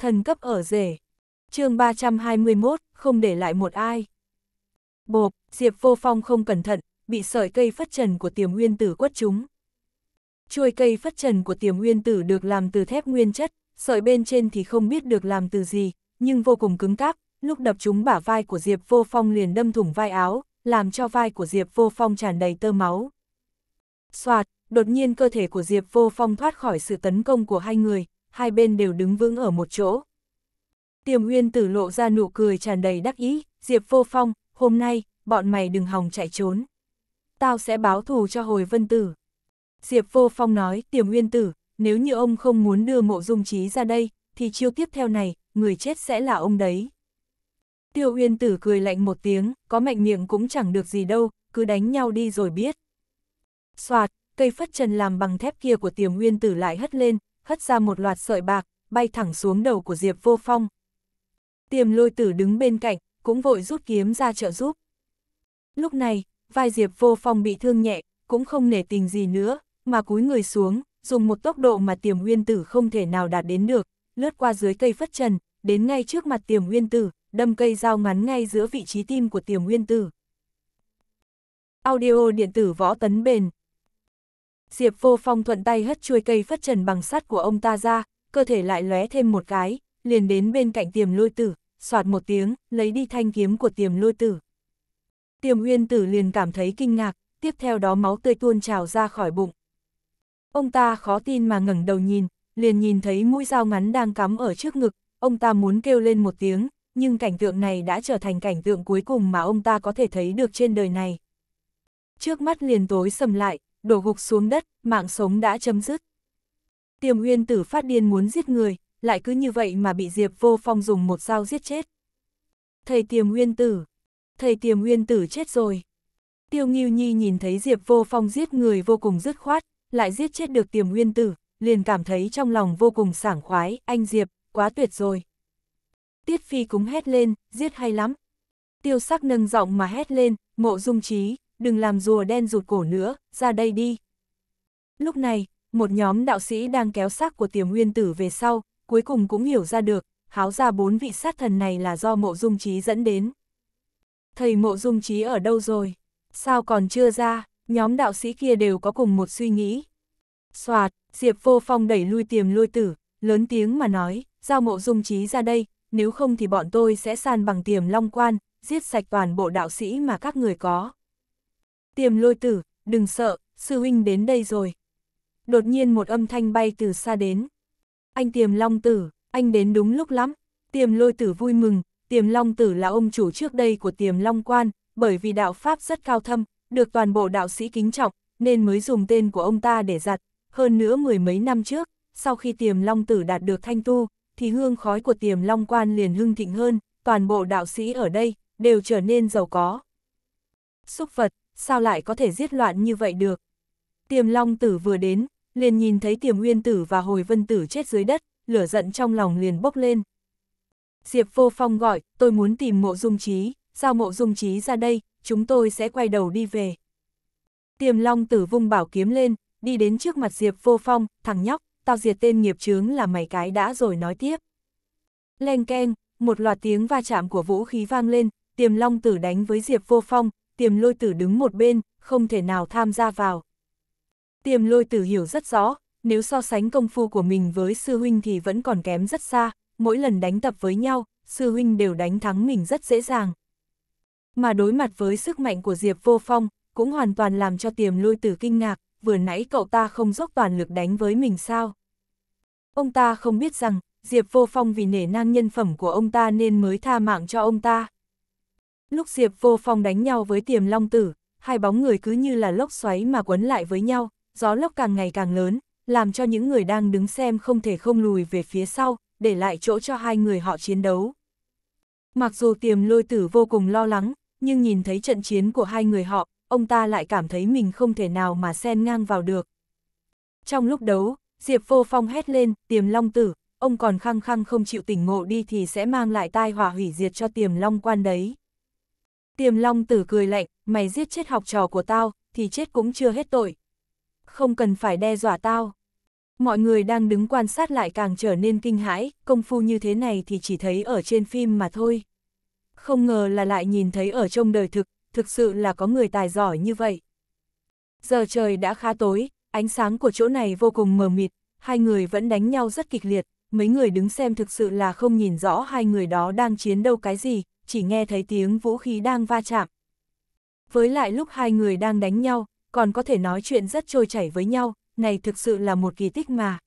thần cấp ở rể. chương 321, không để lại một ai. Bộp, Diệp Vô Phong không cẩn thận, bị sợi cây phất trần của tiềm nguyên tử quất chúng. Chuôi cây phất trần của tiềm nguyên tử được làm từ thép nguyên chất, sợi bên trên thì không biết được làm từ gì, nhưng vô cùng cứng cáp, lúc đập chúng bả vai của Diệp Vô Phong liền đâm thủng vai áo, làm cho vai của Diệp Vô Phong tràn đầy tơ máu. Soạt, đột nhiên cơ thể của Diệp Vô Phong thoát khỏi sự tấn công của hai người, hai bên đều đứng vững ở một chỗ. Tiềm Uyên Tử lộ ra nụ cười tràn đầy đắc ý, Diệp Vô Phong, hôm nay, bọn mày đừng hòng chạy trốn. Tao sẽ báo thù cho Hồi Vân Tử. Diệp Vô Phong nói, Tiềm Uyên Tử, nếu như ông không muốn đưa mộ dung trí ra đây, thì chiêu tiếp theo này, người chết sẽ là ông đấy. Tiêu Uyên Tử cười lạnh một tiếng, có mạnh miệng cũng chẳng được gì đâu, cứ đánh nhau đi rồi biết. Soạt, cây phất trần làm bằng thép kia của Tiềm Uyên Tử lại hất lên, hất ra một loạt sợi bạc, bay thẳng xuống đầu của Diệp Vô Phong. Tiềm lôi tử đứng bên cạnh, cũng vội rút kiếm ra trợ giúp. Lúc này, vai Diệp Vô Phong bị thương nhẹ, cũng không nể tình gì nữa, mà cúi người xuống, dùng một tốc độ mà tiềm nguyên tử không thể nào đạt đến được, lướt qua dưới cây phất trần, đến ngay trước mặt tiềm nguyên tử, đâm cây dao ngắn ngay giữa vị trí tim của tiềm nguyên tử. Audio điện tử võ tấn bền Diệp Vô Phong thuận tay hất chuôi cây phất trần bằng sắt của ông ta ra, cơ thể lại lóe thêm một cái, liền đến bên cạnh tiềm lôi tử, soạt một tiếng, lấy đi thanh kiếm của tiềm lôi tử. Tiềm uyên tử liền cảm thấy kinh ngạc, tiếp theo đó máu tươi tuôn trào ra khỏi bụng. Ông ta khó tin mà ngẩng đầu nhìn, liền nhìn thấy mũi dao ngắn đang cắm ở trước ngực, ông ta muốn kêu lên một tiếng, nhưng cảnh tượng này đã trở thành cảnh tượng cuối cùng mà ông ta có thể thấy được trên đời này. Trước mắt liền tối sầm lại, đổ gục xuống đất, mạng sống đã chấm dứt. Tiềm huyên tử phát điên muốn giết người, lại cứ như vậy mà bị Diệp vô phong dùng một dao giết chết. Thầy tiềm huyên tử, thầy tiềm huyên tử chết rồi. Tiêu Nghiêu Nhi nhìn thấy Diệp vô phong giết người vô cùng dứt khoát, lại giết chết được tiềm huyên tử, liền cảm thấy trong lòng vô cùng sảng khoái, anh Diệp, quá tuyệt rồi. Tiết Phi cũng hét lên, giết hay lắm. Tiêu sắc nâng giọng mà hét lên, mộ dung trí, đừng làm rùa đen rụt cổ nữa, ra đây đi. Lúc này, một nhóm đạo sĩ đang kéo xác của tiềm nguyên tử về sau, cuối cùng cũng hiểu ra được, háo ra bốn vị sát thần này là do mộ dung trí dẫn đến. Thầy mộ dung trí ở đâu rồi? Sao còn chưa ra? Nhóm đạo sĩ kia đều có cùng một suy nghĩ. Xoạt, Diệp vô phong đẩy lui tiềm lôi tử, lớn tiếng mà nói, giao mộ dung trí ra đây, nếu không thì bọn tôi sẽ san bằng tiềm long quan, giết sạch toàn bộ đạo sĩ mà các người có. Tiềm lôi tử, đừng sợ, sư huynh đến đây rồi. Đột nhiên một âm thanh bay từ xa đến. Anh tiềm long tử, anh đến đúng lúc lắm. Tiềm lôi tử vui mừng, tiềm long tử là ông chủ trước đây của tiềm long quan, bởi vì đạo Pháp rất cao thâm, được toàn bộ đạo sĩ kính trọng, nên mới dùng tên của ông ta để giặt. Hơn nữa mười mấy năm trước, sau khi tiềm long tử đạt được thanh tu, thì hương khói của tiềm long quan liền hưng thịnh hơn, toàn bộ đạo sĩ ở đây đều trở nên giàu có. Xúc vật, sao lại có thể giết loạn như vậy được. Tiềm long tử vừa đến, liền nhìn thấy tiềm nguyên tử và hồi vân tử chết dưới đất, lửa giận trong lòng liền bốc lên. Diệp vô phong gọi, tôi muốn tìm mộ dung trí, giao mộ dung trí ra đây, chúng tôi sẽ quay đầu đi về. Tiềm long tử vung bảo kiếm lên, đi đến trước mặt Diệp vô phong, thằng nhóc, tao diệt tên nghiệp chướng là mày cái đã rồi nói tiếp. Leng keng, một loạt tiếng va chạm của vũ khí vang lên, tiềm long tử đánh với Diệp vô phong, tiềm lôi tử đứng một bên, không thể nào tham gia vào. Tiềm lôi tử hiểu rất rõ, nếu so sánh công phu của mình với sư huynh thì vẫn còn kém rất xa, mỗi lần đánh tập với nhau, sư huynh đều đánh thắng mình rất dễ dàng. Mà đối mặt với sức mạnh của Diệp Vô Phong, cũng hoàn toàn làm cho tiềm lôi tử kinh ngạc, vừa nãy cậu ta không dốc toàn lực đánh với mình sao. Ông ta không biết rằng, Diệp Vô Phong vì nể nang nhân phẩm của ông ta nên mới tha mạng cho ông ta. Lúc Diệp vô phong đánh nhau với tiềm long tử, hai bóng người cứ như là lốc xoáy mà quấn lại với nhau, gió lốc càng ngày càng lớn, làm cho những người đang đứng xem không thể không lùi về phía sau, để lại chỗ cho hai người họ chiến đấu. Mặc dù tiềm lôi tử vô cùng lo lắng, nhưng nhìn thấy trận chiến của hai người họ, ông ta lại cảm thấy mình không thể nào mà xen ngang vào được. Trong lúc đấu, Diệp vô phong hét lên, tiềm long tử, ông còn khăng khăng không chịu tỉnh ngộ đi thì sẽ mang lại tai họa hủy diệt cho tiềm long quan đấy. Tiềm long tử cười lạnh, mày giết chết học trò của tao, thì chết cũng chưa hết tội. Không cần phải đe dọa tao. Mọi người đang đứng quan sát lại càng trở nên kinh hãi, công phu như thế này thì chỉ thấy ở trên phim mà thôi. Không ngờ là lại nhìn thấy ở trong đời thực, thực sự là có người tài giỏi như vậy. Giờ trời đã khá tối, ánh sáng của chỗ này vô cùng mờ mịt, hai người vẫn đánh nhau rất kịch liệt, mấy người đứng xem thực sự là không nhìn rõ hai người đó đang chiến đâu cái gì, chỉ nghe thấy tiếng vũ khí đang va chạm. Với lại lúc hai người đang đánh nhau, còn có thể nói chuyện rất trôi chảy với nhau, này thực sự là một kỳ tích mà.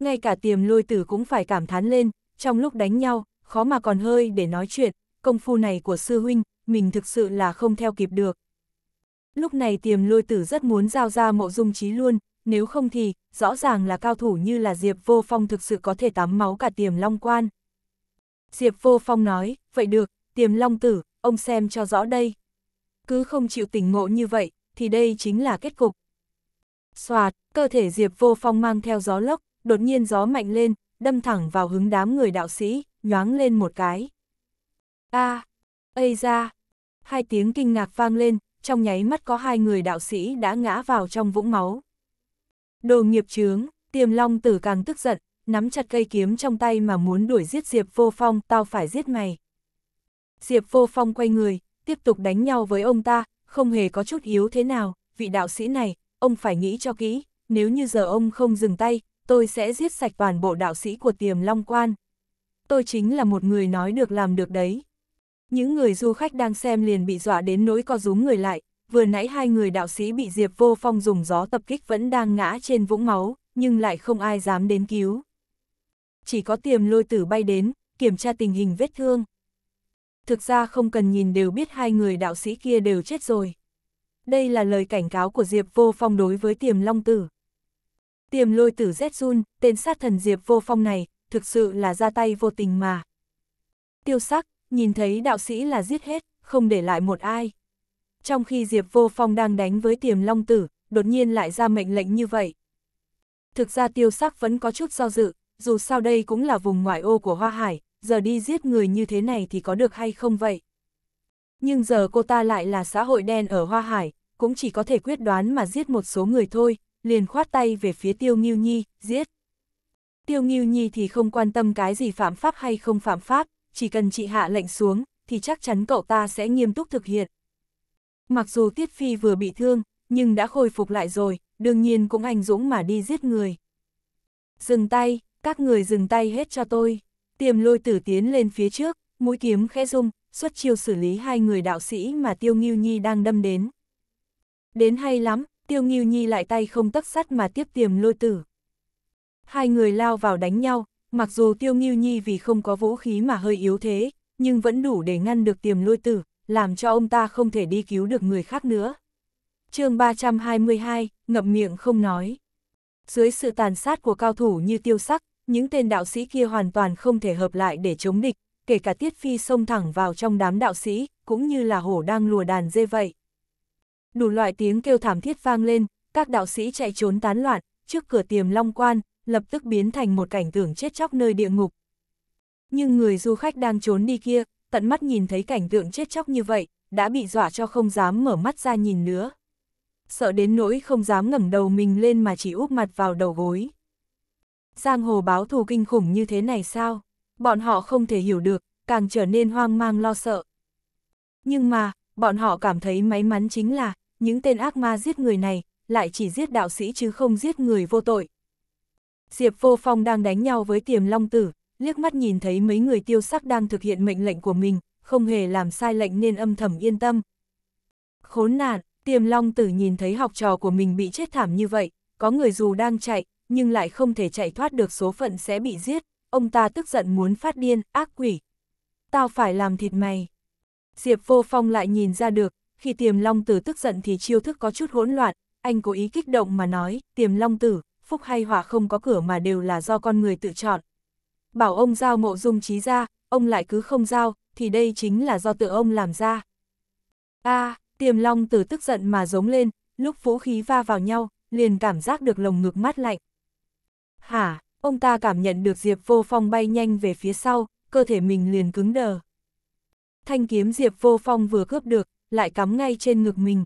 Ngay cả tiềm lôi tử cũng phải cảm thán lên, trong lúc đánh nhau, khó mà còn hơi để nói chuyện, công phu này của sư huynh, mình thực sự là không theo kịp được. Lúc này tiềm lôi tử rất muốn giao ra mộ dung trí luôn, nếu không thì, rõ ràng là cao thủ như là Diệp Vô Phong thực sự có thể tắm máu cả tiềm long quan. Diệp Vô Phong nói, vậy được, tiềm long tử, ông xem cho rõ đây. Cứ không chịu tỉnh ngộ như vậy, thì đây chính là kết cục. Xoạt, cơ thể Diệp Vô Phong mang theo gió lốc, đột nhiên gió mạnh lên, đâm thẳng vào hướng đám người đạo sĩ, nhoáng lên một cái. A, à, ây ra, hai tiếng kinh ngạc vang lên, trong nháy mắt có hai người đạo sĩ đã ngã vào trong vũng máu. Đồ nghiệp chướng, tiềm long tử càng tức giận, nắm chặt cây kiếm trong tay mà muốn đuổi giết Diệp Vô Phong, tao phải giết mày. Diệp Vô Phong quay người, tiếp tục đánh nhau với ông ta, không hề có chút yếu thế nào, vị đạo sĩ này, ông phải nghĩ cho kỹ, nếu như giờ ông không dừng tay, tôi sẽ giết sạch toàn bộ đạo sĩ của tiềm long quan. Tôi chính là một người nói được làm được đấy. Những người du khách đang xem liền bị dọa đến nỗi co rúm người lại, vừa nãy hai người đạo sĩ bị Diệp Vô Phong dùng gió tập kích vẫn đang ngã trên vũng máu, nhưng lại không ai dám đến cứu chỉ có tiềm lôi tử bay đến, kiểm tra tình hình vết thương. Thực ra không cần nhìn đều biết hai người đạo sĩ kia đều chết rồi. Đây là lời cảnh cáo của Diệp Vô Phong đối với tiềm long tử. Tiềm lôi tử rét run, tên sát thần Diệp Vô Phong này, thực sự là ra tay vô tình mà. Tiêu sắc, nhìn thấy đạo sĩ là giết hết, không để lại một ai. Trong khi Diệp Vô Phong đang đánh với tiềm long tử, đột nhiên lại ra mệnh lệnh như vậy. Thực ra tiêu sắc vẫn có chút do dự, dù sao đây cũng là vùng ngoại ô của Hoa Hải, giờ đi giết người như thế này thì có được hay không vậy? Nhưng giờ cô ta lại là xã hội đen ở Hoa Hải, cũng chỉ có thể quyết đoán mà giết một số người thôi, liền khoát tay về phía Tiêu Nghiêu Nhi, giết. Tiêu Nghiêu Nhi thì không quan tâm cái gì phạm pháp hay không phạm pháp, chỉ cần chị hạ lệnh xuống, thì chắc chắn cậu ta sẽ nghiêm túc thực hiện. Mặc dù Tiết Phi vừa bị thương, nhưng đã khôi phục lại rồi, đương nhiên cũng anh dũng mà đi giết người. Dừng tay, các người dừng tay hết cho tôi. Tiềm lôi tử tiến lên phía trước, mũi kiếm khẽ rung, xuất chiêu xử lý hai người đạo sĩ mà Tiêu Nghiêu Nhi đang đâm đến. Đến hay lắm, Tiêu Nghiêu Nhi lại tay không tấc sắt mà tiếp tiềm lôi tử. Hai người lao vào đánh nhau, mặc dù Tiêu Nghiêu Nhi vì không có vũ khí mà hơi yếu thế, nhưng vẫn đủ để ngăn được tiềm lôi tử, làm cho ông ta không thể đi cứu được người khác nữa. chương 322, ngậm miệng không nói dưới sự tàn sát của cao thủ như tiêu sắc, những tên đạo sĩ kia hoàn toàn không thể hợp lại để chống địch, kể cả Tiết Phi xông thẳng vào trong đám đạo sĩ, cũng như là hổ đang lùa đàn dê vậy. Đủ loại tiếng kêu thảm thiết vang lên, các đạo sĩ chạy trốn tán loạn, trước cửa tiềm long quan, lập tức biến thành một cảnh tượng chết chóc nơi địa ngục. Nhưng người du khách đang trốn đi kia, tận mắt nhìn thấy cảnh tượng chết chóc như vậy, đã bị dọa cho không dám mở mắt ra nhìn nữa sợ đến nỗi không dám ngẩng đầu mình lên mà chỉ úp mặt vào đầu gối. Giang hồ báo thù kinh khủng như thế này sao? Bọn họ không thể hiểu được, càng trở nên hoang mang lo sợ. Nhưng mà, bọn họ cảm thấy may mắn chính là, những tên ác ma giết người này, lại chỉ giết đạo sĩ chứ không giết người vô tội. Diệp Vô Phong đang đánh nhau với tiềm long tử, liếc mắt nhìn thấy mấy người tiêu sắc đang thực hiện mệnh lệnh của mình, không hề làm sai lệnh nên âm thầm yên tâm. Khốn nạn, Tiềm Long Tử nhìn thấy học trò của mình bị chết thảm như vậy, có người dù đang chạy, nhưng lại không thể chạy thoát được số phận sẽ bị giết, ông ta tức giận muốn phát điên, ác quỷ. Tao phải làm thịt mày. Diệp Vô Phong lại nhìn ra được, khi Tiềm Long Tử tức giận thì chiêu thức có chút hỗn loạn, anh cố ý kích động mà nói, Tiềm Long Tử, phúc hay họa không có cửa mà đều là do con người tự chọn. Bảo ông giao mộ dung trí ra, ông lại cứ không giao, thì đây chính là do tự ông làm ra. a à, Tiềm long tử tức giận mà giống lên, lúc vũ khí va vào nhau, liền cảm giác được lồng ngực mát lạnh. Hả, ông ta cảm nhận được Diệp Vô Phong bay nhanh về phía sau, cơ thể mình liền cứng đờ. Thanh kiếm Diệp Vô Phong vừa cướp được, lại cắm ngay trên ngực mình.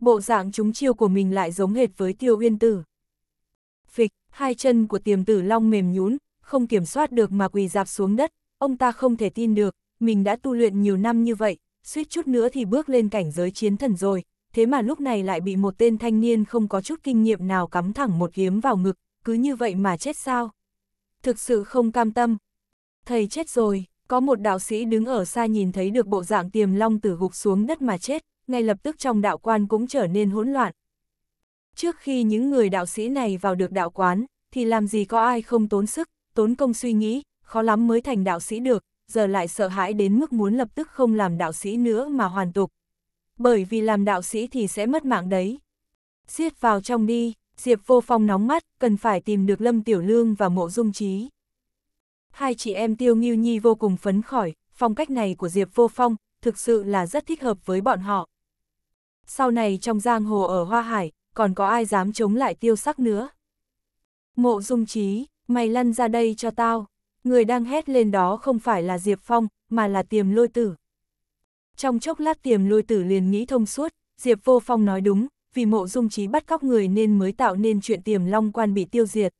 Bộ dạng chúng chiêu của mình lại giống hệt với tiêu uyên tử. Phịch, hai chân của tiềm tử long mềm nhún, không kiểm soát được mà quỳ dạp xuống đất, ông ta không thể tin được, mình đã tu luyện nhiều năm như vậy, suýt chút nữa thì bước lên cảnh giới chiến thần rồi, thế mà lúc này lại bị một tên thanh niên không có chút kinh nghiệm nào cắm thẳng một kiếm vào ngực, cứ như vậy mà chết sao? Thực sự không cam tâm. Thầy chết rồi, có một đạo sĩ đứng ở xa nhìn thấy được bộ dạng tiềm long tử gục xuống đất mà chết, ngay lập tức trong đạo quan cũng trở nên hỗn loạn. Trước khi những người đạo sĩ này vào được đạo quán, thì làm gì có ai không tốn sức, tốn công suy nghĩ, khó lắm mới thành đạo sĩ được, giờ lại sợ hãi đến mức muốn lập tức không làm đạo sĩ nữa mà hoàn tục. Bởi vì làm đạo sĩ thì sẽ mất mạng đấy. Xiết vào trong đi, Diệp vô phong nóng mắt, cần phải tìm được Lâm Tiểu Lương và Mộ Dung Trí. Hai chị em Tiêu Nghiêu Nhi vô cùng phấn khởi, phong cách này của Diệp vô phong thực sự là rất thích hợp với bọn họ. Sau này trong giang hồ ở Hoa Hải, còn có ai dám chống lại tiêu sắc nữa. Mộ dung trí, mày lăn ra đây cho tao người đang hét lên đó không phải là Diệp Phong, mà là tiềm lôi tử. Trong chốc lát tiềm lôi tử liền nghĩ thông suốt, Diệp Vô Phong nói đúng, vì mộ dung trí bắt cóc người nên mới tạo nên chuyện tiềm long quan bị tiêu diệt.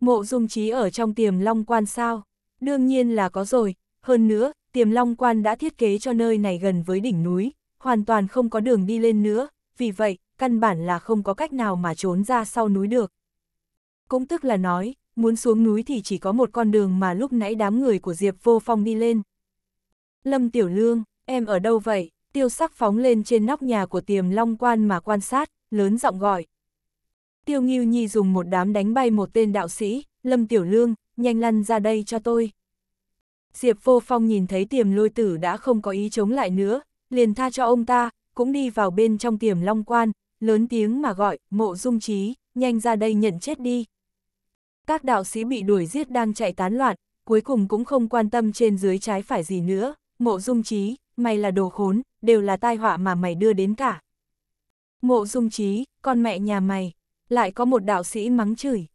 Mộ dung trí ở trong tiềm long quan sao? Đương nhiên là có rồi, hơn nữa, tiềm long quan đã thiết kế cho nơi này gần với đỉnh núi, hoàn toàn không có đường đi lên nữa, vì vậy, căn bản là không có cách nào mà trốn ra sau núi được. Cũng tức là nói, muốn xuống núi thì chỉ có một con đường mà lúc nãy đám người của Diệp Vô Phong đi lên. Lâm Tiểu Lương, em ở đâu vậy? Tiêu sắc phóng lên trên nóc nhà của tiềm long quan mà quan sát, lớn giọng gọi. Tiêu Nghiêu Nhi dùng một đám đánh bay một tên đạo sĩ, Lâm Tiểu Lương, nhanh lăn ra đây cho tôi. Diệp Vô Phong nhìn thấy tiềm lôi tử đã không có ý chống lại nữa, liền tha cho ông ta, cũng đi vào bên trong tiềm long quan, lớn tiếng mà gọi, mộ dung trí, nhanh ra đây nhận chết đi. Các đạo sĩ bị đuổi giết đang chạy tán loạn, cuối cùng cũng không quan tâm trên dưới trái phải gì nữa, mộ dung trí, mày là đồ khốn, đều là tai họa mà mày đưa đến cả. Mộ dung trí, con mẹ nhà mày, lại có một đạo sĩ mắng chửi.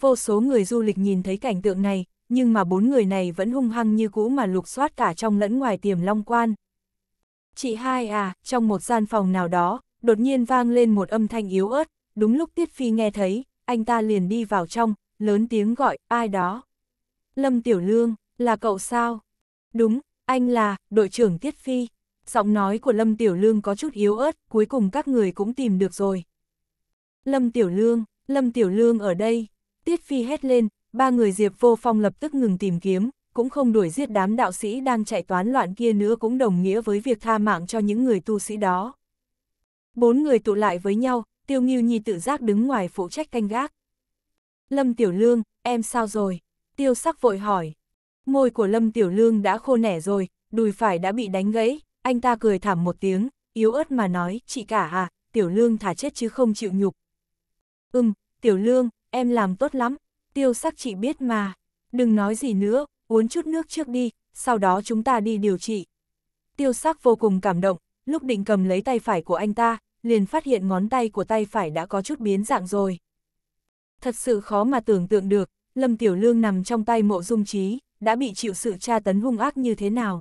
Vô số người du lịch nhìn thấy cảnh tượng này, nhưng mà bốn người này vẫn hung hăng như cũ mà lục soát cả trong lẫn ngoài tiềm long quan. Chị hai à, trong một gian phòng nào đó, đột nhiên vang lên một âm thanh yếu ớt, đúng lúc Tiết Phi nghe thấy, anh ta liền đi vào trong, lớn tiếng gọi, ai đó. Lâm Tiểu Lương, là cậu sao? Đúng, anh là, đội trưởng Tiết Phi. Giọng nói của Lâm Tiểu Lương có chút yếu ớt, cuối cùng các người cũng tìm được rồi. Lâm Tiểu Lương, Lâm Tiểu Lương ở đây. Tiết Phi hét lên, ba người Diệp Vô Phong lập tức ngừng tìm kiếm, cũng không đuổi giết đám đạo sĩ đang chạy toán loạn kia nữa cũng đồng nghĩa với việc tha mạng cho những người tu sĩ đó. Bốn người tụ lại với nhau, Tiêu Nghiêu Nhi tự giác đứng ngoài phụ trách canh gác. Lâm Tiểu Lương, em sao rồi? Tiêu sắc vội hỏi. Môi của Lâm Tiểu Lương đã khô nẻ rồi, đùi phải đã bị đánh gãy, anh ta cười thảm một tiếng, yếu ớt mà nói, chị cả à, Tiểu Lương thả chết chứ không chịu nhục. Ừm, Tiểu Lương, em làm tốt lắm, tiêu sắc chị biết mà, đừng nói gì nữa, uống chút nước trước đi, sau đó chúng ta đi điều trị. Tiêu sắc vô cùng cảm động, lúc định cầm lấy tay phải của anh ta, liền phát hiện ngón tay của tay phải đã có chút biến dạng rồi. Thật sự khó mà tưởng tượng được, Lâm Tiểu Lương nằm trong tay mộ dung trí, đã bị chịu sự tra tấn hung ác như thế nào.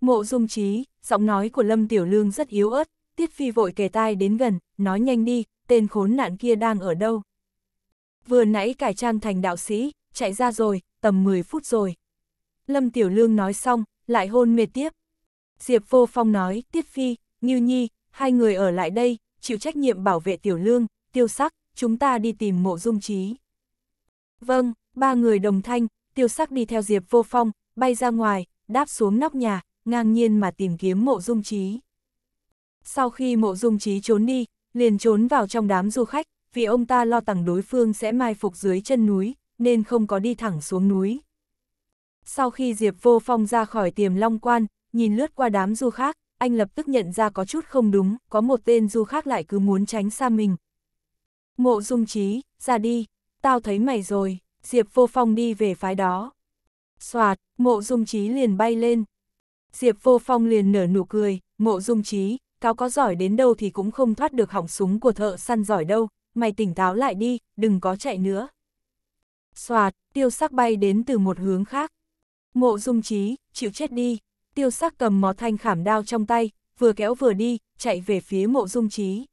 Mộ dung trí, giọng nói của Lâm Tiểu Lương rất yếu ớt, Tiết Phi vội kề tai đến gần, nói nhanh đi, tên khốn nạn kia đang ở đâu. Vừa nãy cải trang thành đạo sĩ, chạy ra rồi, tầm 10 phút rồi. Lâm Tiểu Lương nói xong, lại hôn mệt tiếp. Diệp Vô Phong nói, Tiết Phi, Ngưu Nhi, hai người ở lại đây, chịu trách nhiệm bảo vệ Tiểu Lương, Tiêu Sắc, chúng ta đi tìm mộ dung trí. Vâng, ba người đồng thanh, tiêu sắc đi theo Diệp vô phong, bay ra ngoài, đáp xuống nóc nhà, ngang nhiên mà tìm kiếm mộ dung trí. Sau khi mộ dung trí trốn đi, liền trốn vào trong đám du khách, vì ông ta lo tặng đối phương sẽ mai phục dưới chân núi, nên không có đi thẳng xuống núi. Sau khi Diệp vô phong ra khỏi tiềm long quan, nhìn lướt qua đám du khác, anh lập tức nhận ra có chút không đúng, có một tên du khác lại cứ muốn tránh xa mình, Mộ dung trí, ra đi, tao thấy mày rồi, Diệp vô phong đi về phái đó. Xoạt, mộ dung trí liền bay lên. Diệp vô phong liền nở nụ cười, mộ dung trí, cáo có giỏi đến đâu thì cũng không thoát được hỏng súng của thợ săn giỏi đâu, mày tỉnh táo lại đi, đừng có chạy nữa. Xoạt, tiêu sắc bay đến từ một hướng khác. Mộ dung trí, chịu chết đi. Tiêu sắc cầm mó thanh khảm đao trong tay, vừa kéo vừa đi, chạy về phía mộ dung trí.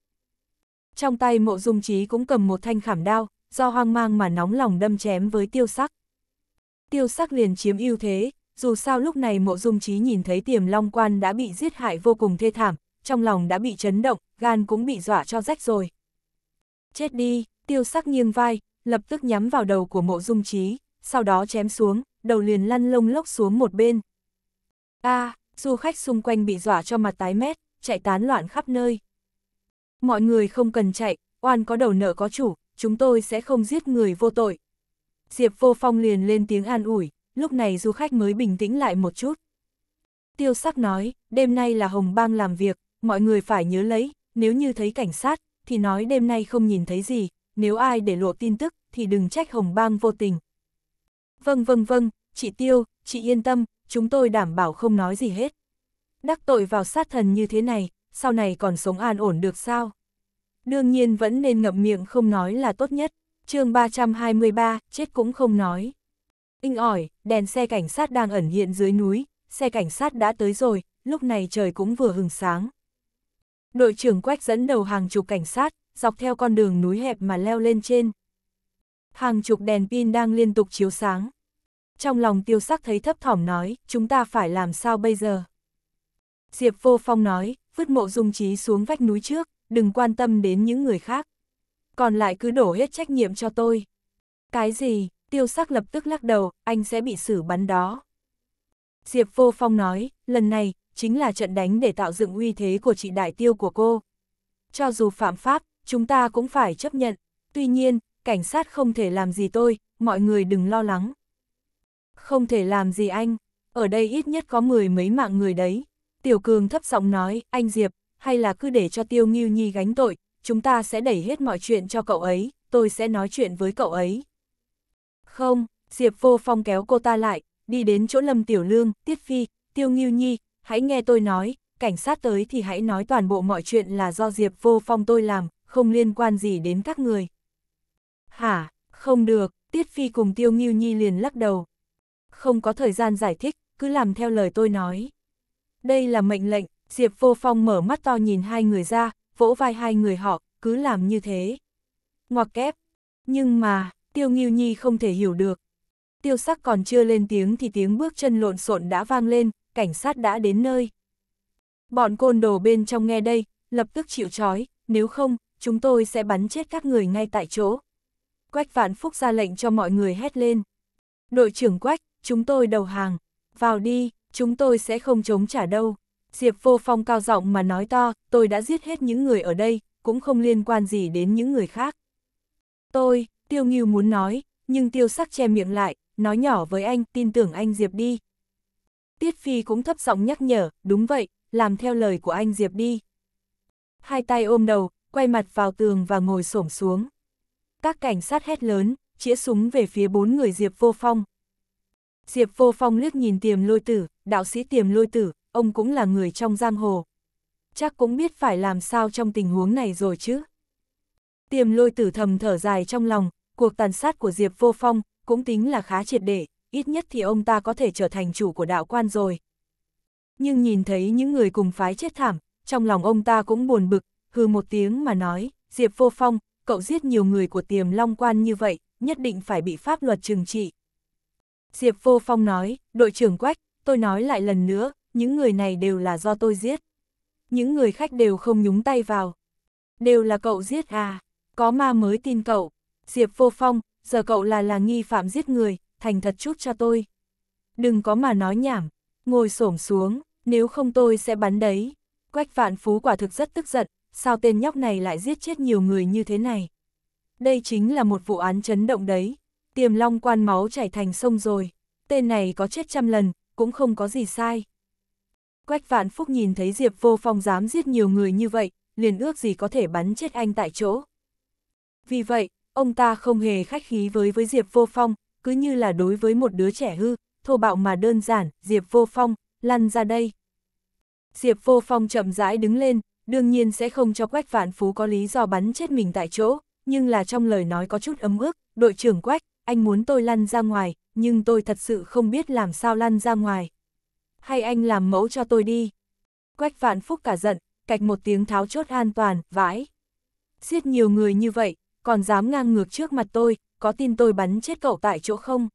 Trong tay mộ dung trí cũng cầm một thanh khảm đao, do hoang mang mà nóng lòng đâm chém với tiêu sắc. Tiêu sắc liền chiếm ưu thế, dù sao lúc này mộ dung trí nhìn thấy tiềm long quan đã bị giết hại vô cùng thê thảm, trong lòng đã bị chấn động, gan cũng bị dọa cho rách rồi. Chết đi, tiêu sắc nghiêng vai, lập tức nhắm vào đầu của mộ dung trí, sau đó chém xuống, đầu liền lăn lông lốc xuống một bên. a à, du khách xung quanh bị dọa cho mặt tái mét, chạy tán loạn khắp nơi mọi người không cần chạy, oan có đầu nợ có chủ, chúng tôi sẽ không giết người vô tội. Diệp Vô Phong liền lên tiếng an ủi, lúc này du khách mới bình tĩnh lại một chút. Tiêu sắc nói, đêm nay là Hồng Bang làm việc, mọi người phải nhớ lấy, nếu như thấy cảnh sát, thì nói đêm nay không nhìn thấy gì, nếu ai để lộ tin tức, thì đừng trách Hồng Bang vô tình. Vâng vâng vâng, chị Tiêu, chị yên tâm, chúng tôi đảm bảo không nói gì hết. Đắc tội vào sát thần như thế này, sau này còn sống an ổn được sao? Đương nhiên vẫn nên ngậm miệng không nói là tốt nhất, chương 323, chết cũng không nói. Inh ỏi, đèn xe cảnh sát đang ẩn hiện dưới núi, xe cảnh sát đã tới rồi, lúc này trời cũng vừa hừng sáng. Đội trưởng Quách dẫn đầu hàng chục cảnh sát, dọc theo con đường núi hẹp mà leo lên trên. Hàng chục đèn pin đang liên tục chiếu sáng. Trong lòng tiêu sắc thấy thấp thỏm nói, chúng ta phải làm sao bây giờ? Diệp Vô Phong nói, vứt mộ dung trí xuống vách núi trước, đừng quan tâm đến những người khác. Còn lại cứ đổ hết trách nhiệm cho tôi. Cái gì, tiêu sắc lập tức lắc đầu, anh sẽ bị xử bắn đó. Diệp Vô Phong nói, lần này, chính là trận đánh để tạo dựng uy thế của chị đại tiêu của cô. Cho dù phạm pháp, chúng ta cũng phải chấp nhận. Tuy nhiên, cảnh sát không thể làm gì tôi, mọi người đừng lo lắng. Không thể làm gì anh, ở đây ít nhất có mười mấy mạng người đấy. Tiểu Cường thấp giọng nói, anh Diệp, hay là cứ để cho Tiêu Nghiêu Nhi gánh tội, chúng ta sẽ đẩy hết mọi chuyện cho cậu ấy, tôi sẽ nói chuyện với cậu ấy. Không, Diệp Vô Phong kéo cô ta lại, đi đến chỗ Lâm Tiểu Lương, Tiết Phi, Tiêu Nghiêu Nhi, hãy nghe tôi nói, cảnh sát tới thì hãy nói toàn bộ mọi chuyện là do Diệp Vô Phong tôi làm, không liên quan gì đến các người. Hả, không được, Tiết Phi cùng Tiêu Nghiêu Nhi liền lắc đầu. Không có thời gian giải thích, cứ làm theo lời tôi nói. Đây là mệnh lệnh, Diệp Vô Phong mở mắt to nhìn hai người ra, vỗ vai hai người họ, cứ làm như thế. Ngoặc kép. Nhưng mà, Tiêu Nghiêu Nhi không thể hiểu được. Tiêu sắc còn chưa lên tiếng thì tiếng bước chân lộn xộn đã vang lên, cảnh sát đã đến nơi. Bọn côn đồ bên trong nghe đây, lập tức chịu trói, nếu không, chúng tôi sẽ bắn chết các người ngay tại chỗ. Quách Vạn Phúc ra lệnh cho mọi người hét lên. Đội trưởng Quách, chúng tôi đầu hàng, vào đi chúng tôi sẽ không chống trả đâu. Diệp vô phong cao giọng mà nói to, tôi đã giết hết những người ở đây, cũng không liên quan gì đến những người khác. Tôi, tiêu nghiêu muốn nói, nhưng tiêu sắc che miệng lại, nói nhỏ với anh, tin tưởng anh Diệp đi. Tiết Phi cũng thấp giọng nhắc nhở, đúng vậy, làm theo lời của anh Diệp đi. Hai tay ôm đầu, quay mặt vào tường và ngồi xổm xuống. Các cảnh sát hét lớn, chĩa súng về phía bốn người Diệp Vô Phong. Diệp Vô Phong liếc nhìn tiềm lôi tử, đạo sĩ tiềm lôi tử, ông cũng là người trong giang hồ. Chắc cũng biết phải làm sao trong tình huống này rồi chứ. Tiềm lôi tử thầm thở dài trong lòng, cuộc tàn sát của Diệp Vô Phong cũng tính là khá triệt để, ít nhất thì ông ta có thể trở thành chủ của đạo quan rồi. Nhưng nhìn thấy những người cùng phái chết thảm, trong lòng ông ta cũng buồn bực, hư một tiếng mà nói, Diệp Vô Phong, cậu giết nhiều người của tiềm long quan như vậy, nhất định phải bị pháp luật trừng trị. Diệp Vô Phong nói, đội trưởng Quách, tôi nói lại lần nữa, những người này đều là do tôi giết. Những người khách đều không nhúng tay vào. Đều là cậu giết à, có ma mới tin cậu. Diệp vô phong, giờ cậu là là nghi phạm giết người, thành thật chút cho tôi. Đừng có mà nói nhảm, ngồi xổm xuống, nếu không tôi sẽ bắn đấy. Quách vạn phú quả thực rất tức giận, sao tên nhóc này lại giết chết nhiều người như thế này. Đây chính là một vụ án chấn động đấy, tiềm long quan máu chảy thành sông rồi, tên này có chết trăm lần, cũng không có gì sai. Quách vạn phúc nhìn thấy Diệp vô phong dám giết nhiều người như vậy, liền ước gì có thể bắn chết anh tại chỗ. Vì vậy, ông ta không hề khách khí với với Diệp vô phong, cứ như là đối với một đứa trẻ hư, thô bạo mà đơn giản, Diệp vô phong, lăn ra đây. Diệp vô phong chậm rãi đứng lên, đương nhiên sẽ không cho Quách Vạn Phú có lý do bắn chết mình tại chỗ, nhưng là trong lời nói có chút ấm ức, đội trưởng Quách, anh muốn tôi lăn ra ngoài, nhưng tôi thật sự không biết làm sao lăn ra ngoài. Hay anh làm mẫu cho tôi đi. Quách vạn phúc cả giận, cạch một tiếng tháo chốt an toàn, vãi. Giết nhiều người như vậy, còn dám ngang ngược trước mặt tôi, có tin tôi bắn chết cậu tại chỗ không?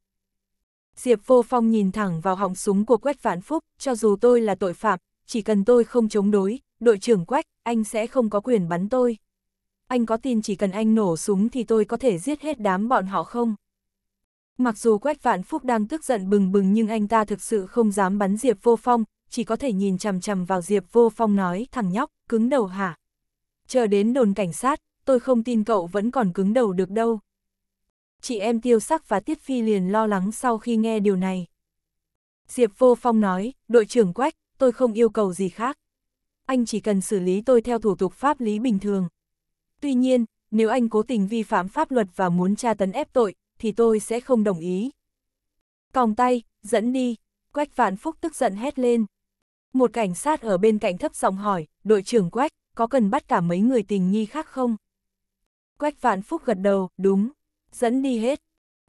Diệp vô phong nhìn thẳng vào họng súng của Quách Vạn Phúc, cho dù tôi là tội phạm, chỉ cần tôi không chống đối, đội trưởng Quách, anh sẽ không có quyền bắn tôi. Anh có tin chỉ cần anh nổ súng thì tôi có thể giết hết đám bọn họ không? Mặc dù Quách Vạn Phúc đang tức giận bừng bừng nhưng anh ta thực sự không dám bắn Diệp Vô Phong, chỉ có thể nhìn chằm chằm vào Diệp Vô Phong nói thằng nhóc, cứng đầu hả? Chờ đến đồn cảnh sát, tôi không tin cậu vẫn còn cứng đầu được đâu. Chị em tiêu sắc và Tiết Phi liền lo lắng sau khi nghe điều này. Diệp Vô Phong nói, đội trưởng Quách, tôi không yêu cầu gì khác. Anh chỉ cần xử lý tôi theo thủ tục pháp lý bình thường. Tuy nhiên, nếu anh cố tình vi phạm pháp luật và muốn tra tấn ép tội, thì tôi sẽ không đồng ý. Còng tay, dẫn đi, Quách Vạn Phúc tức giận hét lên. Một cảnh sát ở bên cạnh thấp giọng hỏi, đội trưởng Quách, có cần bắt cả mấy người tình nghi khác không? Quách Vạn Phúc gật đầu, đúng, dẫn đi hết.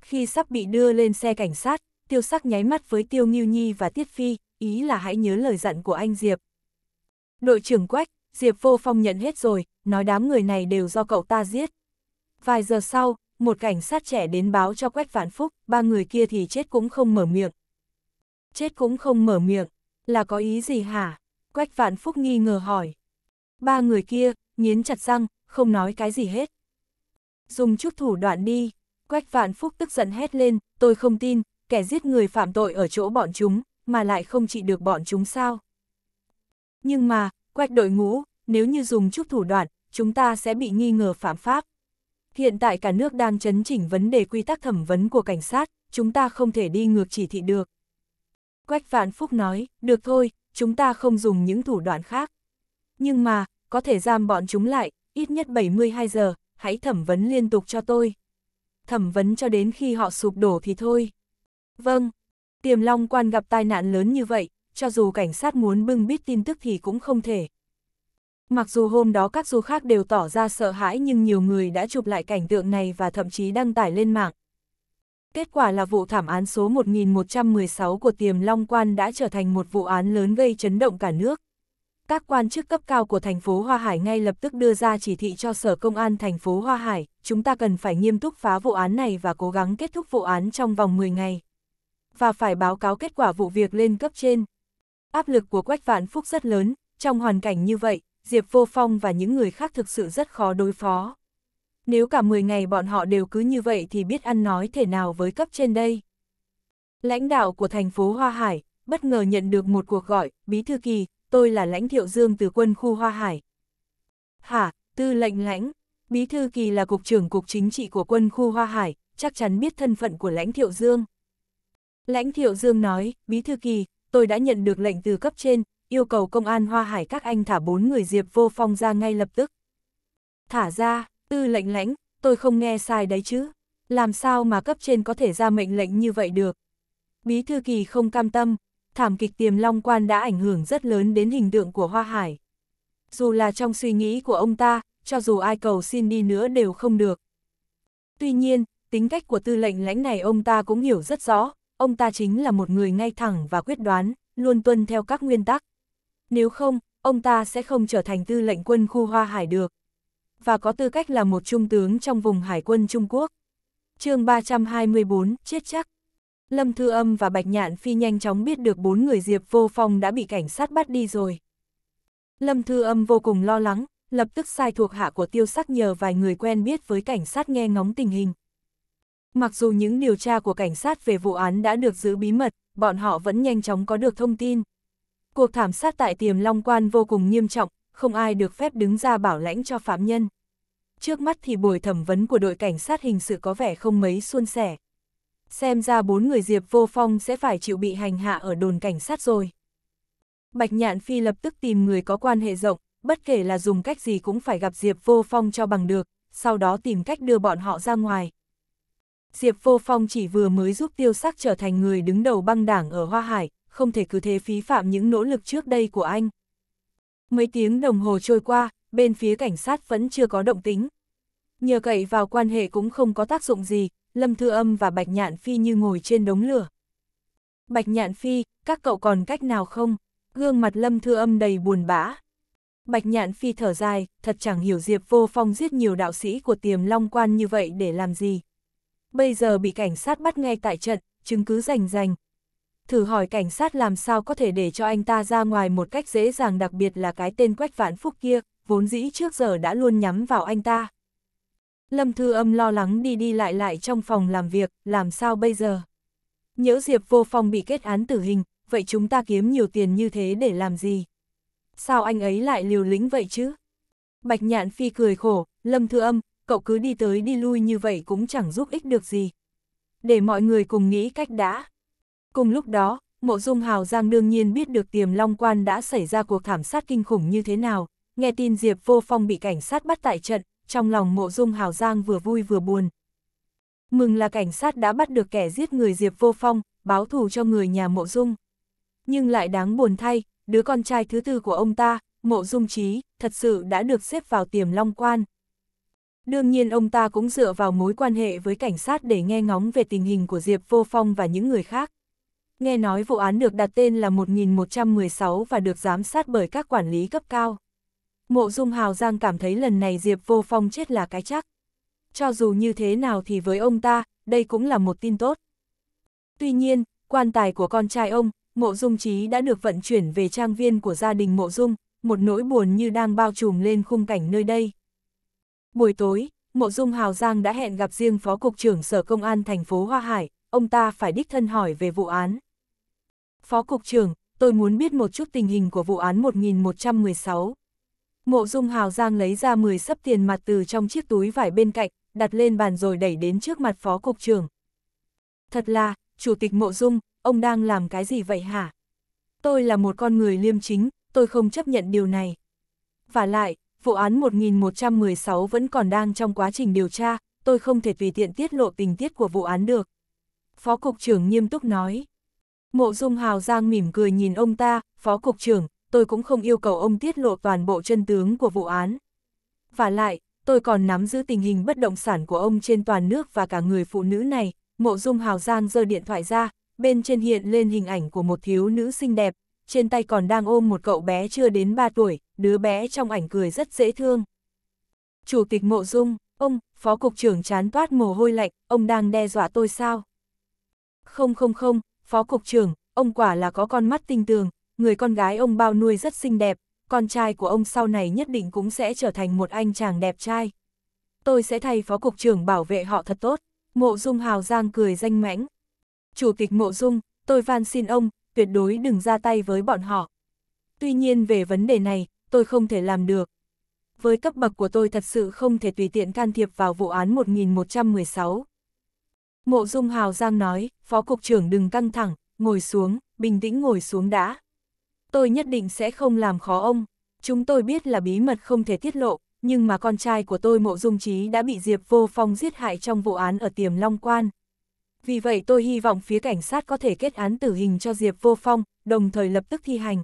Khi sắp bị đưa lên xe cảnh sát, tiêu sắc nháy mắt với tiêu nghiêu nhi và tiết phi, ý là hãy nhớ lời dặn của anh Diệp. Đội trưởng Quách, Diệp vô phong nhận hết rồi, nói đám người này đều do cậu ta giết. Vài giờ sau, một cảnh sát trẻ đến báo cho Quách Vạn Phúc, ba người kia thì chết cũng không mở miệng. Chết cũng không mở miệng, là có ý gì hả? Quách Vạn Phúc nghi ngờ hỏi. Ba người kia, nghiến chặt răng, không nói cái gì hết. Dùng chút thủ đoạn đi, Quách Vạn Phúc tức giận hét lên, tôi không tin, kẻ giết người phạm tội ở chỗ bọn chúng, mà lại không trị được bọn chúng sao. Nhưng mà, Quách đội ngũ, nếu như dùng chút thủ đoạn, chúng ta sẽ bị nghi ngờ phạm pháp. Hiện tại cả nước đang chấn chỉnh vấn đề quy tắc thẩm vấn của cảnh sát, chúng ta không thể đi ngược chỉ thị được. Quách Vạn Phúc nói, được thôi, chúng ta không dùng những thủ đoạn khác. Nhưng mà, có thể giam bọn chúng lại, ít nhất 72 giờ, hãy thẩm vấn liên tục cho tôi. Thẩm vấn cho đến khi họ sụp đổ thì thôi. Vâng, tiềm long quan gặp tai nạn lớn như vậy, cho dù cảnh sát muốn bưng bít tin tức thì cũng không thể, Mặc dù hôm đó các du khác đều tỏ ra sợ hãi nhưng nhiều người đã chụp lại cảnh tượng này và thậm chí đăng tải lên mạng. Kết quả là vụ thảm án số 1116 của Tiềm Long Quan đã trở thành một vụ án lớn gây chấn động cả nước. Các quan chức cấp cao của thành phố Hoa Hải ngay lập tức đưa ra chỉ thị cho Sở Công an thành phố Hoa Hải, chúng ta cần phải nghiêm túc phá vụ án này và cố gắng kết thúc vụ án trong vòng 10 ngày. Và phải báo cáo kết quả vụ việc lên cấp trên. Áp lực của Quách Vạn Phúc rất lớn, trong hoàn cảnh như vậy, Diệp Vô Phong và những người khác thực sự rất khó đối phó. Nếu cả 10 ngày bọn họ đều cứ như vậy thì biết ăn nói thể nào với cấp trên đây. Lãnh đạo của thành phố Hoa Hải, bất ngờ nhận được một cuộc gọi, Bí Thư Kỳ, tôi là lãnh thiệu dương từ quân khu Hoa Hải. Hả, tư lệnh lãnh, Bí Thư Kỳ là cục trưởng cục chính trị của quân khu Hoa Hải, chắc chắn biết thân phận của lãnh thiệu dương. Lãnh thiệu dương nói, Bí Thư Kỳ, tôi đã nhận được lệnh từ cấp trên, yêu cầu công an Hoa Hải các anh thả bốn người Diệp Vô Phong ra ngay lập tức. Thả ra, tư lệnh lãnh, tôi không nghe sai đấy chứ. Làm sao mà cấp trên có thể ra mệnh lệnh như vậy được? Bí thư kỳ không cam tâm, thảm kịch tiềm long quan đã ảnh hưởng rất lớn đến hình tượng của Hoa Hải. Dù là trong suy nghĩ của ông ta, cho dù ai cầu xin đi nữa đều không được. Tuy nhiên, tính cách của tư lệnh lãnh này ông ta cũng hiểu rất rõ, ông ta chính là một người ngay thẳng và quyết đoán, luôn tuân theo các nguyên tắc nếu không, ông ta sẽ không trở thành tư lệnh quân khu Hoa Hải được. Và có tư cách là một trung tướng trong vùng hải quân Trung Quốc. chương 324, chết chắc. Lâm Thư Âm và Bạch Nhạn Phi nhanh chóng biết được bốn người Diệp Vô Phong đã bị cảnh sát bắt đi rồi. Lâm Thư Âm vô cùng lo lắng, lập tức sai thuộc hạ của tiêu sắc nhờ vài người quen biết với cảnh sát nghe ngóng tình hình. Mặc dù những điều tra của cảnh sát về vụ án đã được giữ bí mật, bọn họ vẫn nhanh chóng có được thông tin. Cuộc thảm sát tại tiềm long quan vô cùng nghiêm trọng, không ai được phép đứng ra bảo lãnh cho phạm nhân. Trước mắt thì buổi thẩm vấn của đội cảnh sát hình sự có vẻ không mấy suôn sẻ. Xem ra bốn người Diệp Vô Phong sẽ phải chịu bị hành hạ ở đồn cảnh sát rồi. Bạch Nhạn Phi lập tức tìm người có quan hệ rộng, bất kể là dùng cách gì cũng phải gặp Diệp Vô Phong cho bằng được, sau đó tìm cách đưa bọn họ ra ngoài. Diệp Vô Phong chỉ vừa mới giúp tiêu sắc trở thành người đứng đầu băng đảng ở Hoa Hải, không thể cứ thế phí phạm những nỗ lực trước đây của anh. Mấy tiếng đồng hồ trôi qua, bên phía cảnh sát vẫn chưa có động tính. Nhờ cậy vào quan hệ cũng không có tác dụng gì, Lâm Thư Âm và Bạch Nhạn Phi như ngồi trên đống lửa. Bạch Nhạn Phi, các cậu còn cách nào không? Gương mặt Lâm Thư Âm đầy buồn bã. Bạch Nhạn Phi thở dài, thật chẳng hiểu Diệp Vô Phong giết nhiều đạo sĩ của tiềm long quan như vậy để làm gì. Bây giờ bị cảnh sát bắt ngay tại trận, chứng cứ rành rành, thử hỏi cảnh sát làm sao có thể để cho anh ta ra ngoài một cách dễ dàng đặc biệt là cái tên Quách Vạn Phúc kia, vốn dĩ trước giờ đã luôn nhắm vào anh ta. Lâm Thư Âm lo lắng đi đi lại lại trong phòng làm việc, làm sao bây giờ? Nhỡ Diệp Vô phòng bị kết án tử hình, vậy chúng ta kiếm nhiều tiền như thế để làm gì? Sao anh ấy lại liều lĩnh vậy chứ? Bạch Nhạn Phi cười khổ, Lâm Thư Âm, cậu cứ đi tới đi lui như vậy cũng chẳng giúp ích được gì. Để mọi người cùng nghĩ cách đã. Cùng lúc đó, Mộ Dung Hào Giang đương nhiên biết được Tiềm Long Quan đã xảy ra cuộc thảm sát kinh khủng như thế nào, nghe tin Diệp Vô Phong bị cảnh sát bắt tại trận, trong lòng Mộ Dung Hào Giang vừa vui vừa buồn. Mừng là cảnh sát đã bắt được kẻ giết người Diệp Vô Phong, báo thù cho người nhà Mộ Dung. Nhưng lại đáng buồn thay, đứa con trai thứ tư của ông ta, Mộ Dung Trí, thật sự đã được xếp vào Tiềm Long Quan. Đương nhiên ông ta cũng dựa vào mối quan hệ với cảnh sát để nghe ngóng về tình hình của Diệp Vô Phong và những người khác nghe nói vụ án được đặt tên là 1116 và được giám sát bởi các quản lý cấp cao. Mộ Dung Hào Giang cảm thấy lần này Diệp Vô Phong chết là cái chắc. Cho dù như thế nào thì với ông ta, đây cũng là một tin tốt. Tuy nhiên, quan tài của con trai ông, Mộ Dung Trí đã được vận chuyển về trang viên của gia đình Mộ Dung, một nỗi buồn như đang bao trùm lên khung cảnh nơi đây. Buổi tối, Mộ Dung Hào Giang đã hẹn gặp riêng Phó Cục trưởng Sở Công an thành phố Hoa Hải, ông ta phải đích thân hỏi về vụ án. Phó Cục trưởng, tôi muốn biết một chút tình hình của vụ án 1116. Mộ Dung Hào Giang lấy ra 10 sấp tiền mặt từ trong chiếc túi vải bên cạnh, đặt lên bàn rồi đẩy đến trước mặt Phó Cục trưởng. Thật là, Chủ tịch Mộ Dung, ông đang làm cái gì vậy hả? Tôi là một con người liêm chính, tôi không chấp nhận điều này. Và lại, vụ án 1116 vẫn còn đang trong quá trình điều tra, tôi không thể tùy tiện tiết lộ tình tiết của vụ án được. Phó Cục trưởng nghiêm túc nói. Mộ Dung Hào Giang mỉm cười nhìn ông ta, Phó Cục trưởng, tôi cũng không yêu cầu ông tiết lộ toàn bộ chân tướng của vụ án. Và lại, tôi còn nắm giữ tình hình bất động sản của ông trên toàn nước và cả người phụ nữ này. Mộ Dung Hào Giang giơ điện thoại ra, bên trên hiện lên hình ảnh của một thiếu nữ xinh đẹp, trên tay còn đang ôm một cậu bé chưa đến 3 tuổi, đứa bé trong ảnh cười rất dễ thương. Chủ tịch Mộ Dung, ông, Phó Cục trưởng chán toát mồ hôi lạnh, ông đang đe dọa tôi sao? Không không không, phó cục trưởng, ông quả là có con mắt tinh tường, người con gái ông bao nuôi rất xinh đẹp, con trai của ông sau này nhất định cũng sẽ trở thành một anh chàng đẹp trai. Tôi sẽ thay phó cục trưởng bảo vệ họ thật tốt, mộ dung hào giang cười danh mãnh. Chủ tịch mộ dung, tôi van xin ông, tuyệt đối đừng ra tay với bọn họ. Tuy nhiên về vấn đề này, tôi không thể làm được. Với cấp bậc của tôi thật sự không thể tùy tiện can thiệp vào vụ án 1116. Mộ Dung Hào Giang nói, Phó Cục trưởng đừng căng thẳng, ngồi xuống, bình tĩnh ngồi xuống đã. Tôi nhất định sẽ không làm khó ông. Chúng tôi biết là bí mật không thể tiết lộ, nhưng mà con trai của tôi Mộ Dung Trí đã bị Diệp Vô Phong giết hại trong vụ án ở Tiềm Long Quan. Vì vậy tôi hy vọng phía cảnh sát có thể kết án tử hình cho Diệp Vô Phong, đồng thời lập tức thi hành.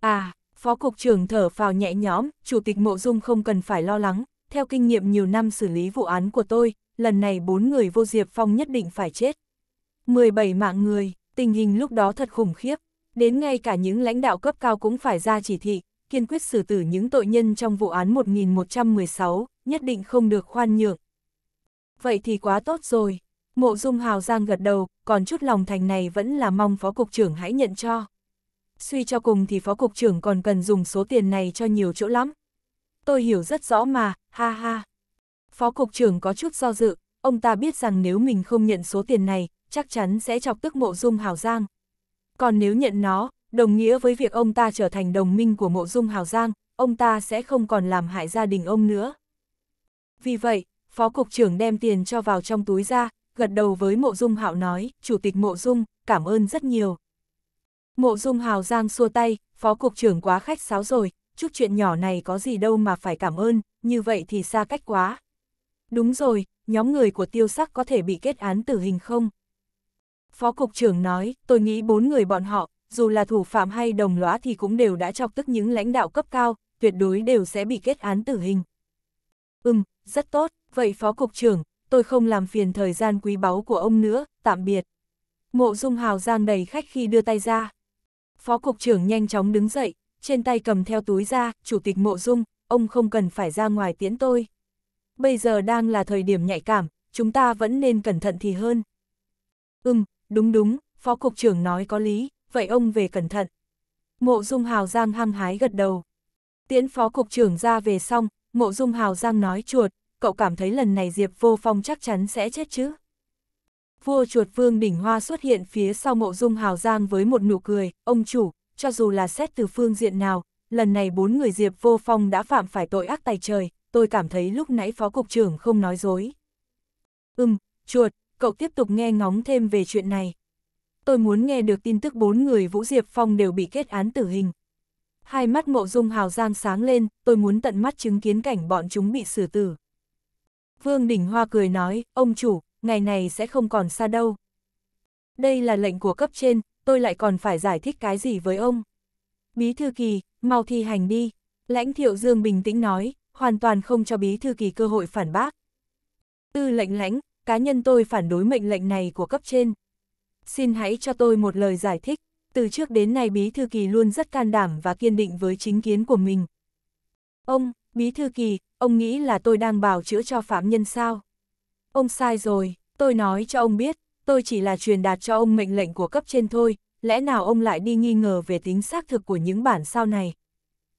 À, Phó Cục trưởng thở phào nhẹ nhõm, Chủ tịch Mộ Dung không cần phải lo lắng, theo kinh nghiệm nhiều năm xử lý vụ án của tôi, lần này bốn người vô Diệp Phong nhất định phải chết. 17 mạng người, tình hình lúc đó thật khủng khiếp, đến ngay cả những lãnh đạo cấp cao cũng phải ra chỉ thị, kiên quyết xử tử những tội nhân trong vụ án 1116, nhất định không được khoan nhượng. Vậy thì quá tốt rồi, mộ dung hào giang gật đầu, còn chút lòng thành này vẫn là mong phó cục trưởng hãy nhận cho. Suy cho cùng thì phó cục trưởng còn cần dùng số tiền này cho nhiều chỗ lắm. Tôi hiểu rất rõ mà, ha ha. Phó Cục trưởng có chút do dự, ông ta biết rằng nếu mình không nhận số tiền này, chắc chắn sẽ chọc tức mộ dung hào giang. Còn nếu nhận nó, đồng nghĩa với việc ông ta trở thành đồng minh của mộ dung hào giang, ông ta sẽ không còn làm hại gia đình ông nữa. Vì vậy, Phó Cục trưởng đem tiền cho vào trong túi ra, gật đầu với mộ dung hạo nói, Chủ tịch mộ dung, cảm ơn rất nhiều. Mộ dung hào giang xua tay, Phó Cục trưởng quá khách sáo rồi, chút chuyện nhỏ này có gì đâu mà phải cảm ơn, như vậy thì xa cách quá, Đúng rồi, nhóm người của tiêu sắc có thể bị kết án tử hình không? Phó Cục trưởng nói, tôi nghĩ bốn người bọn họ, dù là thủ phạm hay đồng lõa thì cũng đều đã chọc tức những lãnh đạo cấp cao, tuyệt đối đều sẽ bị kết án tử hình. Ừm, rất tốt, vậy Phó Cục trưởng, tôi không làm phiền thời gian quý báu của ông nữa, tạm biệt. Mộ Dung Hào giang đầy khách khi đưa tay ra. Phó Cục trưởng nhanh chóng đứng dậy, trên tay cầm theo túi ra, Chủ tịch Mộ Dung, ông không cần phải ra ngoài tiễn tôi bây giờ đang là thời điểm nhạy cảm, chúng ta vẫn nên cẩn thận thì hơn. Ừm, đúng đúng, Phó Cục trưởng nói có lý, vậy ông về cẩn thận. Mộ Dung Hào Giang hăng hái gật đầu. Tiễn Phó Cục trưởng ra về xong, Mộ Dung Hào Giang nói chuột, cậu cảm thấy lần này Diệp Vô Phong chắc chắn sẽ chết chứ. Vua chuột Vương Đỉnh Hoa xuất hiện phía sau Mộ Dung Hào Giang với một nụ cười, ông chủ, cho dù là xét từ phương diện nào, lần này bốn người Diệp Vô Phong đã phạm phải tội ác tài trời, tôi cảm thấy lúc nãy phó cục trưởng không nói dối. Ừm, chuột, cậu tiếp tục nghe ngóng thêm về chuyện này. Tôi muốn nghe được tin tức bốn người Vũ Diệp Phong đều bị kết án tử hình. Hai mắt mộ dung hào giang sáng lên, tôi muốn tận mắt chứng kiến cảnh bọn chúng bị xử tử. Vương Đình Hoa cười nói, ông chủ, ngày này sẽ không còn xa đâu. Đây là lệnh của cấp trên, tôi lại còn phải giải thích cái gì với ông. Bí thư kỳ, mau thi hành đi. Lãnh thiệu dương bình tĩnh nói, hoàn toàn không cho bí thư kỳ cơ hội phản bác. Tư lệnh lãnh, cá nhân tôi phản đối mệnh lệnh này của cấp trên. Xin hãy cho tôi một lời giải thích, từ trước đến nay bí thư kỳ luôn rất can đảm và kiên định với chính kiến của mình. Ông, bí thư kỳ, ông nghĩ là tôi đang bào chữa cho phạm nhân sao? Ông sai rồi, tôi nói cho ông biết, tôi chỉ là truyền đạt cho ông mệnh lệnh của cấp trên thôi, lẽ nào ông lại đi nghi ngờ về tính xác thực của những bản sao này?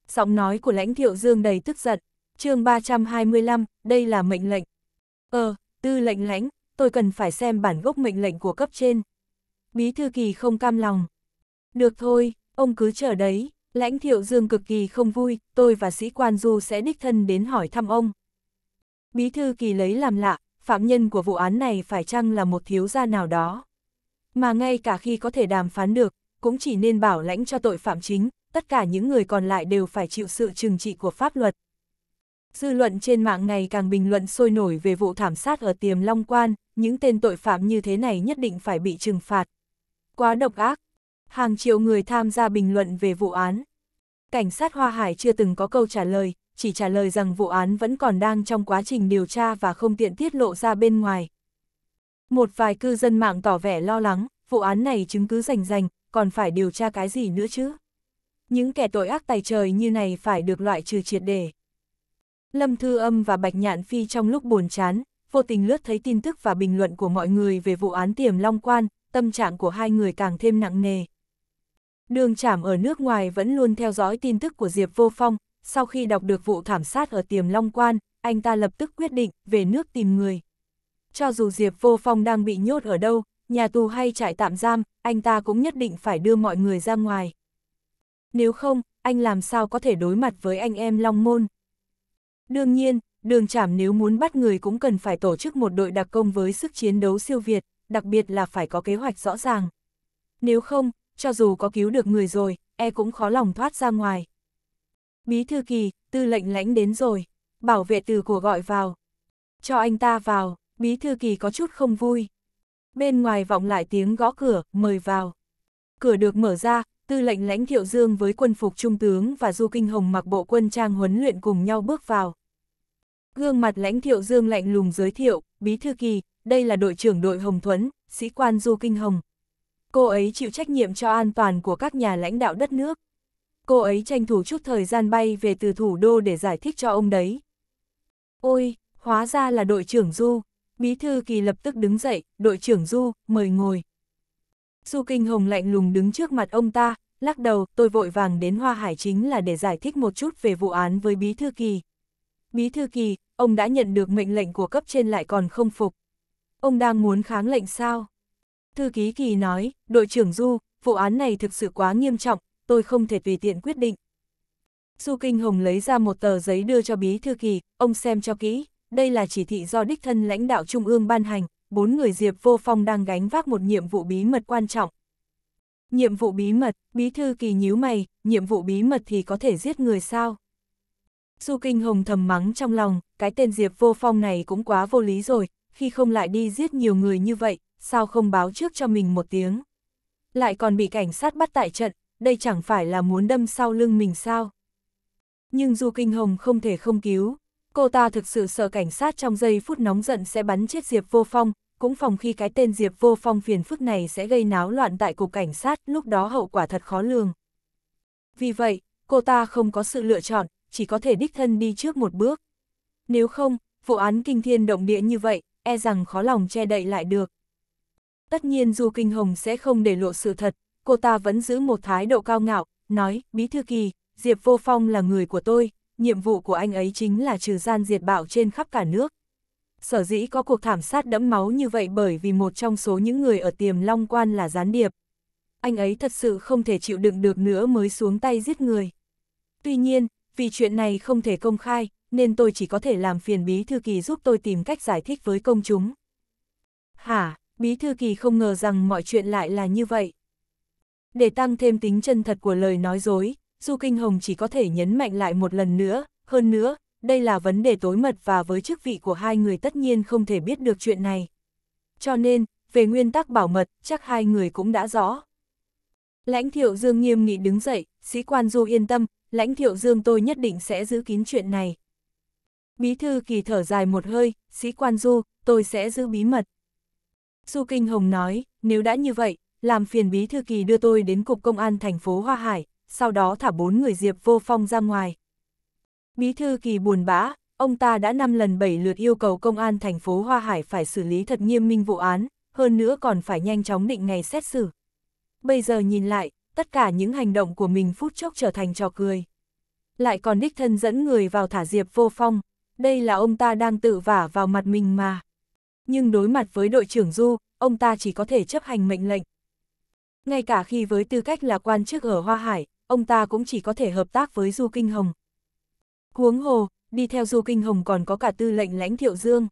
Giọng nói của lãnh thiệu dương đầy tức giận, chương 325, đây là mệnh lệnh. Ờ, tư lệnh lãnh, tôi cần phải xem bản gốc mệnh lệnh của cấp trên. Bí thư kỳ không cam lòng. Được thôi, ông cứ chờ đấy, lãnh thiệu dương cực kỳ không vui, tôi và sĩ quan du sẽ đích thân đến hỏi thăm ông. Bí thư kỳ lấy làm lạ, phạm nhân của vụ án này phải chăng là một thiếu gia nào đó. Mà ngay cả khi có thể đàm phán được, cũng chỉ nên bảo lãnh cho tội phạm chính, tất cả những người còn lại đều phải chịu sự trừng trị của pháp luật. Dư luận trên mạng ngày càng bình luận sôi nổi về vụ thảm sát ở Tiềm Long Quan, những tên tội phạm như thế này nhất định phải bị trừng phạt. Quá độc ác. Hàng triệu người tham gia bình luận về vụ án. Cảnh sát Hoa Hải chưa từng có câu trả lời, chỉ trả lời rằng vụ án vẫn còn đang trong quá trình điều tra và không tiện tiết lộ ra bên ngoài. Một vài cư dân mạng tỏ vẻ lo lắng, vụ án này chứng cứ rành rành, còn phải điều tra cái gì nữa chứ? Những kẻ tội ác tài trời như này phải được loại trừ triệt để. Lâm Thư Âm và Bạch Nhạn Phi trong lúc buồn chán, vô tình lướt thấy tin tức và bình luận của mọi người về vụ án tiềm long quan, tâm trạng của hai người càng thêm nặng nề. Đường Trảm ở nước ngoài vẫn luôn theo dõi tin tức của Diệp Vô Phong, sau khi đọc được vụ thảm sát ở tiềm long quan, anh ta lập tức quyết định về nước tìm người. Cho dù Diệp Vô Phong đang bị nhốt ở đâu, nhà tù hay trại tạm giam, anh ta cũng nhất định phải đưa mọi người ra ngoài. Nếu không, anh làm sao có thể đối mặt với anh em Long Môn. Đương nhiên, đường trảm nếu muốn bắt người cũng cần phải tổ chức một đội đặc công với sức chiến đấu siêu Việt, đặc biệt là phải có kế hoạch rõ ràng. Nếu không, cho dù có cứu được người rồi, e cũng khó lòng thoát ra ngoài. Bí thư kỳ, tư lệnh lãnh đến rồi, bảo vệ từ của gọi vào. Cho anh ta vào, bí thư kỳ có chút không vui. Bên ngoài vọng lại tiếng gõ cửa, mời vào. Cửa được mở ra, tư lệnh lãnh thiệu dương với quân phục trung tướng và du kinh hồng mặc bộ quân trang huấn luyện cùng nhau bước vào. Gương mặt lãnh thiệu dương lạnh lùng giới thiệu, bí thư kỳ, đây là đội trưởng đội Hồng Thuấn, sĩ quan Du Kinh Hồng. Cô ấy chịu trách nhiệm cho an toàn của các nhà lãnh đạo đất nước. Cô ấy tranh thủ chút thời gian bay về từ thủ đô để giải thích cho ông đấy. Ôi, hóa ra là đội trưởng Du. Bí thư kỳ lập tức đứng dậy, đội trưởng Du, mời ngồi. Du Kinh Hồng lạnh lùng đứng trước mặt ông ta, lắc đầu, tôi vội vàng đến Hoa Hải chính là để giải thích một chút về vụ án với Bí thư kỳ. Bí thư kỳ, ông đã nhận được mệnh lệnh của cấp trên lại còn không phục. Ông đang muốn kháng lệnh sao? Thư ký kỳ nói, đội trưởng Du, vụ án này thực sự quá nghiêm trọng, tôi không thể tùy tiện quyết định. Du Kinh Hồng lấy ra một tờ giấy đưa cho bí thư kỳ, ông xem cho kỹ, đây là chỉ thị do đích thân lãnh đạo Trung ương ban hành, bốn người Diệp Vô Phong đang gánh vác một nhiệm vụ bí mật quan trọng. Nhiệm vụ bí mật, bí thư kỳ nhíu mày, nhiệm vụ bí mật thì có thể giết người sao? Du Kinh Hồng thầm mắng trong lòng, cái tên Diệp Vô Phong này cũng quá vô lý rồi, khi không lại đi giết nhiều người như vậy, sao không báo trước cho mình một tiếng. Lại còn bị cảnh sát bắt tại trận, đây chẳng phải là muốn đâm sau lưng mình sao. Nhưng Du Kinh Hồng không thể không cứu, cô ta thực sự sợ cảnh sát trong giây phút nóng giận sẽ bắn chết Diệp Vô Phong, cũng phòng khi cái tên Diệp Vô Phong phiền phức này sẽ gây náo loạn tại cục cảnh sát, lúc đó hậu quả thật khó lường. Vì vậy, cô ta không có sự lựa chọn, chỉ có thể đích thân đi trước một bước. Nếu không, vụ án kinh thiên động địa như vậy, e rằng khó lòng che đậy lại được. Tất nhiên dù Kinh Hồng sẽ không để lộ sự thật, cô ta vẫn giữ một thái độ cao ngạo, nói, Bí Thư Kỳ, Diệp Vô Phong là người của tôi, nhiệm vụ của anh ấy chính là trừ gian diệt bạo trên khắp cả nước. Sở dĩ có cuộc thảm sát đẫm máu như vậy bởi vì một trong số những người ở tiềm long quan là gián điệp. Anh ấy thật sự không thể chịu đựng được nữa mới xuống tay giết người. Tuy nhiên, vì chuyện này không thể công khai, nên tôi chỉ có thể làm phiền Bí Thư Kỳ giúp tôi tìm cách giải thích với công chúng. Hả, Bí Thư Kỳ không ngờ rằng mọi chuyện lại là như vậy. Để tăng thêm tính chân thật của lời nói dối, Du Kinh Hồng chỉ có thể nhấn mạnh lại một lần nữa, hơn nữa, đây là vấn đề tối mật và với chức vị của hai người tất nhiên không thể biết được chuyện này. Cho nên, về nguyên tắc bảo mật, chắc hai người cũng đã rõ. Lãnh thiệu Dương nghiêm nghị đứng dậy, sĩ quan Du yên tâm, lãnh thiệu dương tôi nhất định sẽ giữ kín chuyện này. Bí thư kỳ thở dài một hơi, sĩ quan du, tôi sẽ giữ bí mật. Du Kinh Hồng nói, nếu đã như vậy, làm phiền bí thư kỳ đưa tôi đến cục công an thành phố Hoa Hải, sau đó thả bốn người Diệp vô phong ra ngoài. Bí thư kỳ buồn bã, ông ta đã năm lần bảy lượt yêu cầu công an thành phố Hoa Hải phải xử lý thật nghiêm minh vụ án, hơn nữa còn phải nhanh chóng định ngày xét xử. Bây giờ nhìn lại, tất cả những hành động của mình phút chốc trở thành trò cười. Lại còn đích thân dẫn người vào thả Diệp vô phong, đây là ông ta đang tự vả vào mặt mình mà. Nhưng đối mặt với đội trưởng Du, ông ta chỉ có thể chấp hành mệnh lệnh. Ngay cả khi với tư cách là quan chức ở Hoa Hải, ông ta cũng chỉ có thể hợp tác với Du Kinh Hồng. Huống hồ, đi theo Du Kinh Hồng còn có cả tư lệnh lãnh thiệu dương.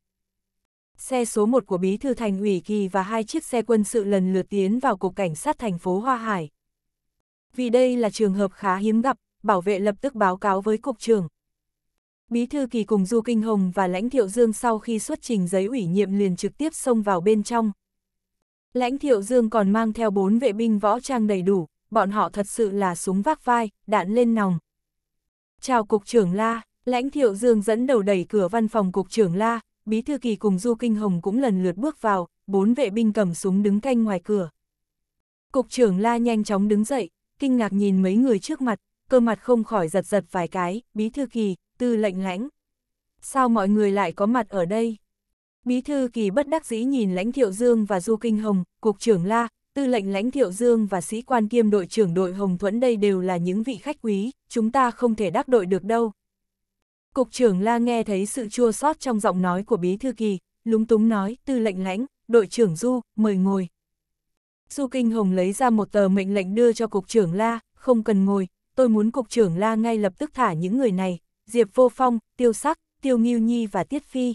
Xe số 1 của Bí Thư Thành ủy Kỳ và hai chiếc xe quân sự lần lượt tiến vào Cục Cảnh sát thành phố Hoa Hải vì đây là trường hợp khá hiếm gặp, bảo vệ lập tức báo cáo với cục trưởng. Bí thư kỳ cùng Du Kinh Hồng và Lãnh Thiệu Dương sau khi xuất trình giấy ủy nhiệm liền trực tiếp xông vào bên trong. Lãnh Thiệu Dương còn mang theo bốn vệ binh võ trang đầy đủ, bọn họ thật sự là súng vác vai, đạn lên nòng. Chào Cục trưởng La, Lãnh Thiệu Dương dẫn đầu đẩy cửa văn phòng Cục trưởng La, Bí thư kỳ cùng Du Kinh Hồng cũng lần lượt bước vào, bốn vệ binh cầm súng đứng canh ngoài cửa. Cục trưởng La nhanh chóng đứng dậy, kinh ngạc nhìn mấy người trước mặt, cơ mặt không khỏi giật giật vài cái, bí thư kỳ, tư lệnh lãnh. Sao mọi người lại có mặt ở đây? Bí thư kỳ bất đắc dĩ nhìn lãnh thiệu dương và du kinh hồng, cục trưởng la, tư lệnh lãnh thiệu dương và sĩ quan kiêm đội trưởng đội hồng thuẫn đây đều là những vị khách quý, chúng ta không thể đắc đội được đâu. Cục trưởng la nghe thấy sự chua xót trong giọng nói của bí thư kỳ, lúng túng nói, tư lệnh lãnh, đội trưởng du, mời ngồi, Du Kinh Hồng lấy ra một tờ mệnh lệnh đưa cho cục trưởng La, không cần ngồi, tôi muốn cục trưởng La ngay lập tức thả những người này, Diệp Vô Phong, Tiêu Sắc, Tiêu Nghiêu Nhi và Tiết Phi.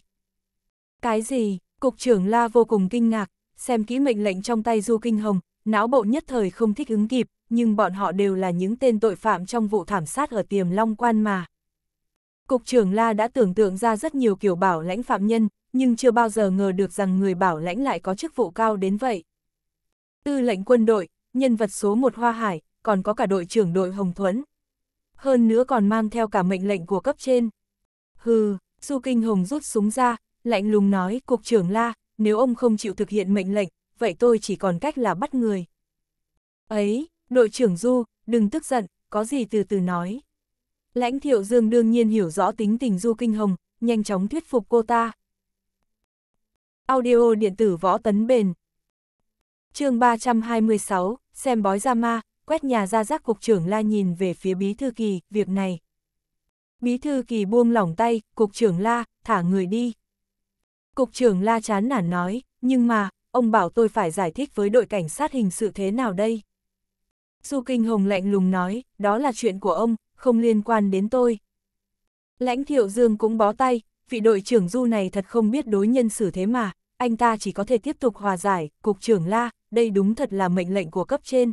Cái gì? Cục trưởng La vô cùng kinh ngạc, xem kỹ mệnh lệnh trong tay Du Kinh Hồng, não bộ nhất thời không thích ứng kịp, nhưng bọn họ đều là những tên tội phạm trong vụ thảm sát ở Tiềm Long Quan mà. Cục trưởng La đã tưởng tượng ra rất nhiều kiểu bảo lãnh phạm nhân, nhưng chưa bao giờ ngờ được rằng người bảo lãnh lại có chức vụ cao đến vậy tư lệnh quân đội, nhân vật số một Hoa Hải, còn có cả đội trưởng đội Hồng Thuấn. Hơn nữa còn mang theo cả mệnh lệnh của cấp trên. Hừ, Du Kinh Hồng rút súng ra, lạnh lùng nói, cục trưởng la, nếu ông không chịu thực hiện mệnh lệnh, vậy tôi chỉ còn cách là bắt người. Ấy, đội trưởng Du, đừng tức giận, có gì từ từ nói. Lãnh thiệu dương đương nhiên hiểu rõ tính tình Du Kinh Hồng, nhanh chóng thuyết phục cô ta. Audio điện tử võ tấn bền chương 326, xem bói ra ma, quét nhà ra rác cục trưởng la nhìn về phía bí thư kỳ, việc này. Bí thư kỳ buông lỏng tay, cục trưởng la, thả người đi. Cục trưởng la chán nản nói, nhưng mà, ông bảo tôi phải giải thích với đội cảnh sát hình sự thế nào đây? Du Kinh Hồng lạnh lùng nói, đó là chuyện của ông, không liên quan đến tôi. Lãnh thiệu dương cũng bó tay, vị đội trưởng Du này thật không biết đối nhân xử thế mà, anh ta chỉ có thể tiếp tục hòa giải, cục trưởng la, đây đúng thật là mệnh lệnh của cấp trên.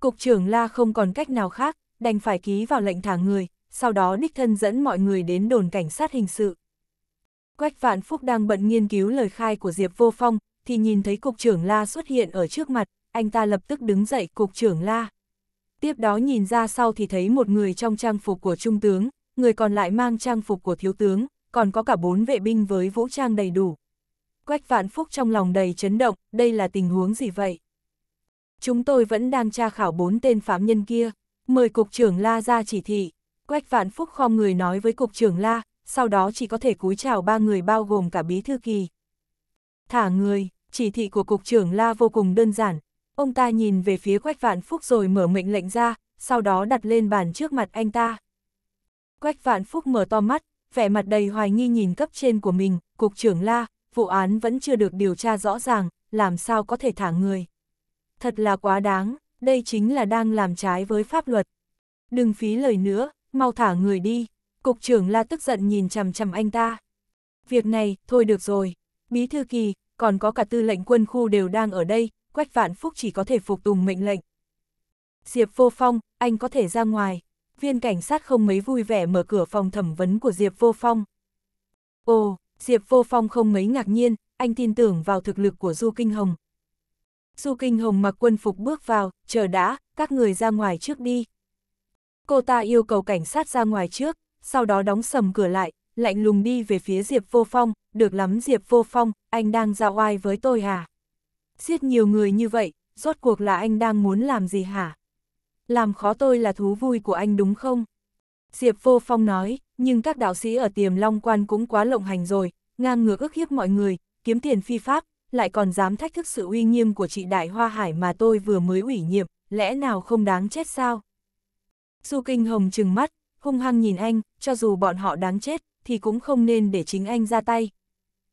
Cục trưởng La không còn cách nào khác, đành phải ký vào lệnh thả người, sau đó đích thân dẫn mọi người đến đồn cảnh sát hình sự. Quách Vạn Phúc đang bận nghiên cứu lời khai của Diệp Vô Phong, thì nhìn thấy cục trưởng La xuất hiện ở trước mặt, anh ta lập tức đứng dậy cục trưởng La. Tiếp đó nhìn ra sau thì thấy một người trong trang phục của trung tướng, người còn lại mang trang phục của thiếu tướng, còn có cả bốn vệ binh với vũ trang đầy đủ. Quách Vạn Phúc trong lòng đầy chấn động, đây là tình huống gì vậy? Chúng tôi vẫn đang tra khảo bốn tên phạm nhân kia, mời Cục trưởng La ra chỉ thị. Quách Vạn Phúc khom người nói với Cục trưởng La, sau đó chỉ có thể cúi chào ba người bao gồm cả Bí Thư Kỳ. Thả người, chỉ thị của Cục trưởng La vô cùng đơn giản. Ông ta nhìn về phía Quách Vạn Phúc rồi mở mệnh lệnh ra, sau đó đặt lên bàn trước mặt anh ta. Quách Vạn Phúc mở to mắt, vẻ mặt đầy hoài nghi nhìn cấp trên của mình, Cục trưởng La, vụ án vẫn chưa được điều tra rõ ràng, làm sao có thể thả người. Thật là quá đáng, đây chính là đang làm trái với pháp luật. Đừng phí lời nữa, mau thả người đi. Cục trưởng La tức giận nhìn chằm chằm anh ta. Việc này, thôi được rồi. Bí thư kỳ, còn có cả tư lệnh quân khu đều đang ở đây, Quách Vạn Phúc chỉ có thể phục tùng mệnh lệnh. Diệp Vô Phong, anh có thể ra ngoài. Viên cảnh sát không mấy vui vẻ mở cửa phòng thẩm vấn của Diệp Vô Phong. Ồ, Diệp Vô Phong không mấy ngạc nhiên, anh tin tưởng vào thực lực của Du Kinh Hồng. Du Kinh Hồng mặc quân phục bước vào, chờ đã, các người ra ngoài trước đi. Cô ta yêu cầu cảnh sát ra ngoài trước, sau đó đóng sầm cửa lại, lạnh lùng đi về phía Diệp Vô Phong, được lắm Diệp Vô Phong, anh đang ra oai với tôi hả? Giết nhiều người như vậy, rốt cuộc là anh đang muốn làm gì hả? Làm khó tôi là thú vui của anh đúng không? Diệp Vô Phong nói, nhưng các đạo sĩ ở tiềm long quan cũng quá lộng hành rồi, ngang ngược ức hiếp mọi người, kiếm tiền phi pháp, lại còn dám thách thức sự uy nghiêm của chị Đại Hoa Hải mà tôi vừa mới ủy nhiệm, lẽ nào không đáng chết sao? Du Kinh Hồng trừng mắt, hung hăng nhìn anh, cho dù bọn họ đáng chết, thì cũng không nên để chính anh ra tay.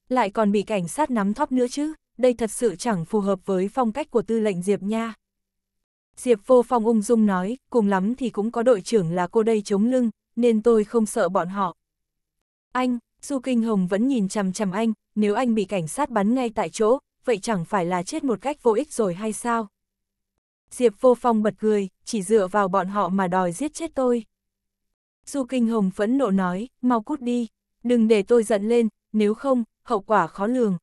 Lại còn bị cảnh sát nắm thóp nữa chứ, đây thật sự chẳng phù hợp với phong cách của tư lệnh Diệp nha. Diệp vô phong ung dung nói, cùng lắm thì cũng có đội trưởng là cô đây chống lưng, nên tôi không sợ bọn họ. Anh, Du Kinh Hồng vẫn nhìn chằm chằm anh, nếu anh bị cảnh sát bắn ngay tại chỗ, vậy chẳng phải là chết một cách vô ích rồi hay sao? Diệp Vô Phong bật cười, chỉ dựa vào bọn họ mà đòi giết chết tôi. Du Kinh Hồng phẫn nộ nói, mau cút đi, đừng để tôi giận lên, nếu không, hậu quả khó lường.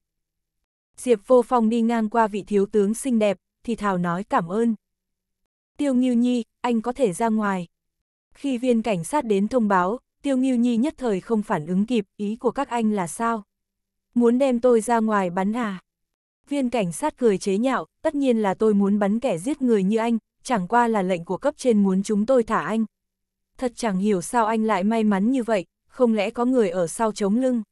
Diệp Vô Phong đi ngang qua vị thiếu tướng xinh đẹp, thì thào nói cảm ơn. Tiêu Nghiêu Nhi, anh có thể ra ngoài. Khi viên cảnh sát đến thông báo, Tiêu Nghiêu Nhi nhất thời không phản ứng kịp, ý của các anh là sao? Muốn đem tôi ra ngoài bắn à? Viên cảnh sát cười chế nhạo, tất nhiên là tôi muốn bắn kẻ giết người như anh, chẳng qua là lệnh của cấp trên muốn chúng tôi thả anh. Thật chẳng hiểu sao anh lại may mắn như vậy, không lẽ có người ở sau chống lưng?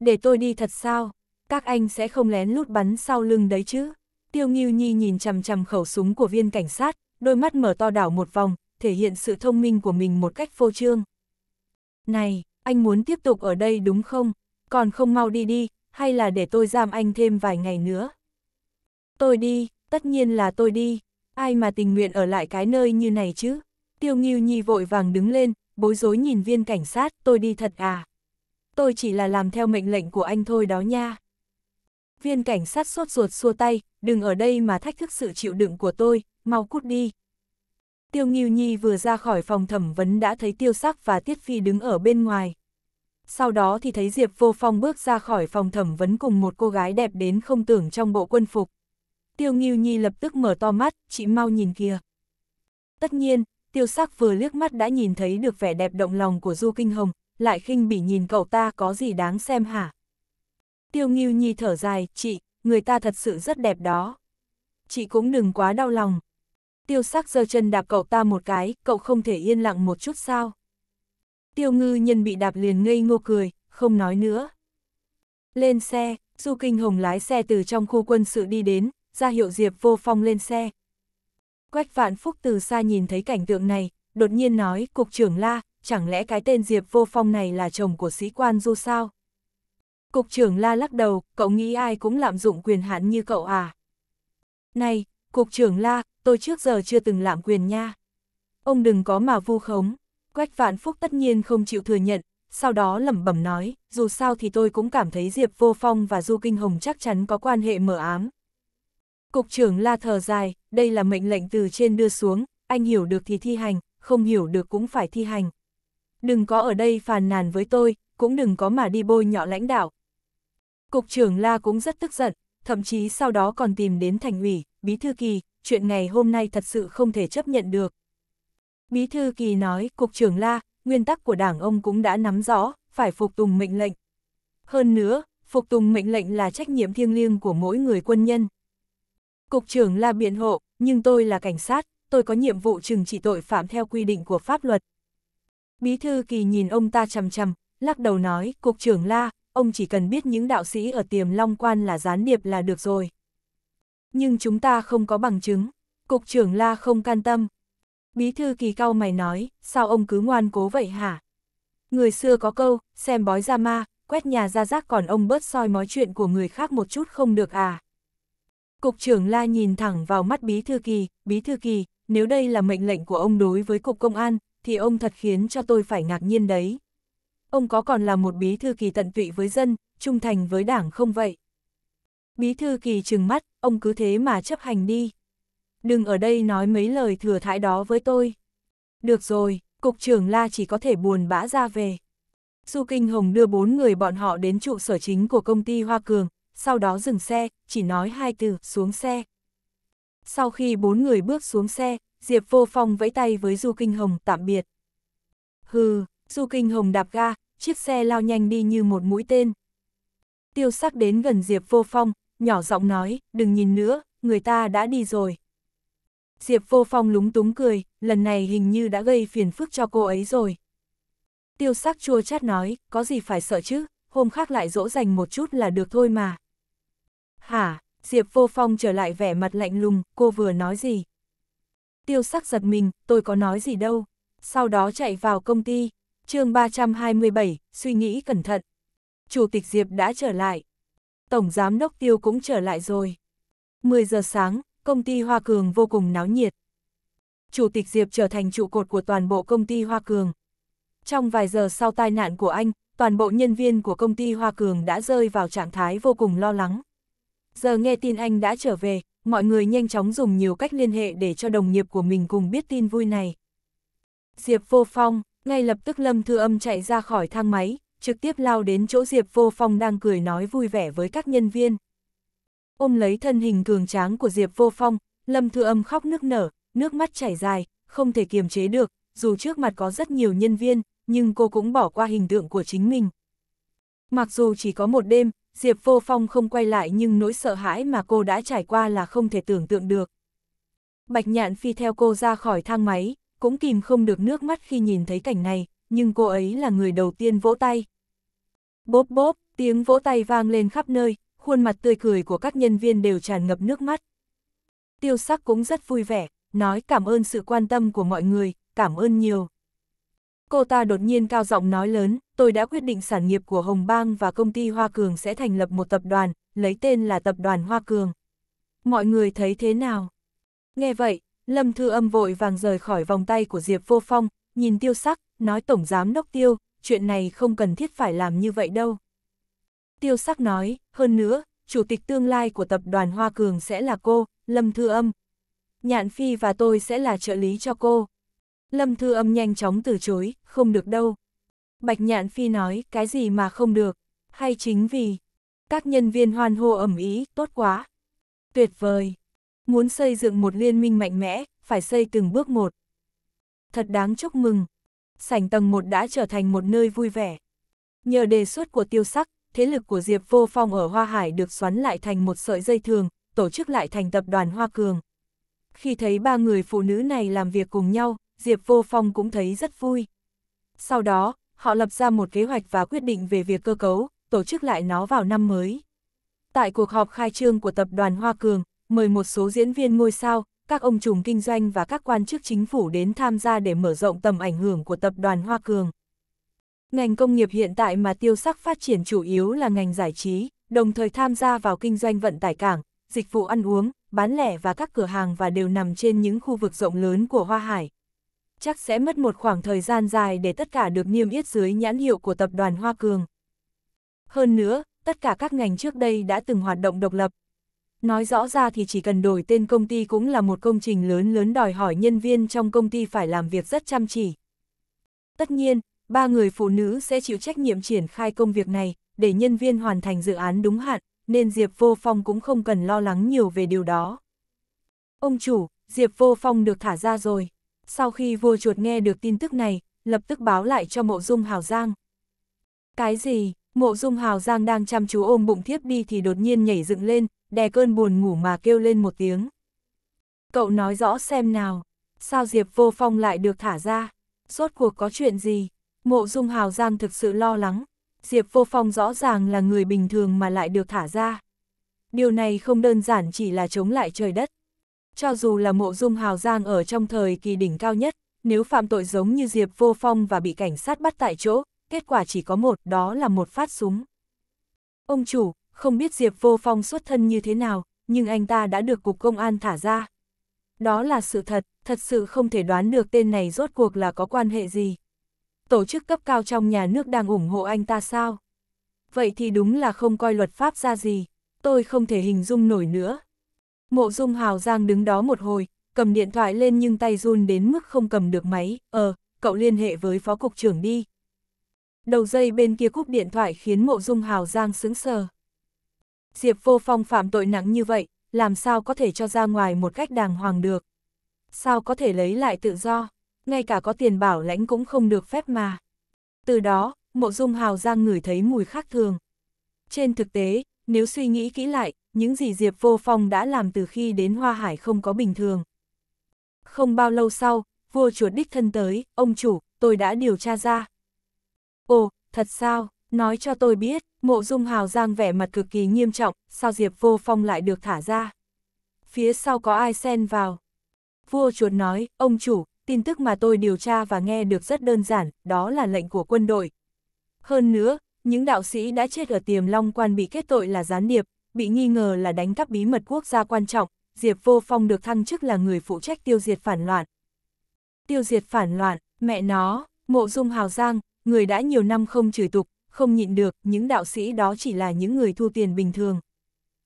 Để tôi đi thật sao? Các anh sẽ không lén lút bắn sau lưng đấy chứ? Tiêu Nghiêu Nhi nhìn chằm chằm khẩu súng của viên cảnh sát, đôi mắt mở to đảo một vòng, thể hiện sự thông minh của mình một cách phô trương. Này, anh muốn tiếp tục ở đây đúng không? Còn không mau đi đi, hay là để tôi giam anh thêm vài ngày nữa? Tôi đi, tất nhiên là tôi đi. Ai mà tình nguyện ở lại cái nơi như này chứ? Tiêu Nghiêu Nhi vội vàng đứng lên, bối rối nhìn viên cảnh sát, tôi đi thật à? Tôi chỉ là làm theo mệnh lệnh của anh thôi đó nha. Viên cảnh sát sốt ruột xua tay, đừng ở đây mà thách thức sự chịu đựng của tôi, mau cút đi. Tiêu Nghiêu Nhi vừa ra khỏi phòng thẩm vấn đã thấy Tiêu Sắc và Tiết Phi đứng ở bên ngoài. Sau đó thì thấy Diệp Vô Phong bước ra khỏi phòng thẩm vấn cùng một cô gái đẹp đến không tưởng trong bộ quân phục. Tiêu Nghiêu Nhi lập tức mở to mắt, chị mau nhìn kìa. Tất nhiên, Tiêu Sắc vừa liếc mắt đã nhìn thấy được vẻ đẹp động lòng của Du Kinh Hồng, lại khinh bỉ nhìn cậu ta có gì đáng xem hả? Tiêu Nghiêu Nhi thở dài, chị, người ta thật sự rất đẹp đó. Chị cũng đừng quá đau lòng, tiêu sắc giơ chân đạp cậu ta một cái, cậu không thể yên lặng một chút sao. Tiêu ngư nhân bị đạp liền ngây ngô cười, không nói nữa. Lên xe, Du Kinh Hồng lái xe từ trong khu quân sự đi đến, ra hiệu Diệp Vô Phong lên xe. Quách Vạn Phúc từ xa nhìn thấy cảnh tượng này, đột nhiên nói, Cục trưởng La, chẳng lẽ cái tên Diệp Vô Phong này là chồng của sĩ quan Du sao? Cục trưởng La lắc đầu, cậu nghĩ ai cũng lạm dụng quyền hạn như cậu à? Này, Cục trưởng La, tôi trước giờ chưa từng lạm quyền nha. Ông đừng có mà vu khống. Quách vạn phúc tất nhiên không chịu thừa nhận, sau đó lẩm bẩm nói, dù sao thì tôi cũng cảm thấy Diệp Vô Phong và Du Kinh Hồng chắc chắn có quan hệ mờ ám. Cục trưởng la thờ dài, đây là mệnh lệnh từ trên đưa xuống, anh hiểu được thì thi hành, không hiểu được cũng phải thi hành. Đừng có ở đây phàn nàn với tôi, cũng đừng có mà đi bôi nhọ lãnh đạo. Cục trưởng la cũng rất tức giận, thậm chí sau đó còn tìm đến thành ủy, bí thư kỳ, chuyện ngày hôm nay thật sự không thể chấp nhận được. Bí thư kỳ nói, cục trưởng la, nguyên tắc của đảng ông cũng đã nắm rõ, phải phục tùng mệnh lệnh. Hơn nữa, phục tùng mệnh lệnh là trách nhiệm thiêng liêng của mỗi người quân nhân. Cục trưởng la biện hộ, nhưng tôi là cảnh sát, tôi có nhiệm vụ trừng trị tội phạm theo quy định của pháp luật. Bí thư kỳ nhìn ông ta chầm chầm, lắc đầu nói, cục trưởng la, ông chỉ cần biết những đạo sĩ ở tiềm long quan là gián điệp là được rồi. Nhưng chúng ta không có bằng chứng. Cục trưởng La không can tâm. Bí thư kỳ cao mày nói, sao ông cứ ngoan cố vậy hả? Người xưa có câu, xem bói ra ma, quét nhà ra rác còn ông bớt soi mói chuyện của người khác một chút không được à. Cục trưởng La nhìn thẳng vào mắt Bí Thư Kỳ, Bí Thư Kỳ, nếu đây là mệnh lệnh của ông đối với Cục Công an, thì ông thật khiến cho tôi phải ngạc nhiên đấy. Ông có còn là một Bí Thư Kỳ tận tụy với dân, trung thành với đảng không vậy? Bí thư kỳ trừng mắt, ông cứ thế mà chấp hành đi. Đừng ở đây nói mấy lời thừa thãi đó với tôi. Được rồi, cục trưởng la chỉ có thể buồn bã ra về. Du Kinh Hồng đưa bốn người bọn họ đến trụ sở chính của công ty Hoa Cường, sau đó dừng xe, chỉ nói hai từ, xuống xe. Sau khi bốn người bước xuống xe, Diệp Vô Phong vẫy tay với Du Kinh Hồng tạm biệt. Hừ, Du Kinh Hồng đạp ga, chiếc xe lao nhanh đi như một mũi tên. Tiêu sắc đến gần Diệp Vô Phong, nhỏ giọng nói, đừng nhìn nữa, người ta đã đi rồi. Diệp vô phong lúng túng cười, lần này hình như đã gây phiền phức cho cô ấy rồi. Tiêu sắc chua chát nói, có gì phải sợ chứ, hôm khác lại dỗ dành một chút là được thôi mà. Hả, Diệp vô phong trở lại vẻ mặt lạnh lùng, cô vừa nói gì? Tiêu sắc giật mình, tôi có nói gì đâu. Sau đó chạy vào công ty, chương 327, suy nghĩ cẩn thận. Chủ tịch Diệp đã trở lại. Tổng Giám Đốc Tiêu cũng trở lại rồi. 10 giờ sáng, công ty Hoa Cường vô cùng náo nhiệt. Chủ tịch Diệp trở thành trụ cột của toàn bộ công ty Hoa Cường. Trong vài giờ sau tai nạn của anh, toàn bộ nhân viên của công ty Hoa Cường đã rơi vào trạng thái vô cùng lo lắng. Giờ nghe tin anh đã trở về, mọi người nhanh chóng dùng nhiều cách liên hệ để cho đồng nghiệp của mình cùng biết tin vui này. Diệp vô phong, ngay lập tức Lâm Thư Âm chạy ra khỏi thang máy, trực tiếp lao đến chỗ Diệp Vô Phong đang cười nói vui vẻ với các nhân viên. Ôm lấy thân hình cường tráng của Diệp Vô Phong, Lâm Thư Âm khóc nức nở, nước mắt chảy dài, không thể kiềm chế được, dù trước mặt có rất nhiều nhân viên, nhưng cô cũng bỏ qua hình tượng của chính mình. Mặc dù chỉ có một đêm, Diệp Vô Phong không quay lại nhưng nỗi sợ hãi mà cô đã trải qua là không thể tưởng tượng được. Bạch Nhạn Phi theo cô ra khỏi thang máy, cũng kìm không được nước mắt khi nhìn thấy cảnh này, nhưng cô ấy là người đầu tiên vỗ tay. Bốp bốp, tiếng vỗ tay vang lên khắp nơi, khuôn mặt tươi cười của các nhân viên đều tràn ngập nước mắt. Tiêu sắc cũng rất vui vẻ, nói cảm ơn sự quan tâm của mọi người, cảm ơn nhiều. Cô ta đột nhiên cao giọng nói lớn, tôi đã quyết định sản nghiệp của Hồng Bang và công ty Hoa Cường sẽ thành lập một tập đoàn, lấy tên là tập đoàn Hoa Cường. Mọi người thấy thế nào? Nghe vậy, Lâm Thư Âm vội vàng rời khỏi vòng tay của Diệp Vô Phong, nhìn tiêu sắc, nói Tổng Giám Đốc Tiêu, chuyện này không cần thiết phải làm như vậy đâu. Tiêu Sắc nói, hơn nữa, Chủ tịch tương lai của tập đoàn Hoa Cường sẽ là cô, Lâm Thư Âm. Nhạn Phi và tôi sẽ là trợ lý cho cô. Lâm Thư Âm nhanh chóng từ chối, không được đâu. Bạch Nhạn Phi nói, cái gì mà không được, hay chính vì... Các nhân viên hoan hô ẩm ý, tốt quá. Tuyệt vời. Muốn xây dựng một liên minh mạnh mẽ, phải xây từng bước một. Thật đáng chúc mừng, sảnh tầng 1 đã trở thành một nơi vui vẻ. Nhờ đề xuất của tiêu sắc, thế lực của Diệp Vô Phong ở Hoa Hải được xoắn lại thành một sợi dây thường, tổ chức lại thành tập đoàn Hoa Cường. Khi thấy ba người phụ nữ này làm việc cùng nhau, Diệp Vô Phong cũng thấy rất vui. Sau đó, họ lập ra một kế hoạch và quyết định về việc cơ cấu, tổ chức lại nó vào năm mới. Tại cuộc họp khai trương của tập đoàn Hoa Cường, mời một số diễn viên ngôi sao, các ông trùm kinh doanh và các quan chức chính phủ đến tham gia để mở rộng tầm ảnh hưởng của tập đoàn Hoa Cường. Ngành công nghiệp hiện tại mà tiêu sắc phát triển chủ yếu là ngành giải trí, đồng thời tham gia vào kinh doanh vận tải cảng, dịch vụ ăn uống, bán lẻ và các cửa hàng và đều nằm trên những khu vực rộng lớn của Hoa Hải. Chắc sẽ mất một khoảng thời gian dài để tất cả được niêm yết dưới nhãn hiệu của tập đoàn Hoa Cường. Hơn nữa, tất cả các ngành trước đây đã từng hoạt động độc lập, Nói rõ ra thì chỉ cần đổi tên công ty cũng là một công trình lớn lớn đòi hỏi nhân viên trong công ty phải làm việc rất chăm chỉ. Tất nhiên, ba người phụ nữ sẽ chịu trách nhiệm triển khai công việc này, để nhân viên hoàn thành dự án đúng hạn, nên Diệp Vô Phong cũng không cần lo lắng nhiều về điều đó. Ông chủ, Diệp Vô Phong được thả ra rồi. Sau khi vua chuột nghe được tin tức này, lập tức báo lại cho Mộ Dung Hào Giang. Cái gì? Mộ Dung Hào Giang đang chăm chú ôm bụng thiếp đi thì đột nhiên nhảy dựng lên, đè cơn buồn ngủ mà kêu lên một tiếng. Cậu nói rõ xem nào, sao Diệp Vô Phong lại được thả ra, rốt cuộc có chuyện gì, mộ dung hào giang thực sự lo lắng, Diệp Vô Phong rõ ràng là người bình thường mà lại được thả ra. Điều này không đơn giản chỉ là chống lại trời đất. Cho dù là mộ dung hào giang ở trong thời kỳ đỉnh cao nhất, nếu phạm tội giống như Diệp Vô Phong và bị cảnh sát bắt tại chỗ, kết quả chỉ có một, đó là một phát súng. Ông chủ, không biết Diệp Vô Phong xuất thân như thế nào, nhưng anh ta đã được Cục Công an thả ra. Đó là sự thật, thật sự không thể đoán được tên này rốt cuộc là có quan hệ gì. Tổ chức cấp cao trong nhà nước đang ủng hộ anh ta sao? Vậy thì đúng là không coi luật pháp ra gì, tôi không thể hình dung nổi nữa. Mộ Dung Hào Giang đứng đó một hồi, cầm điện thoại lên nhưng tay run đến mức không cầm được máy, ờ, cậu liên hệ với phó cục trưởng đi. Đầu dây bên kia cúp điện thoại khiến Mộ Dung Hào Giang sững sờ. Diệp Vô Phong phạm tội nặng như vậy, làm sao có thể cho ra ngoài một cách đàng hoàng được? Sao có thể lấy lại tự do? Ngay cả có tiền bảo lãnh cũng không được phép mà. Từ đó, Mộ Dung Hào Giang ngửi thấy mùi khác thường. Trên thực tế, nếu suy nghĩ kỹ lại, những gì Diệp Vô Phong đã làm từ khi đến Hoa Hải không có bình thường. Không bao lâu sau, vua chuột đích thân tới, ông chủ, tôi đã điều tra ra. Ồ, thật sao? Nói cho tôi biết, mộ dung hào giang vẻ mặt cực kỳ nghiêm trọng, sao Diệp vô phong lại được thả ra. Phía sau có ai xen vào. Vua chuột nói, ông chủ, tin tức mà tôi điều tra và nghe được rất đơn giản, đó là lệnh của quân đội. Hơn nữa, những đạo sĩ đã chết ở tiềm long quan bị kết tội là gián điệp, bị nghi ngờ là đánh cắp bí mật quốc gia quan trọng, Diệp Vô Phong được thăng chức là người phụ trách tiêu diệt phản loạn. Tiêu diệt phản loạn, mẹ nó, mộ dung hào giang, người đã nhiều năm không chửi tục, không nhịn được, những đạo sĩ đó chỉ là những người thu tiền bình thường.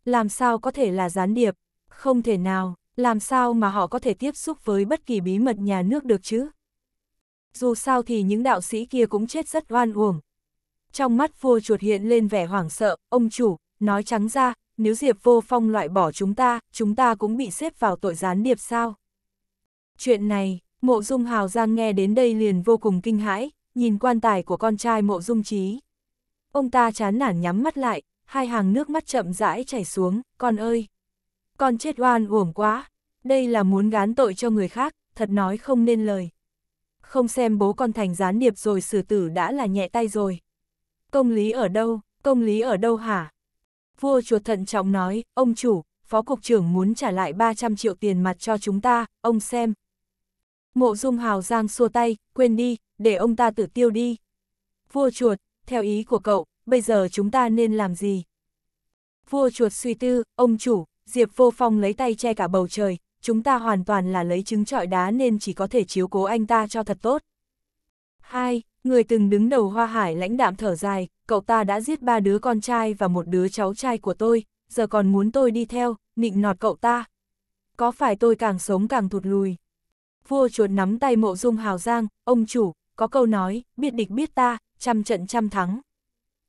Làm sao có thể là gián điệp? Không thể nào, làm sao mà họ có thể tiếp xúc với bất kỳ bí mật nhà nước được chứ? Dù sao thì những đạo sĩ kia cũng chết rất oan uổng. Trong mắt vua chuột hiện lên vẻ hoảng sợ, ông chủ, nói trắng ra, nếu Diệp vô phong loại bỏ chúng ta, chúng ta cũng bị xếp vào tội gián điệp sao? Chuyện này, mộ dung hào giang nghe đến đây liền vô cùng kinh hãi, nhìn quan tài của con trai mộ dung trí, ông ta chán nản nhắm mắt lại, hai hàng nước mắt chậm rãi chảy xuống, con ơi! Con chết oan uổng quá, đây là muốn gán tội cho người khác, thật nói không nên lời. Không xem bố con thành gián điệp rồi xử tử đã là nhẹ tay rồi. Công lý ở đâu, công lý ở đâu hả? Vua chuột thận trọng nói, ông chủ, phó cục trưởng muốn trả lại 300 triệu tiền mặt cho chúng ta, ông xem. Mộ dung hào giang xua tay, quên đi, để ông ta tự tiêu đi. Vua chuột, theo ý của cậu, bây giờ chúng ta nên làm gì? Vua chuột suy tư, ông chủ, Diệp Vô Phong lấy tay che cả bầu trời, chúng ta hoàn toàn là lấy trứng trọi đá nên chỉ có thể chiếu cố anh ta cho thật tốt. Hai, người từng đứng đầu hoa hải lãnh đạm thở dài, cậu ta đã giết ba đứa con trai và một đứa cháu trai của tôi, giờ còn muốn tôi đi theo, nịnh nọt cậu ta. Có phải tôi càng sống càng thụt lùi? Vua chuột nắm tay mộ dung hào giang, ông chủ, có câu nói, biết địch biết ta, trăm trận trăm thắng.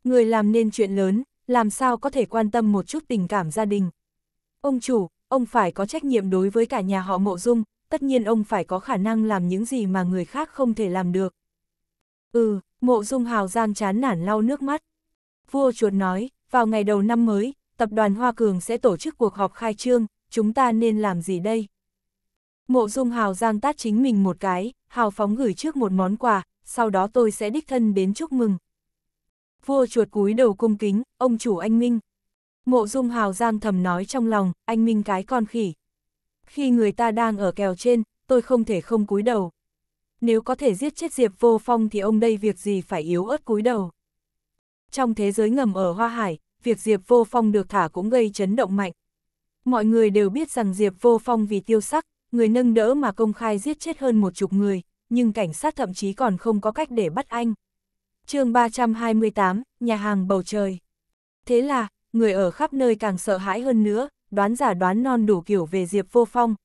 Người làm nên chuyện lớn, làm sao có thể quan tâm một chút tình cảm gia đình. Ông chủ, ông phải có trách nhiệm đối với cả nhà họ mộ dung, tất nhiên ông phải có khả năng làm những gì mà người khác không thể làm được. Ừ, mộ dung hào giang chán nản lau nước mắt. Vua chuột nói, vào ngày đầu năm mới, tập đoàn Hoa Cường sẽ tổ chức cuộc họp khai trương, chúng ta nên làm gì đây? Mộ dung hào giang tát chính mình một cái, hào phóng gửi trước một món quà, sau đó tôi sẽ đích thân đến chúc mừng. Vua chuột cúi đầu cung kính, ông chủ anh Minh. Mộ dung hào giang thầm nói trong lòng, anh Minh cái con khỉ. Khi người ta đang ở kèo trên, tôi không thể không cúi đầu. Nếu có thể giết chết Diệp vô phong thì ông đây việc gì phải yếu ớt cúi đầu. Trong thế giới ngầm ở Hoa Hải, việc Diệp vô phong được thả cũng gây chấn động mạnh. Mọi người đều biết rằng Diệp vô phong vì tiêu sắc, người nâng đỡ mà công khai giết chết hơn một chục người, nhưng cảnh sát thậm chí còn không có cách để bắt anh. chương 328, nhà hàng bầu trời. Thế là, người ở khắp nơi càng sợ hãi hơn nữa, đoán giả đoán non đủ kiểu về Diệp Vô Phong.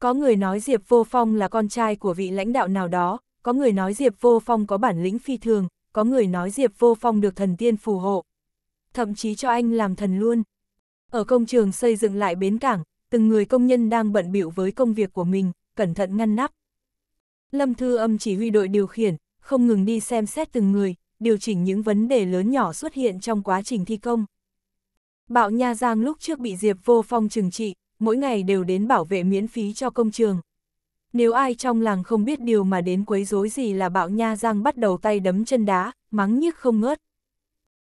Có người nói Diệp Vô Phong là con trai của vị lãnh đạo nào đó, có người nói Diệp Vô Phong có bản lĩnh phi thường, có người nói Diệp Vô Phong được thần tiên phù hộ. Thậm chí cho anh làm thần luôn. Ở công trường xây dựng lại bến cảng, từng người công nhân đang bận bịu với công việc của mình, cẩn thận ngăn nắp. Lâm Thư Âm chỉ huy đội điều khiển, không ngừng đi xem xét từng người, điều chỉnh những vấn đề lớn nhỏ xuất hiện trong quá trình thi công. Bạo Nha Giang lúc trước bị Diệp Vô Phong trừng trị, mỗi ngày đều đến bảo vệ miễn phí cho công trường. Nếu ai trong làng không biết điều mà đến quấy rối gì là Bạo Nha Giang bắt đầu tay đấm chân đá, mắng nhức không ngớt.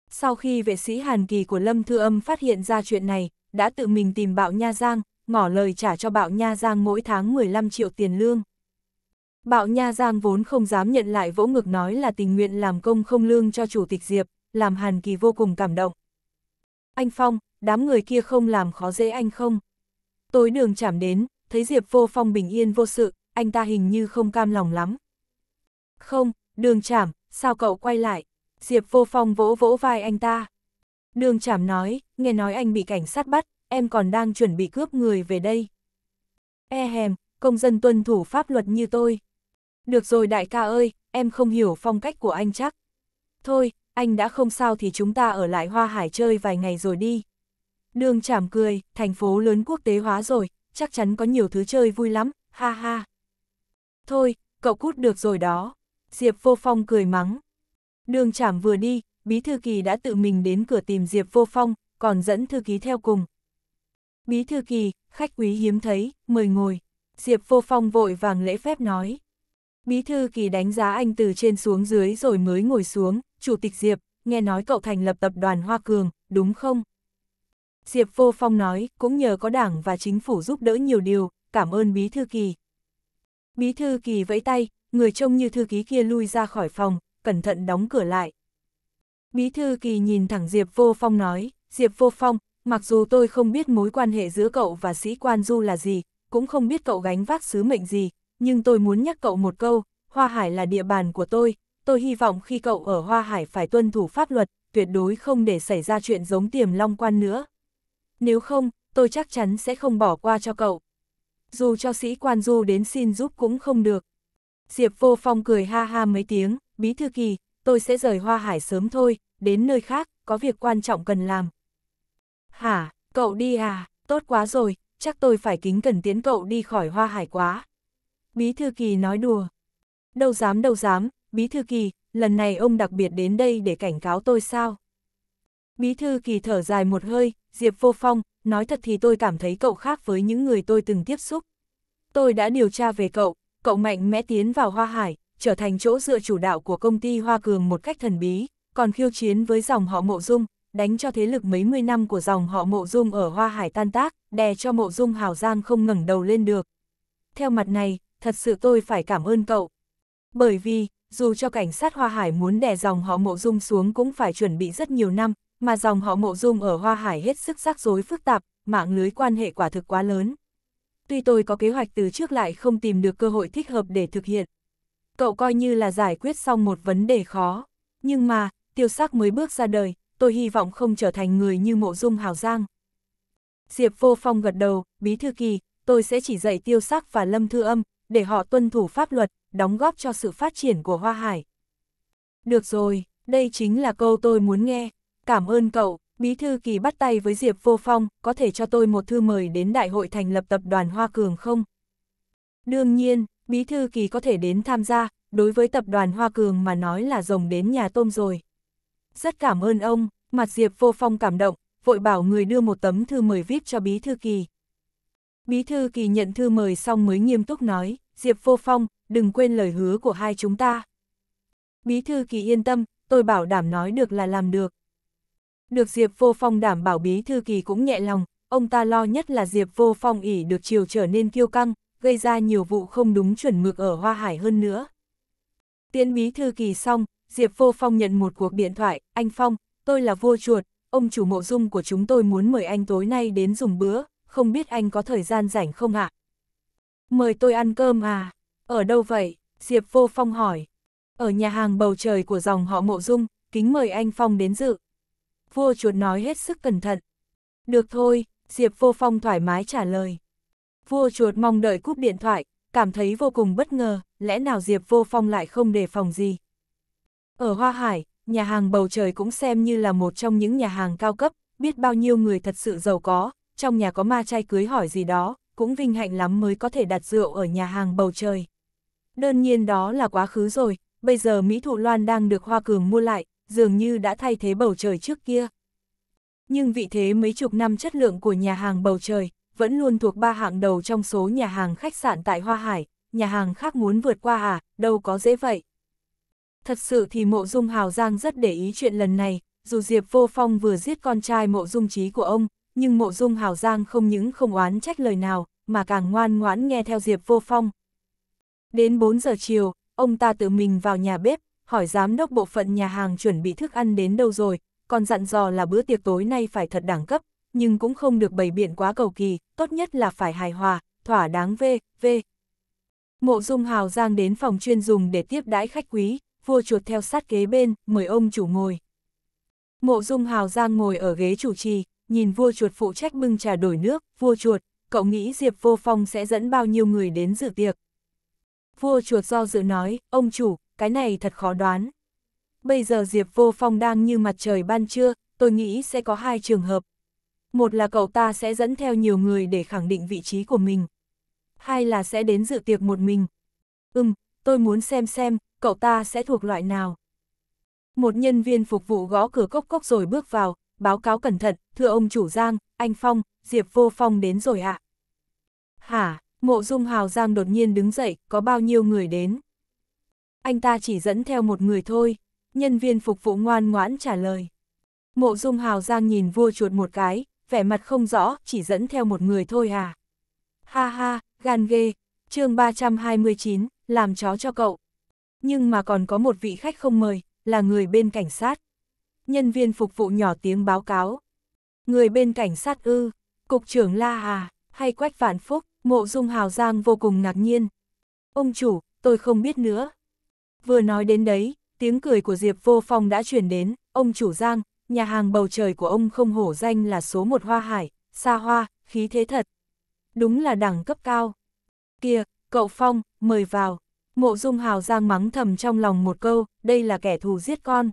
Sau khi vệ sĩ Hàn Kỳ của Lâm Thư Âm phát hiện ra chuyện này, đã tự mình tìm Bạo Nha Giang, ngỏ lời trả cho Bạo Nha Giang mỗi tháng 15 triệu tiền lương. Bạo Nha Giang vốn không dám nhận lại vỗ ngực nói là tình nguyện làm công không lương cho Chủ tịch Diệp, làm Hàn Kỳ vô cùng cảm động. Anh Phong, đám người kia không làm khó dễ anh không? Tối đường chạm đến, thấy Diệp vô phong bình yên vô sự, anh ta hình như không cam lòng lắm. Không, đường chạm, sao cậu quay lại? Diệp vô phong vỗ vỗ vai anh ta. Đường chảm nói, nghe nói anh bị cảnh sát bắt, em còn đang chuẩn bị cướp người về đây. E hèm, công dân tuân thủ pháp luật như tôi. Được rồi đại ca ơi, em không hiểu phong cách của anh chắc. Thôi, anh đã không sao thì chúng ta ở lại Hoa Hải chơi vài ngày rồi đi. Đường chảm cười, thành phố lớn quốc tế hóa rồi, chắc chắn có nhiều thứ chơi vui lắm, ha ha. Thôi, cậu cút được rồi đó. Diệp Vô Phong cười mắng. Đường chảm vừa đi, Bí Thư Kỳ đã tự mình đến cửa tìm Diệp Vô Phong, còn dẫn Thư Ký theo cùng. Bí Thư Kỳ, khách quý hiếm thấy, mời ngồi. Diệp Vô Phong vội vàng lễ phép nói. Bí thư kỳ đánh giá anh từ trên xuống dưới rồi mới ngồi xuống, Chủ tịch Diệp, nghe nói cậu thành lập tập đoàn Hoa Cường, đúng không? Diệp Vô Phong nói, cũng nhờ có đảng và chính phủ giúp đỡ nhiều điều, cảm ơn Bí Thư Kỳ. Bí Thư Kỳ vẫy tay, người trông như thư ký kia lui ra khỏi phòng, cẩn thận đóng cửa lại. Bí Thư Kỳ nhìn thẳng Diệp Vô Phong nói, Diệp Vô Phong, mặc dù tôi không biết mối quan hệ giữa cậu và sĩ quan Du là gì, cũng không biết cậu gánh vác sứ mệnh gì, nhưng tôi muốn nhắc cậu một câu, Hoa Hải là địa bàn của tôi, tôi hy vọng khi cậu ở Hoa Hải phải tuân thủ pháp luật, tuyệt đối không để xảy ra chuyện giống tiềm long quan nữa. Nếu không, tôi chắc chắn sẽ không bỏ qua cho cậu. Dù cho sĩ quan du đến xin giúp cũng không được. Diệp vô phong cười ha ha mấy tiếng, bí thư kỳ, tôi sẽ rời Hoa Hải sớm thôi, đến nơi khác, có việc quan trọng cần làm. Hả, cậu đi à, tốt quá rồi, chắc tôi phải kính cần tiến cậu đi khỏi Hoa Hải quá. Bí thư kỳ nói đùa. Đâu dám đâu dám, bí thư kỳ, lần này ông đặc biệt đến đây để cảnh cáo tôi sao? Bí thư kỳ thở dài một hơi, Diệp vô phong, nói thật thì tôi cảm thấy cậu khác với những người tôi từng tiếp xúc. Tôi đã điều tra về cậu, cậu mạnh mẽ tiến vào Hoa Hải, trở thành chỗ dựa chủ đạo của công ty Hoa Cường một cách thần bí, còn khiêu chiến với dòng họ Mộ Dung, đánh cho thế lực mấy mươi năm của dòng họ Mộ Dung ở Hoa Hải tan tác, đè cho Mộ Dung hào giang không ngẩng đầu lên được. Theo mặt này, thật sự tôi phải cảm ơn cậu. Bởi vì, dù cho cảnh sát Hoa Hải muốn đè dòng họ mộ dung xuống cũng phải chuẩn bị rất nhiều năm, mà dòng họ mộ dung ở Hoa Hải hết sức rắc rối phức tạp, mạng lưới quan hệ quả thực quá lớn. Tuy tôi có kế hoạch từ trước lại không tìm được cơ hội thích hợp để thực hiện. Cậu coi như là giải quyết xong một vấn đề khó. Nhưng mà, tiêu sắc mới bước ra đời, tôi hy vọng không trở thành người như mộ dung hào giang. Diệp vô phong gật đầu, bí thư kỳ, tôi sẽ chỉ dạy tiêu sắc và lâm thư âm, để họ tuân thủ pháp luật, đóng góp cho sự phát triển của Hoa Hải. Được rồi, đây chính là câu tôi muốn nghe. Cảm ơn cậu, Bí Thư Kỳ bắt tay với Diệp Vô Phong, có thể cho tôi một thư mời đến đại hội thành lập tập đoàn Hoa Cường không? Đương nhiên, Bí Thư Kỳ có thể đến tham gia, đối với tập đoàn Hoa Cường mà nói là rồng đến nhà tôm rồi. Rất cảm ơn ông, mặt Diệp Vô Phong cảm động, vội bảo người đưa một tấm thư mời viết cho Bí Thư Kỳ. Bí thư kỳ nhận thư mời xong mới nghiêm túc nói, Diệp Vô Phong, đừng quên lời hứa của hai chúng ta. Bí thư kỳ yên tâm, tôi bảo đảm nói được là làm được. Được Diệp Vô Phong đảm bảo bí thư kỳ cũng nhẹ lòng, ông ta lo nhất là Diệp Vô Phong ỉ được chiều trở nên kiêu căng, gây ra nhiều vụ không đúng chuẩn mực ở Hoa Hải hơn nữa. Tiến bí thư kỳ xong, Diệp Vô Phong nhận một cuộc điện thoại, anh Phong, tôi là vua chuột, ông chủ mộ dung của chúng tôi muốn mời anh tối nay đến dùng bữa, không biết anh có thời gian rảnh không ạ? À? Mời tôi ăn cơm à? Ở đâu vậy? Diệp Vô Phong hỏi. Ở nhà hàng bầu trời của dòng họ Mộ Dung, kính mời anh Phong đến dự. Vua chuột nói hết sức cẩn thận. Được thôi, Diệp Vô Phong thoải mái trả lời. Vua chuột mong đợi cúp điện thoại, cảm thấy vô cùng bất ngờ, lẽ nào Diệp Vô Phong lại không đề phòng gì. Ở Hoa Hải, nhà hàng bầu trời cũng xem như là một trong những nhà hàng cao cấp, biết bao nhiêu người thật sự giàu có, trong nhà có ma trai cưới hỏi gì đó, cũng vinh hạnh lắm mới có thể đặt rượu ở nhà hàng bầu trời. Đơn nhiên đó là quá khứ rồi, bây giờ Mỹ Thụ Loan đang được Hoa Cường mua lại, dường như đã thay thế bầu trời trước kia. Nhưng vị thế mấy chục năm chất lượng của nhà hàng bầu trời vẫn luôn thuộc ba hạng đầu trong số nhà hàng khách sạn tại Hoa Hải, nhà hàng khác muốn vượt qua à, đâu có dễ vậy. Thật sự thì Mộ Dung Hào Giang rất để ý chuyện lần này, dù Diệp Vô Phong vừa giết con trai Mộ Dung Trí của ông, nhưng mộ dung hào giang không những không oán trách lời nào, mà càng ngoan ngoãn nghe theo Diệp Vô Phong. Đến 4 giờ chiều, ông ta tự mình vào nhà bếp, hỏi giám đốc bộ phận nhà hàng chuẩn bị thức ăn đến đâu rồi, còn dặn dò là bữa tiệc tối nay phải thật đẳng cấp, nhưng cũng không được bày biện quá cầu kỳ, tốt nhất là phải hài hòa, thỏa đáng v, v. Mộ Dung Hào Giang đến phòng chuyên dùng để tiếp đãi khách quý, vua chuột theo sát kế bên, mời ông chủ ngồi. Mộ Dung Hào Giang ngồi ở ghế chủ trì, nhìn vua chuột phụ trách bưng trà đổi nước, vua chuột, cậu nghĩ Diệp Vô Phong sẽ dẫn bao nhiêu người đến dự tiệc. Vua chuột do dự nói, ông chủ, cái này thật khó đoán. Bây giờ Diệp Vô Phong đang như mặt trời ban trưa, tôi nghĩ sẽ có hai trường hợp. Một là cậu ta sẽ dẫn theo nhiều người để khẳng định vị trí của mình. Hai là sẽ đến dự tiệc một mình. Ừm, tôi muốn xem xem, cậu ta sẽ thuộc loại nào. Một nhân viên phục vụ gõ cửa cốc cốc rồi bước vào, báo cáo cẩn thận, thưa ông chủ Giang, anh Phong, Diệp Vô Phong đến rồi ạ. À? Hả, mộ dung hào Giang đột nhiên đứng dậy, có bao nhiêu người đến? Anh ta chỉ dẫn theo một người thôi, nhân viên phục vụ ngoan ngoãn trả lời. Mộ dung hào Giang nhìn vua chuột một cái, vẻ mặt không rõ, chỉ dẫn theo một người thôi à. Ha ha, gan ghê, chương 329, làm chó cho cậu. Nhưng mà còn có một vị khách không mời, là người bên cảnh sát nhân viên phục vụ nhỏ tiếng báo cáo. Người bên cảnh sát ư, cục trưởng La Hà, hay Quách Vạn Phúc, mộ dung hào giang vô cùng ngạc nhiên. Ông chủ, tôi không biết nữa. Vừa nói đến đấy, tiếng cười của Diệp Vô Phong đã chuyển đến, ông chủ giang, nhà hàng bầu trời của ông không hổ danh là số một hoa hải, xa hoa, khí thế thật. Đúng là đẳng cấp cao. Kìa, cậu Phong, mời vào. Mộ dung hào giang mắng thầm trong lòng một câu, đây là kẻ thù giết con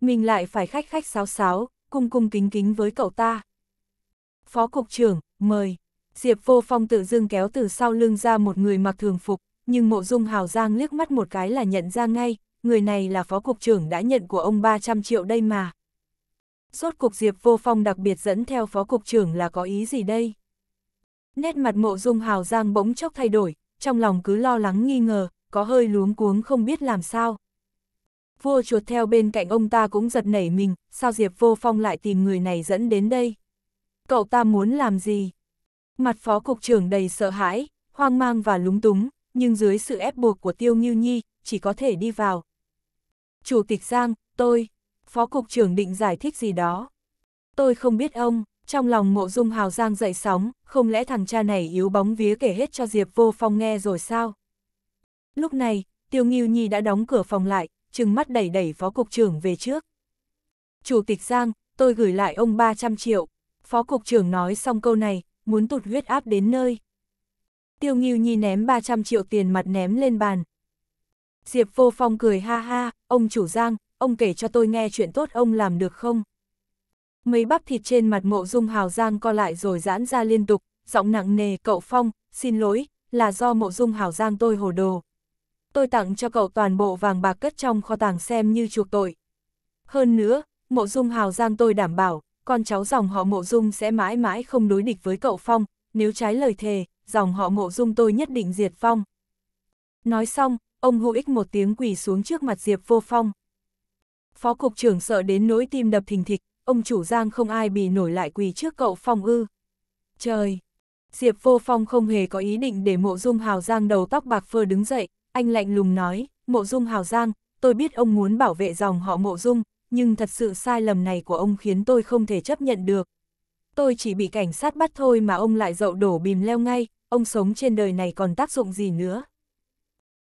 mình lại phải khách khách sáo sáo, cung cung kính kính với cậu ta. Phó Cục trưởng, mời. Diệp Vô Phong tự dưng kéo từ sau lưng ra một người mặc thường phục, nhưng mộ dung hào giang liếc mắt một cái là nhận ra ngay, người này là Phó Cục trưởng đã nhận của ông 300 triệu đây mà. Rốt cục Diệp Vô Phong đặc biệt dẫn theo Phó Cục trưởng là có ý gì đây? Nét mặt mộ dung hào giang bỗng chốc thay đổi, trong lòng cứ lo lắng nghi ngờ, có hơi luống cuống không biết làm sao. Vua chuột theo bên cạnh ông ta cũng giật nảy mình, sao Diệp Vô Phong lại tìm người này dẫn đến đây? Cậu ta muốn làm gì? Mặt phó cục trưởng đầy sợ hãi, hoang mang và lúng túng, nhưng dưới sự ép buộc của Tiêu Ngưu Nhi, chỉ có thể đi vào. Chủ tịch Giang, tôi, phó cục trưởng định giải thích gì đó. Tôi không biết ông, trong lòng mộ dung hào Giang dậy sóng, không lẽ thằng cha này yếu bóng vía kể hết cho Diệp Vô Phong nghe rồi sao? Lúc này, Tiêu Ngưu Nhi đã đóng cửa phòng lại, trừng mắt đẩy đẩy phó cục trưởng về trước. Chủ tịch Giang, tôi gửi lại ông 300 triệu. Phó cục trưởng nói xong câu này, muốn tụt huyết áp đến nơi. Tiêu Nghiêu Nhi ném 300 triệu tiền mặt ném lên bàn. Diệp Vô Phong cười ha ha, ông chủ Giang, ông kể cho tôi nghe chuyện tốt ông làm được không? Mấy bắp thịt trên mặt mộ dung hào Giang co lại rồi giãn ra liên tục, giọng nặng nề cậu Phong, xin lỗi, là do mộ dung hào Giang tôi hồ đồ, tôi tặng cho cậu toàn bộ vàng bạc cất trong kho tàng xem như chuộc tội. Hơn nữa, mộ dung hào giang tôi đảm bảo, con cháu dòng họ mộ dung sẽ mãi mãi không đối địch với cậu Phong, nếu trái lời thề, dòng họ mộ dung tôi nhất định diệt Phong. Nói xong, ông hô ích một tiếng quỳ xuống trước mặt Diệp vô phong. Phó cục trưởng sợ đến nỗi tim đập thình thịch, ông chủ giang không ai bị nổi lại quỳ trước cậu phong ư. Trời! Diệp vô phong không hề có ý định để mộ dung hào giang đầu tóc bạc phơ đứng dậy, anh lạnh lùng nói, mộ dung hào giang, tôi biết ông muốn bảo vệ dòng họ mộ dung, nhưng thật sự sai lầm này của ông khiến tôi không thể chấp nhận được. Tôi chỉ bị cảnh sát bắt thôi mà ông lại dậu đổ bìm leo ngay, ông sống trên đời này còn tác dụng gì nữa.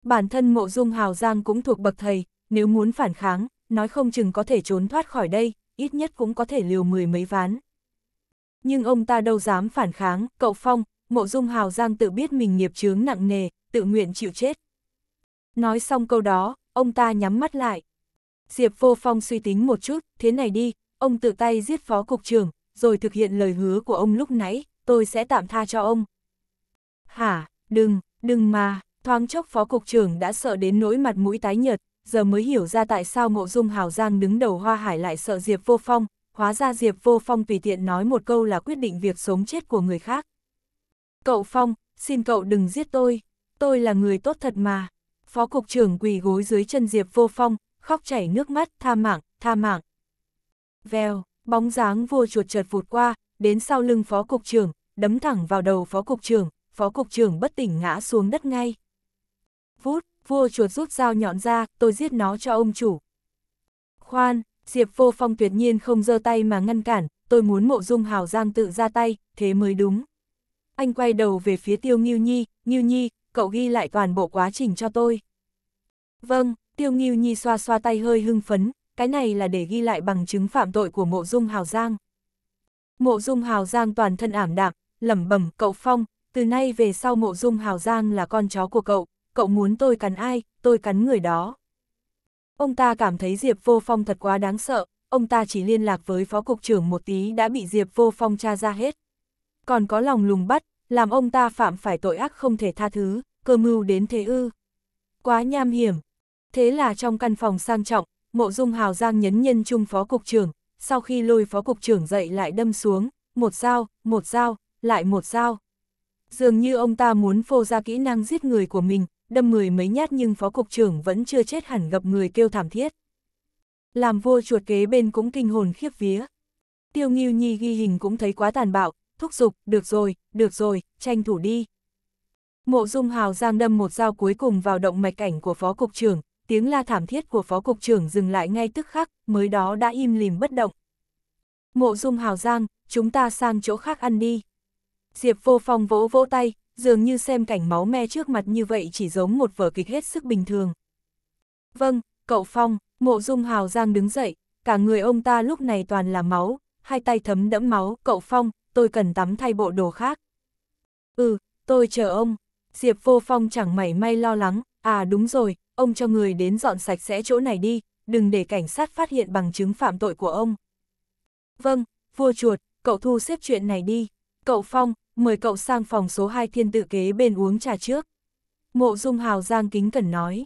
Bản thân mộ dung hào giang cũng thuộc bậc thầy, nếu muốn phản kháng, nói không chừng có thể trốn thoát khỏi đây, ít nhất cũng có thể liều mười mấy ván. Nhưng ông ta đâu dám phản kháng, cậu Phong, mộ dung hào giang tự biết mình nghiệp chướng nặng nề, tự nguyện chịu chết. Nói xong câu đó, ông ta nhắm mắt lại. Diệp Vô Phong suy tính một chút, thế này đi, ông tự tay giết phó cục trưởng, rồi thực hiện lời hứa của ông lúc nãy, tôi sẽ tạm tha cho ông. Hả, đừng, đừng mà, thoáng chốc phó cục trưởng đã sợ đến nỗi mặt mũi tái nhợt, giờ mới hiểu ra tại sao mộ dung hào giang đứng đầu hoa hải lại sợ Diệp Vô Phong, hóa ra Diệp Vô Phong tùy tiện nói một câu là quyết định việc sống chết của người khác. Cậu Phong, xin cậu đừng giết tôi, tôi là người tốt thật mà phó cục trưởng quỳ gối dưới chân Diệp Vô Phong, khóc chảy nước mắt, tha mạng, tha mạng. Vèo, bóng dáng vua chuột chợt vụt qua, đến sau lưng phó cục trưởng, đấm thẳng vào đầu phó cục trưởng, phó cục trưởng bất tỉnh ngã xuống đất ngay. Vút, vua chuột rút dao nhọn ra, tôi giết nó cho ông chủ. Khoan, Diệp Vô Phong tuyệt nhiên không giơ tay mà ngăn cản, tôi muốn mộ dung hào giang tự ra tay, thế mới đúng. Anh quay đầu về phía tiêu Nghiêu Nhi, Nghiêu Nhi, cậu ghi lại toàn bộ quá trình cho tôi. Vâng, Tiêu Nghiêu Nhi xoa xoa tay hơi hưng phấn, cái này là để ghi lại bằng chứng phạm tội của Mộ Dung Hào Giang. Mộ Dung Hào Giang toàn thân ảm đạm, lẩm bẩm, "Cậu Phong, từ nay về sau Mộ Dung Hào Giang là con chó của cậu, cậu muốn tôi cắn ai, tôi cắn người đó." Ông ta cảm thấy Diệp Vô Phong thật quá đáng sợ, ông ta chỉ liên lạc với phó cục trưởng một tí đã bị Diệp Vô Phong tra ra hết. Còn có lòng lùng bắt, làm ông ta phạm phải tội ác không thể tha thứ, cơ mưu đến thế ư. Quá nham hiểm. Thế là trong căn phòng sang trọng, mộ dung hào giang nhấn nhân trung phó cục trưởng, sau khi lôi phó cục trưởng dậy lại đâm xuống, một dao, một dao, lại một dao. Dường như ông ta muốn phô ra kỹ năng giết người của mình, đâm mười mấy nhát nhưng phó cục trưởng vẫn chưa chết hẳn gặp người kêu thảm thiết. Làm vua chuột kế bên cũng kinh hồn khiếp vía. Tiêu Nghiêu Nhi ghi hình cũng thấy quá tàn bạo, thúc giục, được rồi, được rồi, tranh thủ đi. Mộ Dung Hào giang đâm một dao cuối cùng vào động mạch cảnh của phó cục trưởng, tiếng la thảm thiết của phó cục trưởng dừng lại ngay tức khắc, mới đó đã im lìm bất động. Mộ Dung Hào giang, chúng ta sang chỗ khác ăn đi. Diệp vô phong vỗ vỗ tay, dường như xem cảnh máu me trước mặt như vậy chỉ giống một vở kịch hết sức bình thường. Vâng, cậu Phong, mộ dung hào giang đứng dậy, cả người ông ta lúc này toàn là máu, hai tay thấm đẫm máu, cậu Phong, tôi cần tắm thay bộ đồ khác. Ừ, tôi chờ ông. Diệp Vô Phong chẳng mảy may lo lắng, à đúng rồi, ông cho người đến dọn sạch sẽ chỗ này đi, đừng để cảnh sát phát hiện bằng chứng phạm tội của ông. Vâng, vua chuột, cậu thu xếp chuyện này đi. Cậu Phong, mời cậu sang phòng số 2 thiên tự kế bên uống trà trước. Mộ Dung Hào Giang kính cẩn nói.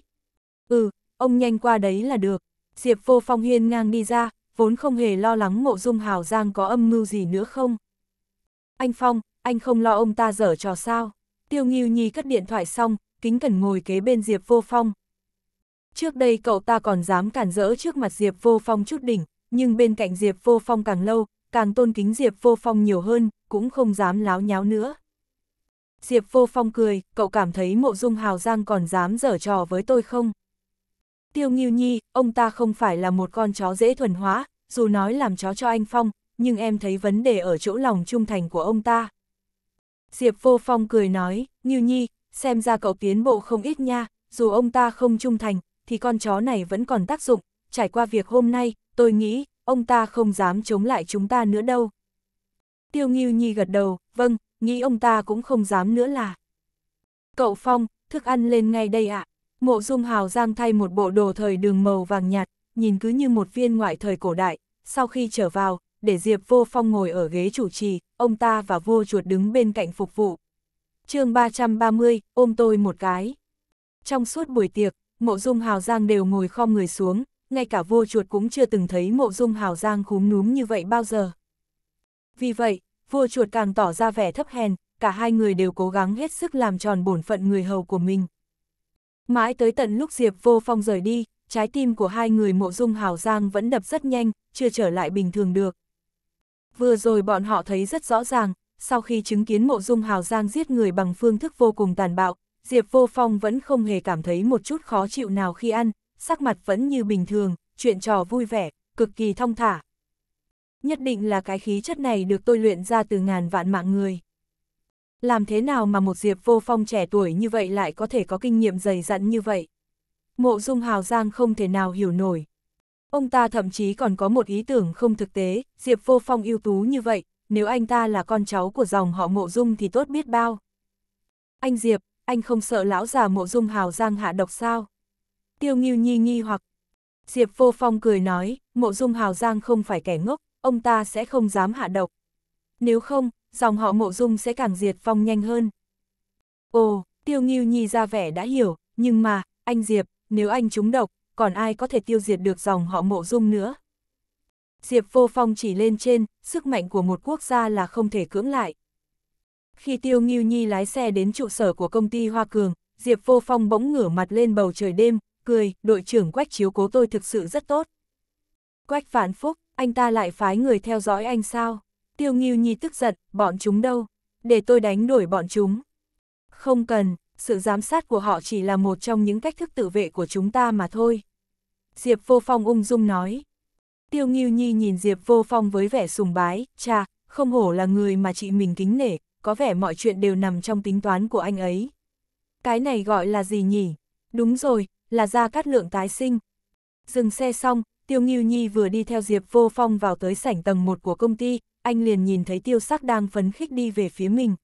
Ừ, ông nhanh qua đấy là được. Diệp Vô Phong hiên ngang đi ra, vốn không hề lo lắng Mộ Dung Hào Giang có âm mưu gì nữa không. Anh Phong, anh không lo ông ta dở trò sao? Tiêu Nghiêu Nhi cất điện thoại xong, kính cẩn ngồi kế bên Diệp Vô Phong. Trước đây cậu ta còn dám cản rỡ trước mặt Diệp Vô Phong chút đỉnh, nhưng bên cạnh Diệp Vô Phong càng lâu, càng tôn kính Diệp Vô Phong nhiều hơn, cũng không dám láo nháo nữa. Diệp Vô Phong cười, cậu cảm thấy mộ dung hào giang còn dám dở trò với tôi không? Tiêu Nghiêu Nhi, ông ta không phải là một con chó dễ thuần hóa, dù nói làm chó cho anh Phong, nhưng em thấy vấn đề ở chỗ lòng trung thành của ông ta. Diệp Vô Phong cười nói, Như Nhi, xem ra cậu tiến bộ không ít nha, dù ông ta không trung thành, thì con chó này vẫn còn tác dụng, trải qua việc hôm nay, tôi nghĩ, ông ta không dám chống lại chúng ta nữa đâu. Tiêu Nghiêu Nhi gật đầu, vâng, nghĩ ông ta cũng không dám nữa là. Cậu Phong, thức ăn lên ngay đây ạ. À. Mộ Dung Hào Giang thay một bộ đồ thời đường màu vàng nhạt, nhìn cứ như một viên ngoại thời cổ đại, sau khi trở vào, để Diệp Vô Phong ngồi ở ghế chủ trì, ông ta và vô chuột đứng bên cạnh phục vụ. chương 330, ôm tôi một cái. Trong suốt buổi tiệc, mộ dung hào giang đều ngồi khom người xuống, ngay cả vô chuột cũng chưa từng thấy mộ dung hào giang khúm núm như vậy bao giờ. Vì vậy, vua chuột càng tỏ ra vẻ thấp hèn, cả hai người đều cố gắng hết sức làm tròn bổn phận người hầu của mình. Mãi tới tận lúc Diệp vô phong rời đi, trái tim của hai người mộ dung hào giang vẫn đập rất nhanh, chưa trở lại bình thường được. Vừa rồi bọn họ thấy rất rõ ràng, sau khi chứng kiến mộ dung hào giang giết người bằng phương thức vô cùng tàn bạo, Diệp Vô Phong vẫn không hề cảm thấy một chút khó chịu nào khi ăn, sắc mặt vẫn như bình thường, chuyện trò vui vẻ, cực kỳ thong thả. Nhất định là cái khí chất này được tôi luyện ra từ ngàn vạn mạng người. Làm thế nào mà một Diệp Vô Phong trẻ tuổi như vậy lại có thể có kinh nghiệm dày dặn như vậy? Mộ Dung Hào Giang không thể nào hiểu nổi. Ông ta thậm chí còn có một ý tưởng không thực tế, Diệp Vô Phong ưu tú như vậy, nếu anh ta là con cháu của dòng họ Mộ Dung thì tốt biết bao. Anh Diệp, anh không sợ lão già Mộ Dung hào giang hạ độc sao? Tiêu Nghiêu Nhi nghi hoặc. Diệp Vô Phong cười nói, Mộ Dung hào giang không phải kẻ ngốc, ông ta sẽ không dám hạ độc. Nếu không, dòng họ Mộ Dung sẽ càng diệt phong nhanh hơn. Ồ, Tiêu Nghiêu Nhi ra vẻ đã hiểu, nhưng mà, anh Diệp, nếu anh trúng độc, còn ai có thể tiêu diệt được dòng họ mộ dung nữa. Diệp Vô Phong chỉ lên trên, sức mạnh của một quốc gia là không thể cưỡng lại. Khi Tiêu Nghiêu Nhi lái xe đến trụ sở của công ty Hoa Cường, Diệp Vô Phong bỗng ngửa mặt lên bầu trời đêm, cười, đội trưởng Quách chiếu cố tôi thực sự rất tốt. Quách phản Phúc, anh ta lại phái người theo dõi anh sao? Tiêu Nghiêu Nhi tức giận, bọn chúng đâu? Để tôi đánh đuổi bọn chúng. Không cần, sự giám sát của họ chỉ là một trong những cách thức tự vệ của chúng ta mà thôi. Diệp Vô Phong ung dung nói. Tiêu Nghiêu Nhi nhìn Diệp Vô Phong với vẻ sùng bái, cha, không hổ là người mà chị mình kính nể, có vẻ mọi chuyện đều nằm trong tính toán của anh ấy. Cái này gọi là gì nhỉ? Đúng rồi, là ra cát lượng tái sinh. Dừng xe xong, Tiêu Nghiêu Nhi vừa đi theo Diệp Vô Phong vào tới sảnh tầng 1 của công ty, anh liền nhìn thấy Tiêu Sắc đang phấn khích đi về phía mình.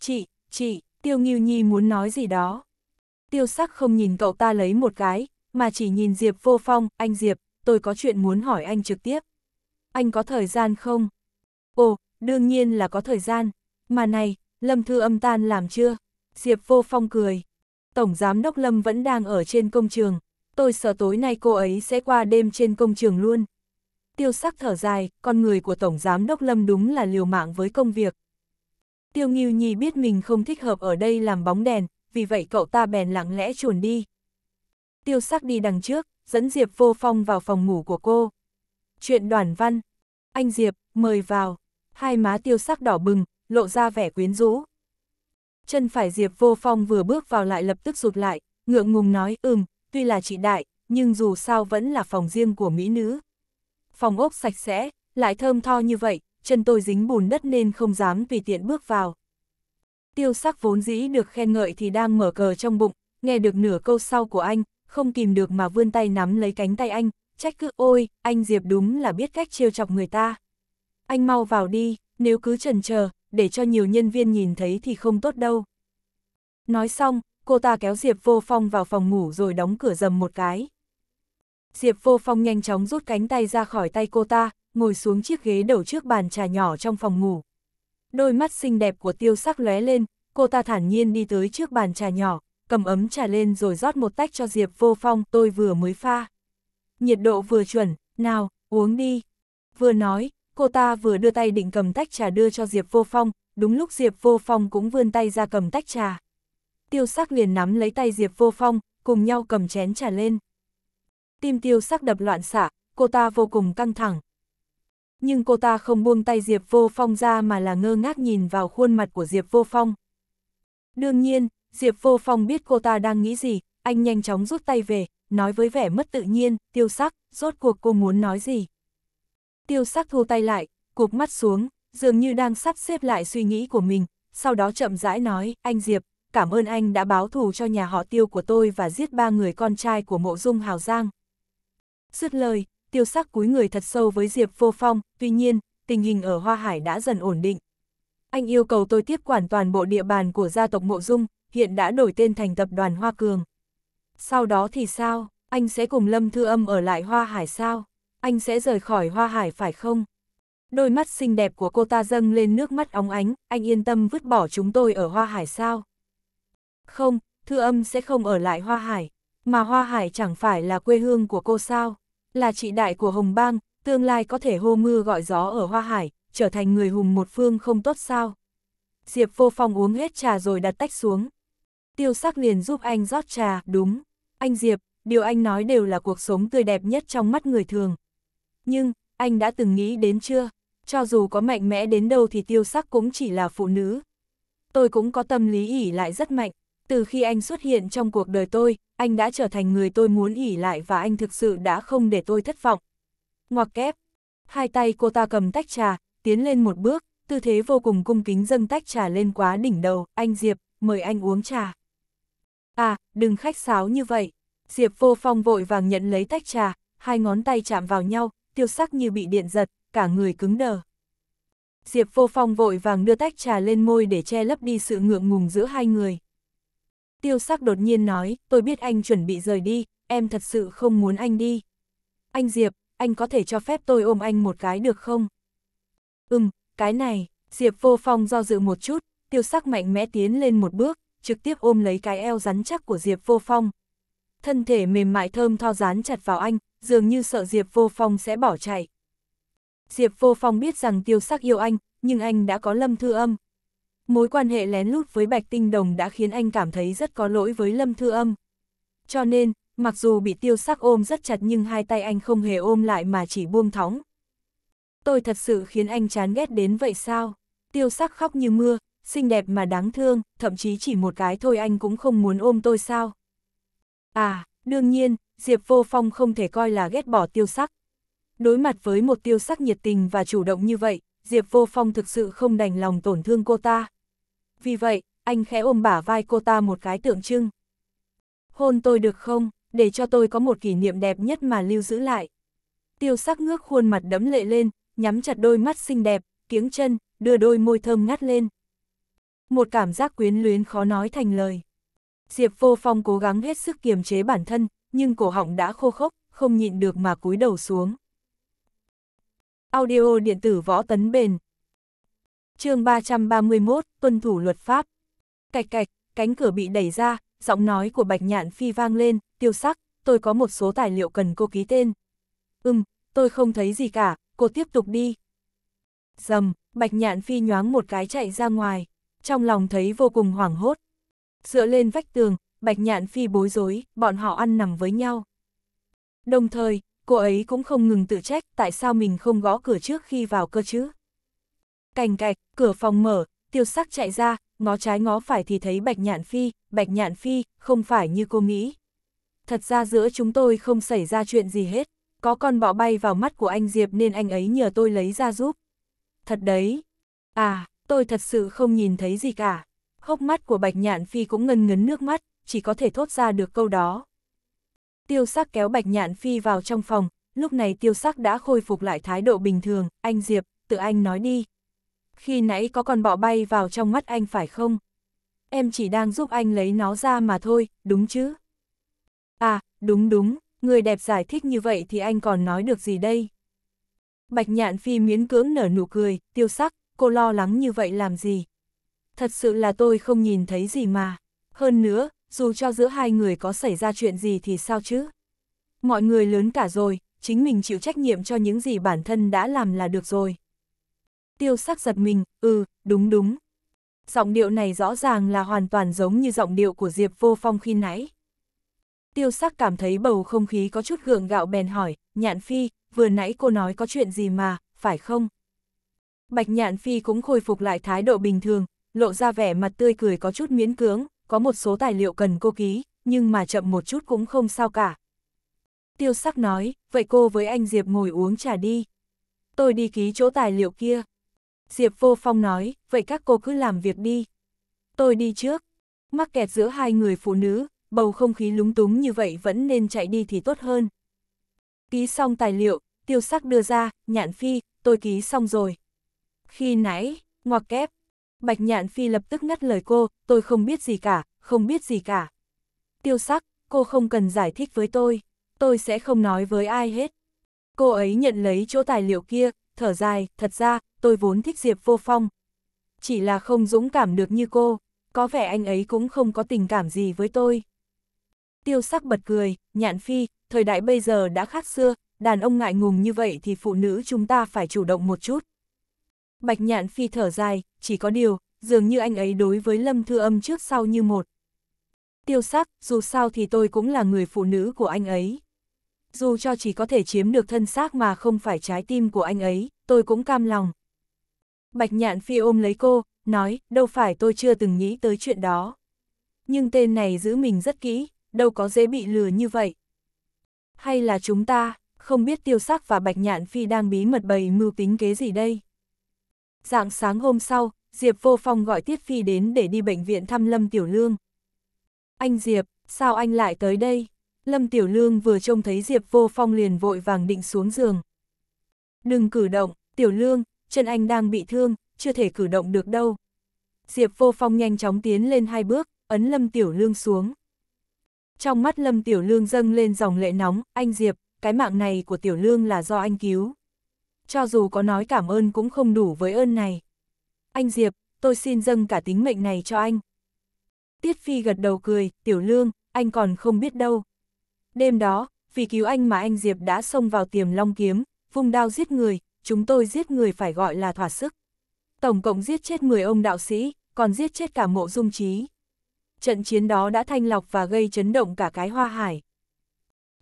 Chị, chị, Tiêu Nghiêu Nhi muốn nói gì đó. Tiêu sắc không nhìn cậu ta lấy một cái, mà chỉ nhìn Diệp vô phong, anh Diệp, tôi có chuyện muốn hỏi anh trực tiếp. Anh có thời gian không? Ồ, đương nhiên là có thời gian. Mà này, Lâm Thư âm tan làm chưa? Diệp vô phong cười. Tổng Giám Đốc Lâm vẫn đang ở trên công trường. Tôi sợ tối nay cô ấy sẽ qua đêm trên công trường luôn. Tiêu sắc thở dài, con người của Tổng Giám Đốc Lâm đúng là liều mạng với công việc. Tiêu Nghiêu Nhi biết mình không thích hợp ở đây làm bóng đèn, vì vậy cậu ta bèn lặng lẽ chuồn đi. Tiêu sắc đi đằng trước, dẫn Diệp vô phong vào phòng ngủ của cô. Chuyện đoàn văn. Anh Diệp, mời vào. Hai má tiêu sắc đỏ bừng, lộ ra vẻ quyến rũ. Chân phải Diệp vô phong vừa bước vào lại lập tức rụt lại, ngượng ngùng nói ừm, tuy là chị đại, nhưng dù sao vẫn là phòng riêng của mỹ nữ. Phòng ốc sạch sẽ, lại thơm tho như vậy, chân tôi dính bùn đất nên không dám tùy tiện bước vào. Tiêu sắc vốn dĩ được khen ngợi thì đang mở cờ trong bụng, nghe được nửa câu sau của anh, không kìm được mà vươn tay nắm lấy cánh tay anh, trách cứ ôi, anh Diệp đúng là biết cách trêu chọc người ta. Anh mau vào đi, nếu cứ chần chờ, để cho nhiều nhân viên nhìn thấy thì không tốt đâu. Nói xong, cô ta kéo Diệp Vô Phong vào phòng ngủ rồi đóng cửa dầm một cái. Diệp Vô Phong nhanh chóng rút cánh tay ra khỏi tay cô ta, ngồi xuống chiếc ghế đầu trước bàn trà nhỏ trong phòng ngủ. Đôi mắt xinh đẹp của tiêu sắc lóe lên, cô ta thản nhiên đi tới trước bàn trà nhỏ, cầm ấm trà lên rồi rót một tách cho Diệp vô phong tôi vừa mới pha. Nhiệt độ vừa chuẩn, nào, uống đi. Vừa nói, cô ta vừa đưa tay định cầm tách trà đưa cho Diệp vô phong, đúng lúc Diệp vô phong cũng vươn tay ra cầm tách trà. Tiêu sắc liền nắm lấy tay Diệp vô phong, cùng nhau cầm chén trà lên. Tim tiêu sắc đập loạn xạ, cô ta vô cùng căng thẳng, nhưng cô ta không buông tay Diệp Vô Phong ra mà là ngơ ngác nhìn vào khuôn mặt của Diệp Vô Phong. Đương nhiên, Diệp Vô Phong biết cô ta đang nghĩ gì, anh nhanh chóng rút tay về, nói với vẻ mất tự nhiên, tiêu sắc, rốt cuộc cô muốn nói gì. Tiêu sắc thu tay lại, cụp mắt xuống, dường như đang sắp xếp lại suy nghĩ của mình, sau đó chậm rãi nói, anh Diệp, cảm ơn anh đã báo thù cho nhà họ tiêu của tôi và giết ba người con trai của mộ dung hào giang. Dứt lời, tiêu sắc cúi người thật sâu với Diệp Vô Phong, tuy nhiên, tình hình ở Hoa Hải đã dần ổn định. Anh yêu cầu tôi tiếp quản toàn bộ địa bàn của gia tộc Mộ Dung, hiện đã đổi tên thành tập đoàn Hoa Cường. Sau đó thì sao, anh sẽ cùng Lâm Thư Âm ở lại Hoa Hải sao? Anh sẽ rời khỏi Hoa Hải phải không? Đôi mắt xinh đẹp của cô ta dâng lên nước mắt óng ánh, anh yên tâm vứt bỏ chúng tôi ở Hoa Hải sao? Không, Thư Âm sẽ không ở lại Hoa Hải, mà Hoa Hải chẳng phải là quê hương của cô sao? là chị đại của Hồng Bang, tương lai có thể hô mưa gọi gió ở Hoa Hải, trở thành người hùng một phương không tốt sao. Diệp vô phong uống hết trà rồi đặt tách xuống. Tiêu sắc liền giúp anh rót trà, đúng. Anh Diệp, điều anh nói đều là cuộc sống tươi đẹp nhất trong mắt người thường. Nhưng, anh đã từng nghĩ đến chưa? Cho dù có mạnh mẽ đến đâu thì tiêu sắc cũng chỉ là phụ nữ. Tôi cũng có tâm lý ỉ lại rất mạnh, từ khi anh xuất hiện trong cuộc đời tôi, anh đã trở thành người tôi muốn ỉ lại và anh thực sự đã không để tôi thất vọng. Ngoặc kép, hai tay cô ta cầm tách trà, tiến lên một bước, tư thế vô cùng cung kính dâng tách trà lên quá đỉnh đầu, anh Diệp, mời anh uống trà. À, đừng khách sáo như vậy. Diệp vô phong vội vàng nhận lấy tách trà, hai ngón tay chạm vào nhau, tiêu sắc như bị điện giật, cả người cứng đờ. Diệp vô phong vội vàng đưa tách trà lên môi để che lấp đi sự ngượng ngùng giữa hai người. Tiêu sắc đột nhiên nói, tôi biết anh chuẩn bị rời đi, em thật sự không muốn anh đi. Anh Diệp, anh có thể cho phép tôi ôm anh một cái được không? Ừm, cái này, Diệp vô phong do dự một chút, tiêu sắc mạnh mẽ tiến lên một bước, trực tiếp ôm lấy cái eo rắn chắc của Diệp vô phong. Thân thể mềm mại thơm tho rán chặt vào anh, dường như sợ Diệp vô phong sẽ bỏ chạy. Diệp vô phong biết rằng tiêu sắc yêu anh, nhưng anh đã có lâm thư âm, Mối quan hệ lén lút với Bạch Tinh Đồng đã khiến anh cảm thấy rất có lỗi với Lâm Thư Âm. Cho nên, mặc dù bị tiêu sắc ôm rất chặt nhưng hai tay anh không hề ôm lại mà chỉ buông thóng. Tôi thật sự khiến anh chán ghét đến vậy sao? Tiêu sắc khóc như mưa, xinh đẹp mà đáng thương, thậm chí chỉ một cái thôi anh cũng không muốn ôm tôi sao? À, đương nhiên, Diệp Vô Phong không thể coi là ghét bỏ tiêu sắc. Đối mặt với một tiêu sắc nhiệt tình và chủ động như vậy, Diệp Vô Phong thực sự không đành lòng tổn thương cô ta vì vậy, anh khẽ ôm bả vai cô ta một cái tượng trưng. Hôn tôi được không, để cho tôi có một kỷ niệm đẹp nhất mà lưu giữ lại. Tiêu sắc ngước khuôn mặt đấm lệ lên, nhắm chặt đôi mắt xinh đẹp, kiếng chân, đưa đôi môi thơm ngắt lên. Một cảm giác quyến luyến khó nói thành lời. Diệp vô phong cố gắng hết sức kiềm chế bản thân, nhưng cổ họng đã khô khốc, không nhịn được mà cúi đầu xuống. Audio điện tử võ tấn bền, chương 331, tuân thủ luật pháp. Cạch cạch, cánh cửa bị đẩy ra, giọng nói của Bạch Nhạn Phi vang lên, tiêu sắc, tôi có một số tài liệu cần cô ký tên. Ừm, tôi không thấy gì cả, cô tiếp tục đi. Dầm, Bạch Nhạn Phi nhoáng một cái chạy ra ngoài, trong lòng thấy vô cùng hoảng hốt. Dựa lên vách tường, Bạch Nhạn Phi bối rối, bọn họ ăn nằm với nhau. Đồng thời, cô ấy cũng không ngừng tự trách tại sao mình không gõ cửa trước khi vào cơ chứ cành cạch, cửa phòng mở, tiêu sắc chạy ra, ngó trái ngó phải thì thấy bạch nhạn phi, bạch nhạn phi, không phải như cô nghĩ. Thật ra giữa chúng tôi không xảy ra chuyện gì hết, có con bọ bay vào mắt của anh Diệp nên anh ấy nhờ tôi lấy ra giúp. Thật đấy. À, tôi thật sự không nhìn thấy gì cả. Hốc mắt của bạch nhạn phi cũng ngân ngấn nước mắt, chỉ có thể thốt ra được câu đó. Tiêu sắc kéo bạch nhạn phi vào trong phòng, lúc này tiêu sắc đã khôi phục lại thái độ bình thường, anh Diệp, tự anh nói đi, khi nãy có còn bọ bay vào trong mắt anh phải không? Em chỉ đang giúp anh lấy nó ra mà thôi, đúng chứ? À, đúng đúng, người đẹp giải thích như vậy thì anh còn nói được gì đây? Bạch nhạn phi miễn cưỡng nở nụ cười, tiêu sắc, cô lo lắng như vậy làm gì? Thật sự là tôi không nhìn thấy gì mà. Hơn nữa, dù cho giữa hai người có xảy ra chuyện gì thì sao chứ? Mọi người lớn cả rồi, chính mình chịu trách nhiệm cho những gì bản thân đã làm là được rồi tiêu sắc giật mình, ừ, đúng đúng. Giọng điệu này rõ ràng là hoàn toàn giống như giọng điệu của Diệp Vô Phong khi nãy. Tiêu sắc cảm thấy bầu không khí có chút gượng gạo bèn hỏi, nhạn phi, vừa nãy cô nói có chuyện gì mà, phải không? Bạch nhạn phi cũng khôi phục lại thái độ bình thường, lộ ra vẻ mặt tươi cười có chút miễn cưỡng, có một số tài liệu cần cô ký, nhưng mà chậm một chút cũng không sao cả. Tiêu sắc nói, vậy cô với anh Diệp ngồi uống trà đi. Tôi đi ký chỗ tài liệu kia. Diệp Vô Phong nói, vậy các cô cứ làm việc đi. Tôi đi trước. Mắc kẹt giữa hai người phụ nữ, bầu không khí lúng túng như vậy vẫn nên chạy đi thì tốt hơn. Ký xong tài liệu, tiêu sắc đưa ra, nhạn phi, tôi ký xong rồi. Khi nãy, ngoặc kép, bạch nhạn phi lập tức ngắt lời cô, tôi không biết gì cả, không biết gì cả. Tiêu sắc, cô không cần giải thích với tôi, tôi sẽ không nói với ai hết. Cô ấy nhận lấy chỗ tài liệu kia, thở dài, thật ra, tôi vốn thích Diệp Vô Phong. Chỉ là không dũng cảm được như cô, có vẻ anh ấy cũng không có tình cảm gì với tôi. Tiêu sắc bật cười, nhạn phi, thời đại bây giờ đã khác xưa, đàn ông ngại ngùng như vậy thì phụ nữ chúng ta phải chủ động một chút. Bạch nhạn phi thở dài, chỉ có điều, dường như anh ấy đối với lâm thư âm trước sau như một. Tiêu sắc, dù sao thì tôi cũng là người phụ nữ của anh ấy. Dù cho chỉ có thể chiếm được thân xác mà không phải trái tim của anh ấy, tôi cũng cam lòng. Bạch Nhạn Phi ôm lấy cô, nói, đâu phải tôi chưa từng nghĩ tới chuyện đó. Nhưng tên này giữ mình rất kỹ, đâu có dễ bị lừa như vậy. Hay là chúng ta, không biết tiêu sắc và Bạch Nhạn Phi đang bí mật bày mưu tính kế gì đây? Dạng sáng hôm sau, Diệp Vô Phong gọi Tiết Phi đến để đi bệnh viện thăm Lâm Tiểu Lương. Anh Diệp, sao anh lại tới đây? Lâm Tiểu Lương vừa trông thấy Diệp Vô Phong liền vội vàng định xuống giường. Đừng cử động, Tiểu Lương, chân anh đang bị thương, chưa thể cử động được đâu. Diệp vô phong nhanh chóng tiến lên hai bước, ấn Lâm Tiểu Lương xuống. Trong mắt Lâm Tiểu Lương dâng lên dòng lệ nóng, anh Diệp, cái mạng này của Tiểu Lương là do anh cứu. Cho dù có nói cảm ơn cũng không đủ với ơn này. Anh Diệp, tôi xin dâng cả tính mệnh này cho anh. Tiết Phi gật đầu cười, Tiểu Lương, anh còn không biết đâu. Đêm đó, vì cứu anh mà anh Diệp đã xông vào tiềm long kiếm, vung đao giết người, chúng tôi giết người phải gọi là thỏa sức. Tổng cộng giết chết 10 ông đạo sĩ, còn giết chết cả mộ dung trí. Trận chiến đó đã thanh lọc và gây chấn động cả cái hoa hải.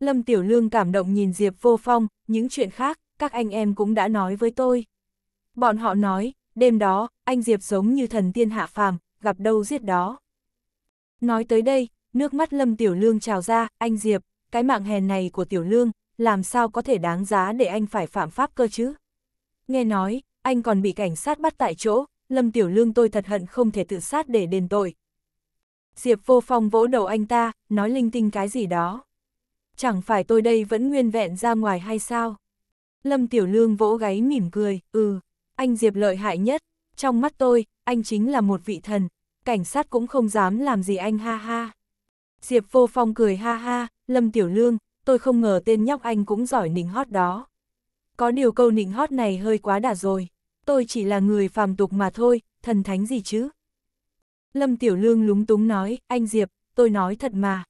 Lâm Tiểu Lương cảm động nhìn Diệp Vô Phong, những chuyện khác, các anh em cũng đã nói với tôi. Bọn họ nói, đêm đó, anh Diệp giống như thần tiên hạ phàm, gặp đâu giết đó. Nói tới đây, nước mắt Lâm Tiểu Lương trào ra, anh Diệp, cái mạng hèn này của Tiểu Lương, làm sao có thể đáng giá để anh phải phạm pháp cơ chứ? Nghe nói, anh còn bị cảnh sát bắt tại chỗ, Lâm Tiểu Lương tôi thật hận không thể tự sát để đền tội. Diệp vô phong vỗ đầu anh ta, nói linh tinh cái gì đó. Chẳng phải tôi đây vẫn nguyên vẹn ra ngoài hay sao? Lâm Tiểu Lương vỗ gáy mỉm cười, ừ, anh Diệp lợi hại nhất, trong mắt tôi, anh chính là một vị thần, cảnh sát cũng không dám làm gì anh ha ha. Diệp vô phong cười ha ha, Lâm Tiểu Lương, tôi không ngờ tên nhóc anh cũng giỏi nịnh hót đó. Có điều câu nịnh hót này hơi quá đà rồi, tôi chỉ là người phàm tục mà thôi, thần thánh gì chứ? Lâm Tiểu Lương lúng túng nói, anh Diệp, tôi nói thật mà.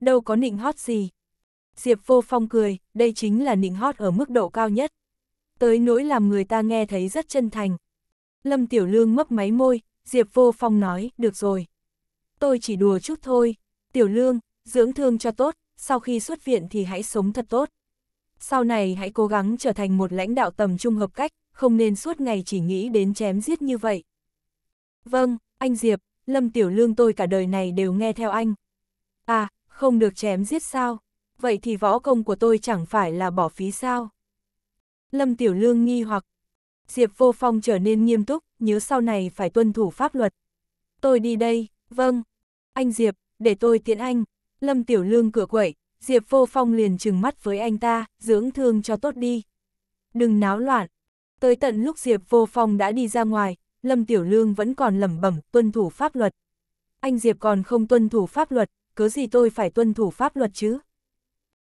Đâu có nịnh hót gì. Diệp vô phong cười, đây chính là nịnh hót ở mức độ cao nhất. Tới nỗi làm người ta nghe thấy rất chân thành. Lâm Tiểu Lương mấp máy môi, Diệp vô phong nói, được rồi. Tôi chỉ đùa chút thôi. Tiểu Lương, dưỡng thương cho tốt, sau khi xuất viện thì hãy sống thật tốt sau này hãy cố gắng trở thành một lãnh đạo tầm trung hợp cách, không nên suốt ngày chỉ nghĩ đến chém giết như vậy. Vâng, anh Diệp, Lâm Tiểu Lương tôi cả đời này đều nghe theo anh. À, không được chém giết sao? Vậy thì võ công của tôi chẳng phải là bỏ phí sao? Lâm Tiểu Lương nghi hoặc. Diệp Vô Phong trở nên nghiêm túc, nhớ sau này phải tuân thủ pháp luật. Tôi đi đây, vâng. Anh Diệp, để tôi tiện anh. Lâm Tiểu Lương cửa quẩy, Diệp Vô Phong liền trừng mắt với anh ta, dưỡng thương cho tốt đi. Đừng náo loạn. Tới tận lúc Diệp Vô Phong đã đi ra ngoài, Lâm Tiểu Lương vẫn còn lẩm bẩm tuân thủ pháp luật. Anh Diệp còn không tuân thủ pháp luật, cớ gì tôi phải tuân thủ pháp luật chứ?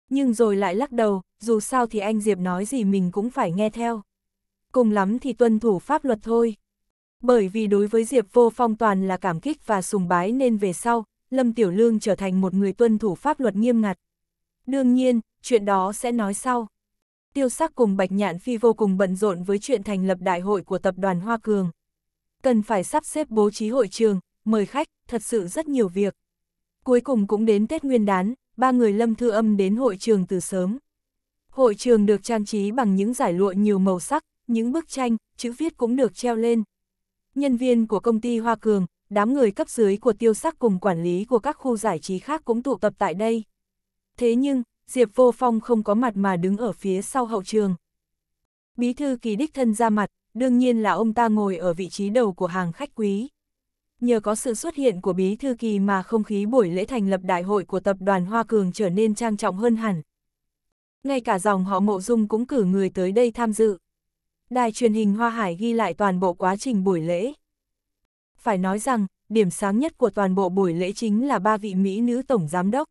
Nhưng rồi lại lắc đầu, dù sao thì anh Diệp nói gì mình cũng phải nghe theo. Cùng lắm thì tuân thủ pháp luật thôi. Bởi vì đối với Diệp Vô Phong toàn là cảm kích và sùng bái nên về sau, Lâm Tiểu Lương trở thành một người tuân thủ pháp luật nghiêm ngặt. Đương nhiên, chuyện đó sẽ nói sau. Tiêu sắc cùng Bạch Nhạn Phi vô cùng bận rộn với chuyện thành lập đại hội của tập đoàn Hoa Cường. Cần phải sắp xếp bố trí hội trường, mời khách, thật sự rất nhiều việc. Cuối cùng cũng đến Tết Nguyên đán, ba người lâm thư âm đến hội trường từ sớm. Hội trường được trang trí bằng những giải lụa nhiều màu sắc, những bức tranh, chữ viết cũng được treo lên. Nhân viên của công ty Hoa Cường, đám người cấp dưới của tiêu sắc cùng quản lý của các khu giải trí khác cũng tụ tập tại đây. Thế nhưng, Diệp Vô Phong không có mặt mà đứng ở phía sau hậu trường. Bí thư kỳ đích thân ra mặt, đương nhiên là ông ta ngồi ở vị trí đầu của hàng khách quý. Nhờ có sự xuất hiện của bí thư kỳ mà không khí buổi lễ thành lập đại hội của tập đoàn Hoa Cường trở nên trang trọng hơn hẳn. Ngay cả dòng họ Mộ Dung cũng cử người tới đây tham dự. Đài truyền hình Hoa Hải ghi lại toàn bộ quá trình buổi lễ. Phải nói rằng, điểm sáng nhất của toàn bộ buổi lễ chính là ba vị Mỹ nữ tổng giám đốc.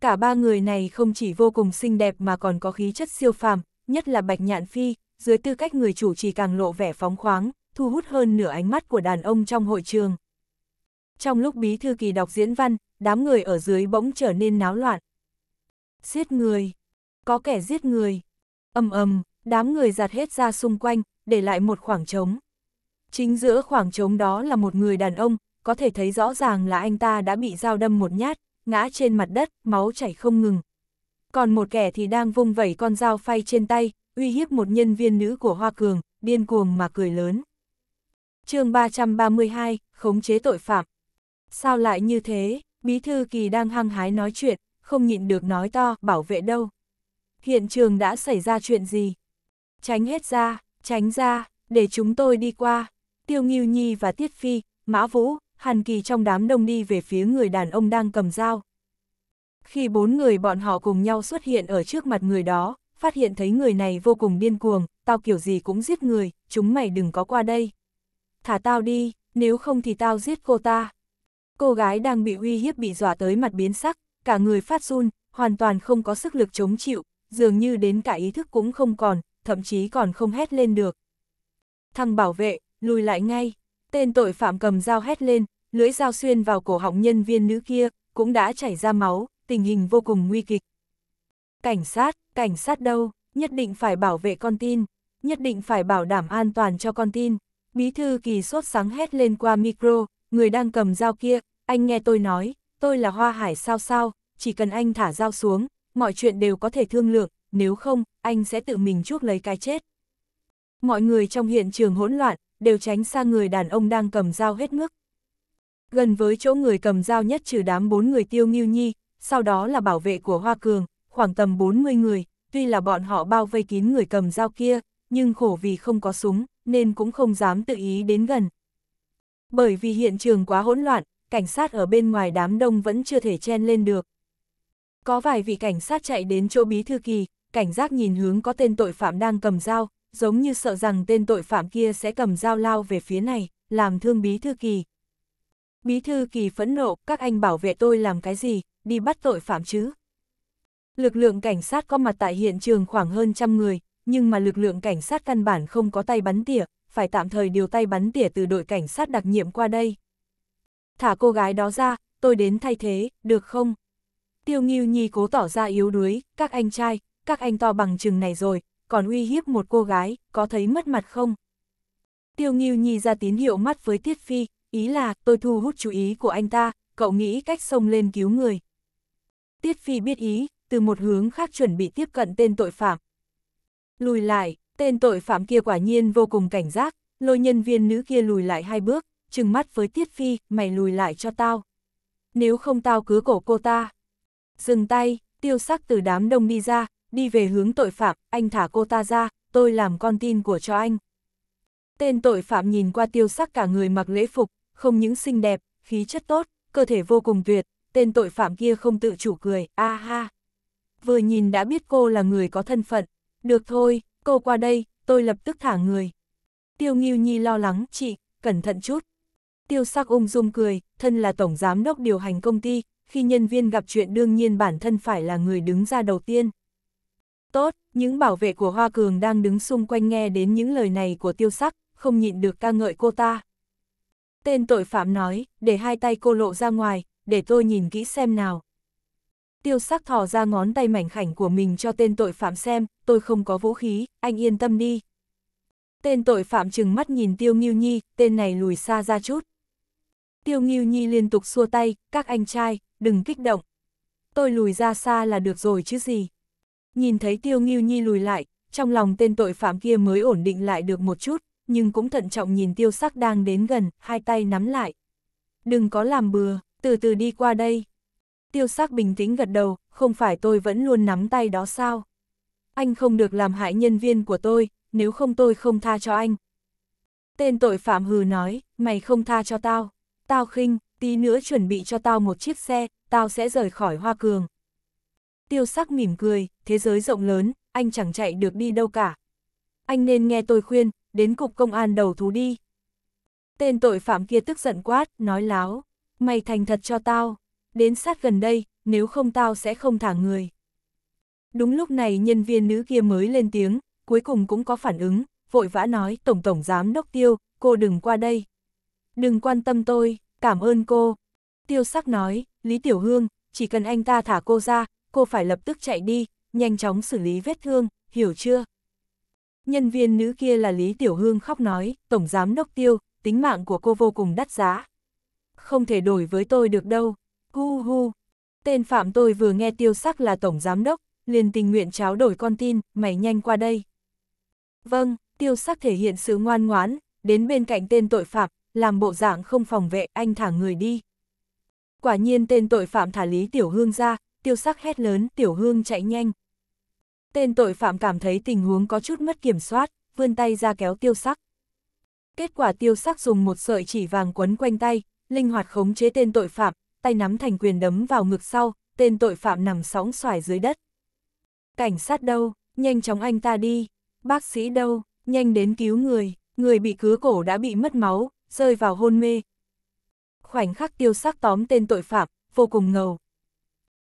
Cả ba người này không chỉ vô cùng xinh đẹp mà còn có khí chất siêu phàm, nhất là Bạch Nhạn Phi, dưới tư cách người chủ trì càng lộ vẻ phóng khoáng, thu hút hơn nửa ánh mắt của đàn ông trong hội trường. Trong lúc bí thư kỳ đọc diễn văn, đám người ở dưới bỗng trở nên náo loạn. Giết người! Có kẻ giết người! Âm âm, đám người giạt hết ra xung quanh, để lại một khoảng trống. Chính giữa khoảng trống đó là một người đàn ông, có thể thấy rõ ràng là anh ta đã bị dao đâm một nhát, ngã trên mặt đất, máu chảy không ngừng. Còn một kẻ thì đang vung vẩy con dao phay trên tay, uy hiếp một nhân viên nữ của Hoa Cường, điên cuồng mà cười lớn. chương 332, khống chế tội phạm. Sao lại như thế, Bí Thư Kỳ đang hăng hái nói chuyện, không nhịn được nói to, bảo vệ đâu. Hiện trường đã xảy ra chuyện gì? Tránh hết ra, tránh ra, để chúng tôi đi qua. Tiêu Nghiêu Nhi và Tiết Phi, Mã Vũ, Hàn Kỳ trong đám đông đi về phía người đàn ông đang cầm dao. Khi bốn người bọn họ cùng nhau xuất hiện ở trước mặt người đó, phát hiện thấy người này vô cùng điên cuồng, tao kiểu gì cũng giết người, chúng mày đừng có qua đây. Thả tao đi, nếu không thì tao giết cô ta. Cô gái đang bị uy hiếp bị dọa tới mặt biến sắc, cả người phát run, hoàn toàn không có sức lực chống chịu, dường như đến cả ý thức cũng không còn, thậm chí còn không hét lên được. Thằng bảo vệ, lùi lại ngay. Tên tội phạm cầm dao hét lên, lưỡi dao xuyên vào cổ họng nhân viên nữ kia, cũng đã chảy ra máu, tình hình vô cùng nguy kịch. Cảnh sát, cảnh sát đâu, nhất định phải bảo vệ con tin, nhất định phải bảo đảm an toàn cho con tin. Bí thư kỳ sốt sáng hét lên qua micro, người đang cầm dao kia, anh nghe tôi nói, tôi là hoa hải sao sao, chỉ cần anh thả dao xuống, mọi chuyện đều có thể thương lượng, nếu không, anh sẽ tự mình chuốc lấy cái chết. Mọi người trong hiện trường hỗn loạn, đều tránh xa người đàn ông đang cầm dao hết mức. Gần với chỗ người cầm dao nhất trừ đám bốn người tiêu nghiêu nhi, sau đó là bảo vệ của Hoa Cường, khoảng tầm 40 người, tuy là bọn họ bao vây kín người cầm dao kia, nhưng khổ vì không có súng, nên cũng không dám tự ý đến gần. Bởi vì hiện trường quá hỗn loạn, cảnh sát ở bên ngoài đám đông vẫn chưa thể chen lên được. Có vài vị cảnh sát chạy đến chỗ bí thư kỳ, cảnh giác nhìn hướng có tên tội phạm đang cầm dao, giống như sợ rằng tên tội phạm kia sẽ cầm dao lao về phía này, làm thương bí thư kỳ. Bí thư kỳ phẫn nộ, các anh bảo vệ tôi làm cái gì, đi bắt tội phạm chứ. Lực lượng cảnh sát có mặt tại hiện trường khoảng hơn trăm người, nhưng mà lực lượng cảnh sát căn bản không có tay bắn tỉa, phải tạm thời điều tay bắn tỉa từ đội cảnh sát đặc nhiệm qua đây. Thả cô gái đó ra, tôi đến thay thế, được không? Tiêu Nghiêu Nhi cố tỏ ra yếu đuối, các anh trai, các anh to bằng chừng này rồi, còn uy hiếp một cô gái, có thấy mất mặt không? Tiêu Nghiêu Nhi ra tín hiệu mắt với Tiết Phi, ý là tôi thu hút chú ý của anh ta, cậu nghĩ cách xông lên cứu người. Tiết Phi biết ý, từ một hướng khác chuẩn bị tiếp cận tên tội phạm. Lùi lại, tên tội phạm kia quả nhiên vô cùng cảnh giác, lôi nhân viên nữ kia lùi lại hai bước, trừng mắt với Tiết Phi, mày lùi lại cho tao. Nếu không tao cứ cổ cô ta. Dừng tay, tiêu sắc từ đám đông đi ra, đi về hướng tội phạm, anh thả cô ta ra, tôi làm con tin của cho anh. Tên tội phạm nhìn qua tiêu sắc cả người mặc lễ phục, không những xinh đẹp, khí chất tốt, cơ thể vô cùng tuyệt, tên tội phạm kia không tự chủ cười, a ha. Vừa nhìn đã biết cô là người có thân phận, được thôi, cô qua đây, tôi lập tức thả người. Tiêu Nghiêu Nhi lo lắng, chị, cẩn thận chút. Tiêu sắc ung dung cười, thân là tổng giám đốc điều hành công ty, khi nhân viên gặp chuyện đương nhiên bản thân phải là người đứng ra đầu tiên. Tốt, những bảo vệ của Hoa Cường đang đứng xung quanh nghe đến những lời này của tiêu sắc, không nhịn được ca ngợi cô ta. Tên tội phạm nói, để hai tay cô lộ ra ngoài, để tôi nhìn kỹ xem nào. Tiêu sắc thò ra ngón tay mảnh khảnh của mình cho tên tội phạm xem, tôi không có vũ khí, anh yên tâm đi. Tên tội phạm chừng mắt nhìn Tiêu Nghiêu Nhi, tên này lùi xa ra chút. Tiêu Nghiêu Nhi liên tục xua tay, các anh trai, đừng kích động. Tôi lùi ra xa là được rồi chứ gì. Nhìn thấy Tiêu nghiêu Nhi lùi lại, trong lòng tên tội phạm kia mới ổn định lại được một chút, nhưng cũng thận trọng nhìn tiêu sắc đang đến gần, hai tay nắm lại. Đừng có làm bừa, từ từ đi qua đây. Tiêu sắc bình tĩnh gật đầu, không phải tôi vẫn luôn nắm tay đó sao? Anh không được làm hại nhân viên của tôi, nếu không tôi không tha cho anh. Tên tội phạm hừ nói, mày không tha cho tao. Tao khinh, tí nữa chuẩn bị cho tao một chiếc xe, tao sẽ rời khỏi Hoa Cường. Tiêu sắc mỉm cười, thế giới rộng lớn, anh chẳng chạy được đi đâu cả. Anh nên nghe tôi khuyên, đến cục công an đầu thú đi. Tên tội phạm kia tức giận quát, nói láo. Mày thành thật cho tao, đến sát gần đây, nếu không tao sẽ không thả người. Đúng lúc này nhân viên nữ kia mới lên tiếng, cuối cùng cũng có phản ứng, vội vã nói Tổng Tổng Giám Đốc Tiêu, cô đừng qua đây. Đừng quan tâm tôi, cảm ơn cô. Tiêu sắc nói, Lý Tiểu Hương, chỉ cần anh ta thả cô ra, cô phải lập tức chạy đi, nhanh chóng xử lý vết thương, hiểu chưa? Nhân viên nữ kia là Lý Tiểu Hương khóc nói, Tổng Giám Đốc Tiêu, tính mạng của cô vô cùng đắt giá. Không thể đổi với tôi được đâu, hu hu. Tên phạm tôi vừa nghe tiêu sắc là Tổng Giám Đốc, liền tình nguyện tráo đổi con tin, mày nhanh qua đây. Vâng, tiêu sắc thể hiện sự ngoan ngoãn, đến bên cạnh tên tội phạm, làm bộ dạng không phòng vệ, anh thả người đi. Quả nhiên tên tội phạm thả Lý Tiểu Hương ra, tiêu sắc hét lớn, tiểu hương chạy nhanh. Tên tội phạm cảm thấy tình huống có chút mất kiểm soát, vươn tay ra kéo tiêu sắc. Kết quả tiêu sắc dùng một sợi chỉ vàng quấn quanh tay, linh hoạt khống chế tên tội phạm, tay nắm thành quyền đấm vào ngực sau, tên tội phạm nằm sóng xoài dưới đất. Cảnh sát đâu, nhanh chóng anh ta đi, bác sĩ đâu, nhanh đến cứu người, người bị cứa cổ đã bị mất máu, rơi vào hôn mê. Khoảnh khắc tiêu sắc tóm tên tội phạm, vô cùng ngầu,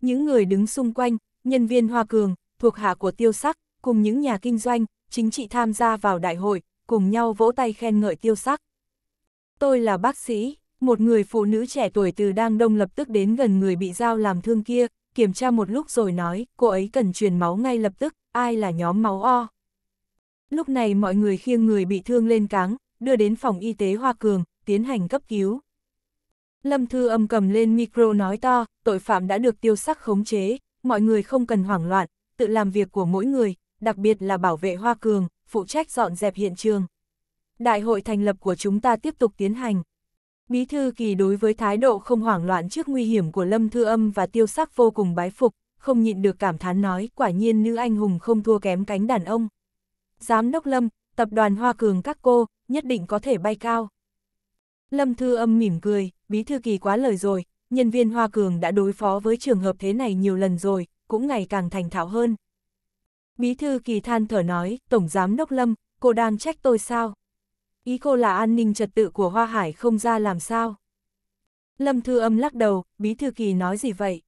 những người đứng xung quanh, nhân viên Hoa Cường, thuộc hạ của tiêu sắc, cùng những nhà kinh doanh, chính trị tham gia vào đại hội, cùng nhau vỗ tay khen ngợi tiêu sắc. Tôi là bác sĩ, một người phụ nữ trẻ tuổi từ đang đông lập tức đến gần người bị dao làm thương kia, kiểm tra một lúc rồi nói, cô ấy cần truyền máu ngay lập tức, ai là nhóm máu O. Lúc này mọi người khiêng người bị thương lên cáng, đưa đến phòng y tế Hoa Cường, tiến hành cấp cứu. Lâm Thư âm cầm lên micro nói to, tội phạm đã được tiêu sắc khống chế, mọi người không cần hoảng loạn, tự làm việc của mỗi người, đặc biệt là bảo vệ Hoa Cường, phụ trách dọn dẹp hiện trường. Đại hội thành lập của chúng ta tiếp tục tiến hành. Bí thư kỳ đối với thái độ không hoảng loạn trước nguy hiểm của Lâm Thư Âm và tiêu sắc vô cùng bái phục, không nhịn được cảm thán nói quả nhiên nữ anh hùng không thua kém cánh đàn ông. Giám đốc Lâm, tập đoàn Hoa Cường các cô, nhất định có thể bay cao. Lâm Thư Âm mỉm cười, bí thư kỳ quá lời rồi, nhân viên Hoa Cường đã đối phó với trường hợp thế này nhiều lần rồi, cũng ngày càng thành thạo hơn. Bí thư kỳ than thở nói, Tổng Giám Đốc Lâm, cô đang trách tôi sao? Ý cô là an ninh trật tự của Hoa Hải không ra làm sao? Lâm Thư Âm lắc đầu, Bí Thư Kỳ nói gì vậy?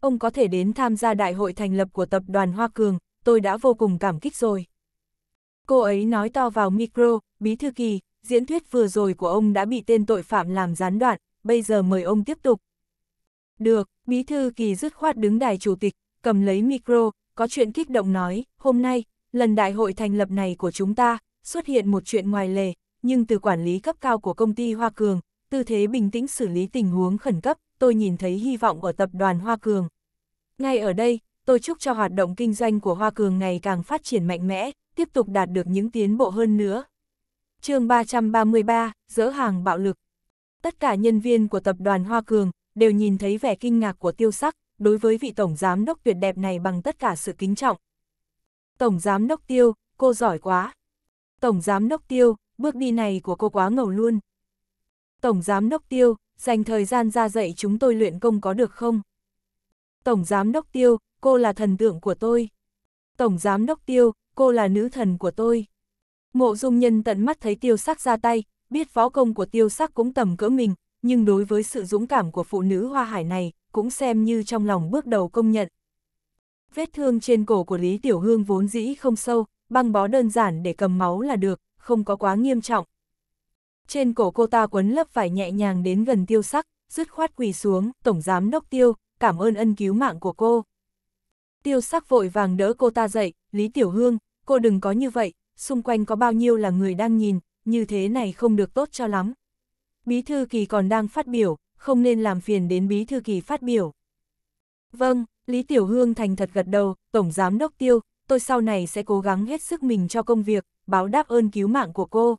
Ông có thể đến tham gia đại hội thành lập của tập đoàn Hoa Cường, tôi đã vô cùng cảm kích rồi. Cô ấy nói to vào micro, Bí Thư Kỳ, diễn thuyết vừa rồi của ông đã bị tên tội phạm làm gián đoạn, bây giờ mời ông tiếp tục. Được, Bí Thư Kỳ dứt khoát đứng đài chủ tịch, cầm lấy micro, có chuyện kích động nói, hôm nay, lần đại hội thành lập này của chúng ta, xuất hiện một chuyện ngoài lề, nhưng từ quản lý cấp cao của công ty Hoa Cường, tư thế bình tĩnh xử lý tình huống khẩn cấp, tôi nhìn thấy hy vọng ở tập đoàn Hoa Cường. Ngay ở đây, tôi chúc cho hoạt động kinh doanh của Hoa Cường ngày càng phát triển mạnh mẽ, tiếp tục đạt được những tiến bộ hơn nữa. chương 333, dỡ hàng bạo lực. Tất cả nhân viên của tập đoàn Hoa Cường đều nhìn thấy vẻ kinh ngạc của tiêu sắc đối với vị tổng giám đốc tuyệt đẹp này bằng tất cả sự kính trọng. Tổng giám đốc tiêu, cô giỏi quá. Tổng giám đốc tiêu, bước đi này của cô quá ngầu luôn. Tổng giám đốc tiêu, dành thời gian ra dạy chúng tôi luyện công có được không? Tổng giám đốc tiêu, cô là thần tượng của tôi. Tổng giám đốc tiêu, cô là nữ thần của tôi. Mộ dung nhân tận mắt thấy tiêu sắc ra tay, biết võ công của tiêu sắc cũng tầm cỡ mình, nhưng đối với sự dũng cảm của phụ nữ Hoa Hải này, cũng xem như trong lòng bước đầu công nhận. Vết thương trên cổ của Lý Tiểu Hương vốn dĩ không sâu, băng bó đơn giản để cầm máu là được, không có quá nghiêm trọng. Trên cổ cô ta quấn lấp vải nhẹ nhàng đến gần tiêu sắc, dứt khoát quỳ xuống, tổng giám đốc tiêu, cảm ơn ân cứu mạng của cô. Tiêu sắc vội vàng đỡ cô ta dậy, Lý Tiểu Hương, cô đừng có như vậy, xung quanh có bao nhiêu là người đang nhìn, như thế này không được tốt cho lắm. Bí thư kỳ còn đang phát biểu, không nên làm phiền đến bí thư kỳ phát biểu. Vâng, Lý Tiểu Hương thành thật gật đầu, Tổng Giám Đốc Tiêu, tôi sau này sẽ cố gắng hết sức mình cho công việc, báo đáp ơn cứu mạng của cô.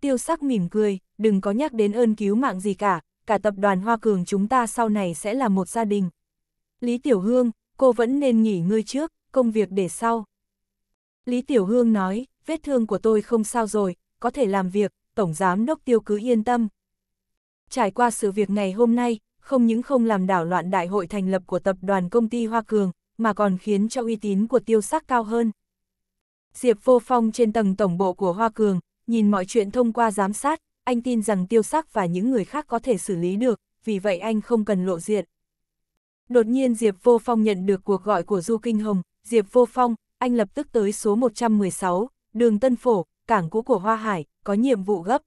Tiêu sắc mỉm cười, đừng có nhắc đến ơn cứu mạng gì cả, cả tập đoàn Hoa Cường chúng ta sau này sẽ là một gia đình. Lý Tiểu Hương, cô vẫn nên nghỉ ngơi trước, công việc để sau. Lý Tiểu Hương nói, vết thương của tôi không sao rồi, có thể làm việc, Tổng Giám Đốc Tiêu cứ yên tâm. Trải qua sự việc ngày hôm nay, không những không làm đảo loạn đại hội thành lập của tập đoàn công ty Hoa Cường, mà còn khiến cho uy tín của tiêu sắc cao hơn. Diệp Vô Phong trên tầng tổng bộ của Hoa Cường, nhìn mọi chuyện thông qua giám sát, anh tin rằng tiêu sắc và những người khác có thể xử lý được, vì vậy anh không cần lộ diện. Đột nhiên Diệp Vô Phong nhận được cuộc gọi của Du Kinh Hồng, Diệp Vô Phong, anh lập tức tới số 116, đường Tân Phổ, cảng cũ của Hoa Hải, có nhiệm vụ gấp.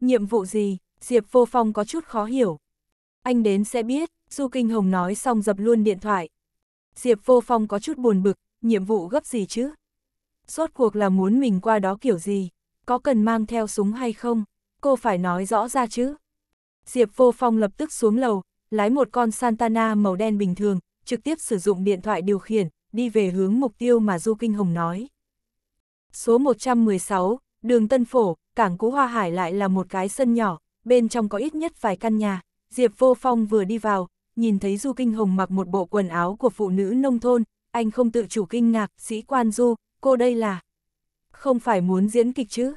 Nhiệm vụ gì? Diệp Vô Phong có chút khó hiểu. Anh đến sẽ biết, Du Kinh Hồng nói xong dập luôn điện thoại. Diệp Vô Phong có chút buồn bực, nhiệm vụ gấp gì chứ? Suốt cuộc là muốn mình qua đó kiểu gì? Có cần mang theo súng hay không? Cô phải nói rõ ra chứ. Diệp Vô Phong lập tức xuống lầu, lái một con Santana màu đen bình thường, trực tiếp sử dụng điện thoại điều khiển, đi về hướng mục tiêu mà Du Kinh Hồng nói. Số 116, đường Tân Phổ, cảng Cú Hoa Hải lại là một cái sân nhỏ, bên trong có ít nhất vài căn nhà. Diệp Vô Phong vừa đi vào, nhìn thấy Du Kinh Hồng mặc một bộ quần áo của phụ nữ nông thôn, anh không tự chủ kinh ngạc, sĩ quan Du, cô đây là... Không phải muốn diễn kịch chứ?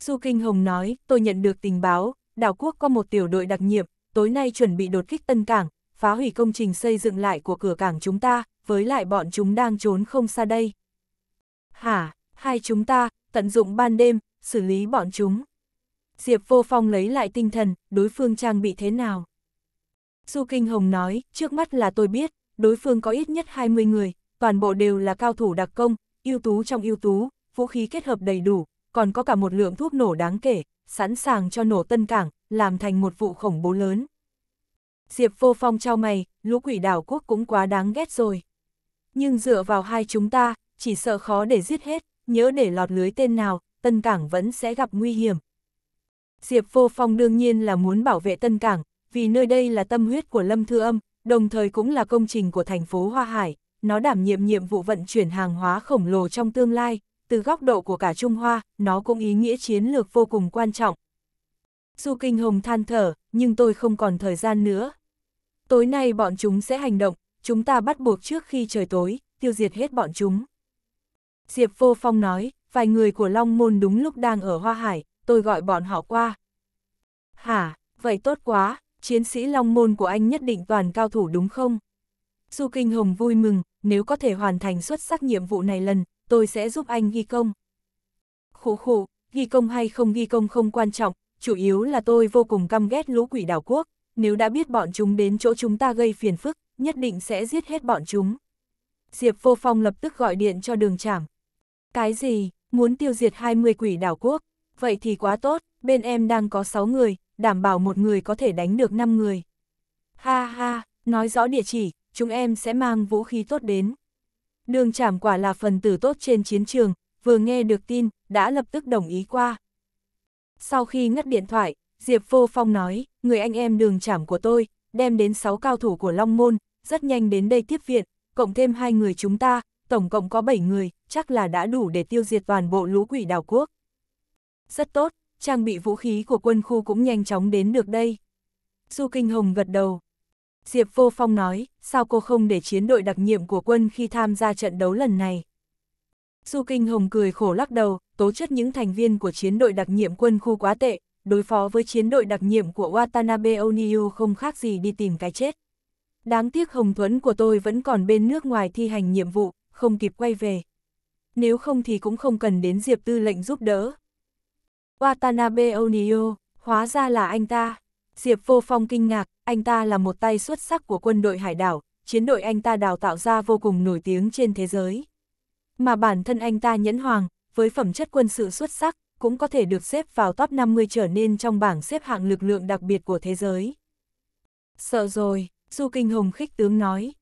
Du Kinh Hồng nói, tôi nhận được tình báo, đảo quốc có một tiểu đội đặc nhiệm, tối nay chuẩn bị đột kích tân cảng, phá hủy công trình xây dựng lại của cửa cảng chúng ta, với lại bọn chúng đang trốn không xa đây. Hả? hai chúng ta, tận dụng ban đêm, xử lý bọn chúng. Diệp Vô Phong lấy lại tinh thần, đối phương trang bị thế nào? Du Kinh Hồng nói, trước mắt là tôi biết, đối phương có ít nhất 20 người, toàn bộ đều là cao thủ đặc công, ưu tú trong ưu tú, vũ khí kết hợp đầy đủ, còn có cả một lượng thuốc nổ đáng kể, sẵn sàng cho nổ tân cảng, làm thành một vụ khủng bố lớn. Diệp Vô Phong trao mày, lũ quỷ đảo quốc cũng quá đáng ghét rồi. Nhưng dựa vào hai chúng ta, chỉ sợ khó để giết hết nhớ để lọt lưới tên nào, Tân Cảng vẫn sẽ gặp nguy hiểm. Diệp Vô Phong đương nhiên là muốn bảo vệ Tân Cảng, vì nơi đây là tâm huyết của Lâm Thư Âm, đồng thời cũng là công trình của thành phố Hoa Hải, nó đảm nhiệm nhiệm vụ vận chuyển hàng hóa khổng lồ trong tương lai, từ góc độ của cả Trung Hoa, nó cũng ý nghĩa chiến lược vô cùng quan trọng. Du Kinh Hồng than thở, nhưng tôi không còn thời gian nữa. Tối nay bọn chúng sẽ hành động, chúng ta bắt buộc trước khi trời tối, tiêu diệt hết bọn chúng. Diệp Vô Phong nói, vài người của Long Môn đúng lúc đang ở Hoa Hải, tôi gọi bọn họ qua. Hả, vậy tốt quá, chiến sĩ Long Môn của anh nhất định toàn cao thủ đúng không? Du Kinh Hồng vui mừng, nếu có thể hoàn thành xuất sắc nhiệm vụ này lần, tôi sẽ giúp anh ghi công. Khủ khủ, ghi công hay không ghi công không quan trọng, chủ yếu là tôi vô cùng căm ghét lũ quỷ đảo quốc, nếu đã biết bọn chúng đến chỗ chúng ta gây phiền phức, nhất định sẽ giết hết bọn chúng. Diệp Vô Phong lập tức gọi điện cho đường trảm. Cái gì, muốn tiêu diệt 20 quỷ đảo quốc? Vậy thì quá tốt, bên em đang có 6 người, đảm bảo một người có thể đánh được 5 người. Ha ha, nói rõ địa chỉ, chúng em sẽ mang vũ khí tốt đến. Đường trảm quả là phần tử tốt trên chiến trường, vừa nghe được tin, đã lập tức đồng ý qua. Sau khi ngắt điện thoại, Diệp Vô Phong nói, người anh em đường trảm của tôi, đem đến 6 cao thủ của Long Môn, rất nhanh đến đây tiếp viện, cộng thêm hai người chúng ta, tổng cộng có 7 người, chắc là đã đủ để tiêu diệt toàn bộ lũ quỷ đảo quốc. Rất tốt, trang bị vũ khí của quân khu cũng nhanh chóng đến được đây. Du Kinh Hồng gật đầu. Diệp Vô Phong nói, sao cô không để chiến đội đặc nhiệm của quân khi tham gia trận đấu lần này? Du Kinh Hồng cười khổ lắc đầu, tố chất những thành viên của chiến đội đặc nhiệm quân khu quá tệ, đối phó với chiến đội đặc nhiệm của Watanabe Oniu không khác gì đi tìm cái chết. Đáng tiếc Hồng Thuấn của tôi vẫn còn bên nước ngoài thi hành nhiệm vụ, không kịp quay về nếu không thì cũng không cần đến Diệp Tư lệnh giúp đỡ. Watanabe Onio, hóa ra là anh ta. Diệp Vô Phong kinh ngạc, anh ta là một tay xuất sắc của quân đội hải đảo, chiến đội anh ta đào tạo ra vô cùng nổi tiếng trên thế giới. Mà bản thân anh ta nhẫn hoàng, với phẩm chất quân sự xuất sắc, cũng có thể được xếp vào top 50 trở nên trong bảng xếp hạng lực lượng đặc biệt của thế giới. Sợ rồi, Du Kinh Hồng khích tướng nói.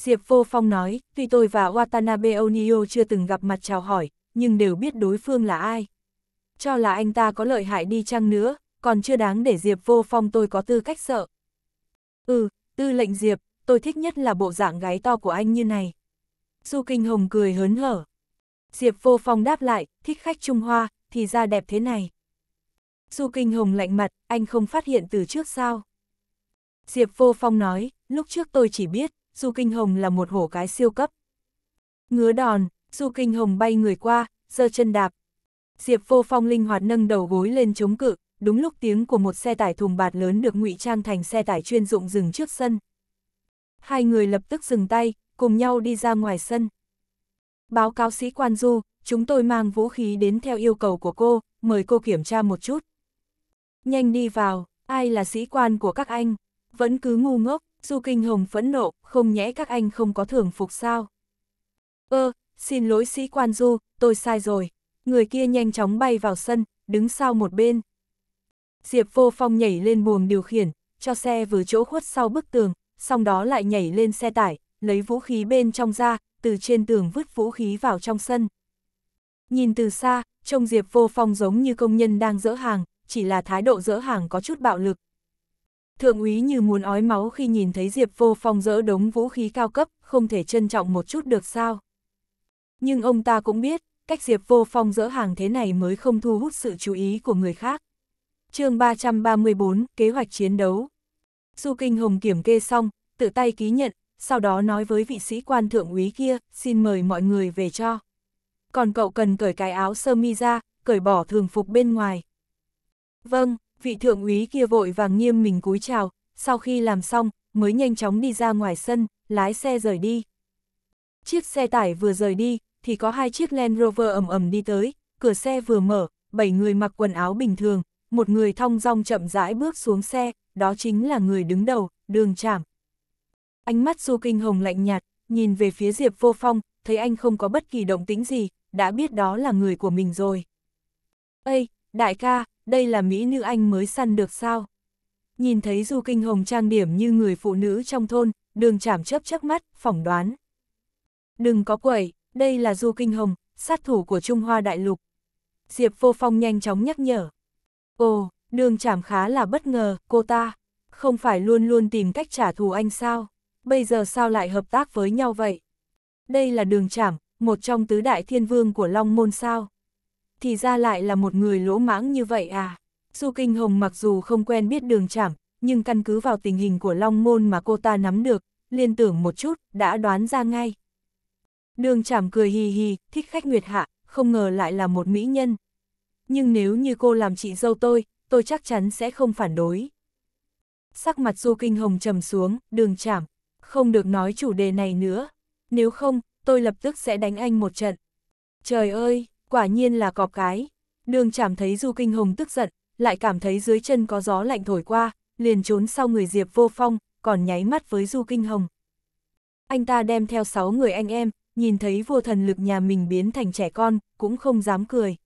Diệp Vô Phong nói, tuy tôi và Watanabe Onio chưa từng gặp mặt chào hỏi, nhưng đều biết đối phương là ai. Cho là anh ta có lợi hại đi chăng nữa, còn chưa đáng để Diệp Vô Phong tôi có tư cách sợ. Ừ, tư lệnh Diệp, tôi thích nhất là bộ dạng gái to của anh như này. Du Kinh Hồng cười hớn hở. Diệp Vô Phong đáp lại, thích khách Trung Hoa, thì ra đẹp thế này. Du Kinh Hồng lạnh mặt, anh không phát hiện từ trước sao? Diệp Vô Phong nói, lúc trước tôi chỉ biết, Du Kinh Hồng là một hổ cái siêu cấp. Ngứa đòn, Du Kinh Hồng bay người qua, giơ chân đạp. Diệp Vô Phong linh hoạt nâng đầu gối lên chống cự, đúng lúc tiếng của một xe tải thùng bạt lớn được ngụy trang thành xe tải chuyên dụng dừng trước sân. Hai người lập tức dừng tay, cùng nhau đi ra ngoài sân. Báo cáo sĩ quan Du, chúng tôi mang vũ khí đến theo yêu cầu của cô, mời cô kiểm tra một chút. Nhanh đi vào, ai là sĩ quan của các anh? Vẫn cứ ngu ngốc, Du Kinh Hồng phẫn nộ, không nhẽ các anh không có thưởng phục sao? Ơ, ờ, xin lỗi sĩ quan Du, tôi sai rồi. Người kia nhanh chóng bay vào sân, đứng sau một bên. Diệp Vô Phong nhảy lên buồng điều khiển, cho xe vừa chỗ khuất sau bức tường, xong đó lại nhảy lên xe tải, lấy vũ khí bên trong ra, từ trên tường vứt vũ khí vào trong sân. Nhìn từ xa, trông Diệp Vô Phong giống như công nhân đang dỡ hàng, chỉ là thái độ dỡ hàng có chút bạo lực, thượng úy như muốn ói máu khi nhìn thấy Diệp Vô Phong dỡ đống vũ khí cao cấp, không thể trân trọng một chút được sao. Nhưng ông ta cũng biết, cách Diệp Vô Phong dỡ hàng thế này mới không thu hút sự chú ý của người khác. chương 334, Kế hoạch chiến đấu Du Kinh Hồng kiểm kê xong, tự tay ký nhận, sau đó nói với vị sĩ quan thượng úy kia, xin mời mọi người về cho. Còn cậu cần cởi cái áo sơ mi ra, cởi bỏ thường phục bên ngoài. Vâng vị thượng úy kia vội vàng nghiêm mình cúi chào, sau khi làm xong, mới nhanh chóng đi ra ngoài sân, lái xe rời đi. Chiếc xe tải vừa rời đi, thì có hai chiếc Land Rover ầm ầm đi tới, cửa xe vừa mở, bảy người mặc quần áo bình thường, một người thong dong chậm rãi bước xuống xe, đó chính là người đứng đầu, đường chảm. Ánh mắt Du Kinh Hồng lạnh nhạt, nhìn về phía Diệp Vô Phong, thấy anh không có bất kỳ động tĩnh gì, đã biết đó là người của mình rồi. Ây, đại ca, đây là Mỹ nữ anh mới săn được sao? Nhìn thấy Du Kinh Hồng trang điểm như người phụ nữ trong thôn, đường chảm chấp chớp mắt, phỏng đoán. Đừng có quẩy, đây là Du Kinh Hồng, sát thủ của Trung Hoa Đại Lục. Diệp Vô Phong nhanh chóng nhắc nhở. Ồ, đường chảm khá là bất ngờ, cô ta, không phải luôn luôn tìm cách trả thù anh sao? Bây giờ sao lại hợp tác với nhau vậy? Đây là đường chảm, một trong tứ đại thiên vương của Long Môn sao? thì ra lại là một người lỗ mãng như vậy à. Du Kinh Hồng mặc dù không quen biết đường chảm, nhưng căn cứ vào tình hình của Long Môn mà cô ta nắm được, liên tưởng một chút, đã đoán ra ngay. Đường chảm cười hì hì, thích khách Nguyệt Hạ, không ngờ lại là một mỹ nhân. Nhưng nếu như cô làm chị dâu tôi, tôi chắc chắn sẽ không phản đối. Sắc mặt Du Kinh Hồng trầm xuống, đường chảm, không được nói chủ đề này nữa. Nếu không, tôi lập tức sẽ đánh anh một trận. Trời ơi, Quả nhiên là cọp cái. Đường chảm thấy Du Kinh Hồng tức giận, lại cảm thấy dưới chân có gió lạnh thổi qua, liền trốn sau người Diệp Vô Phong, còn nháy mắt với Du Kinh Hồng. Anh ta đem theo sáu người anh em, nhìn thấy vua thần lực nhà mình biến thành trẻ con, cũng không dám cười.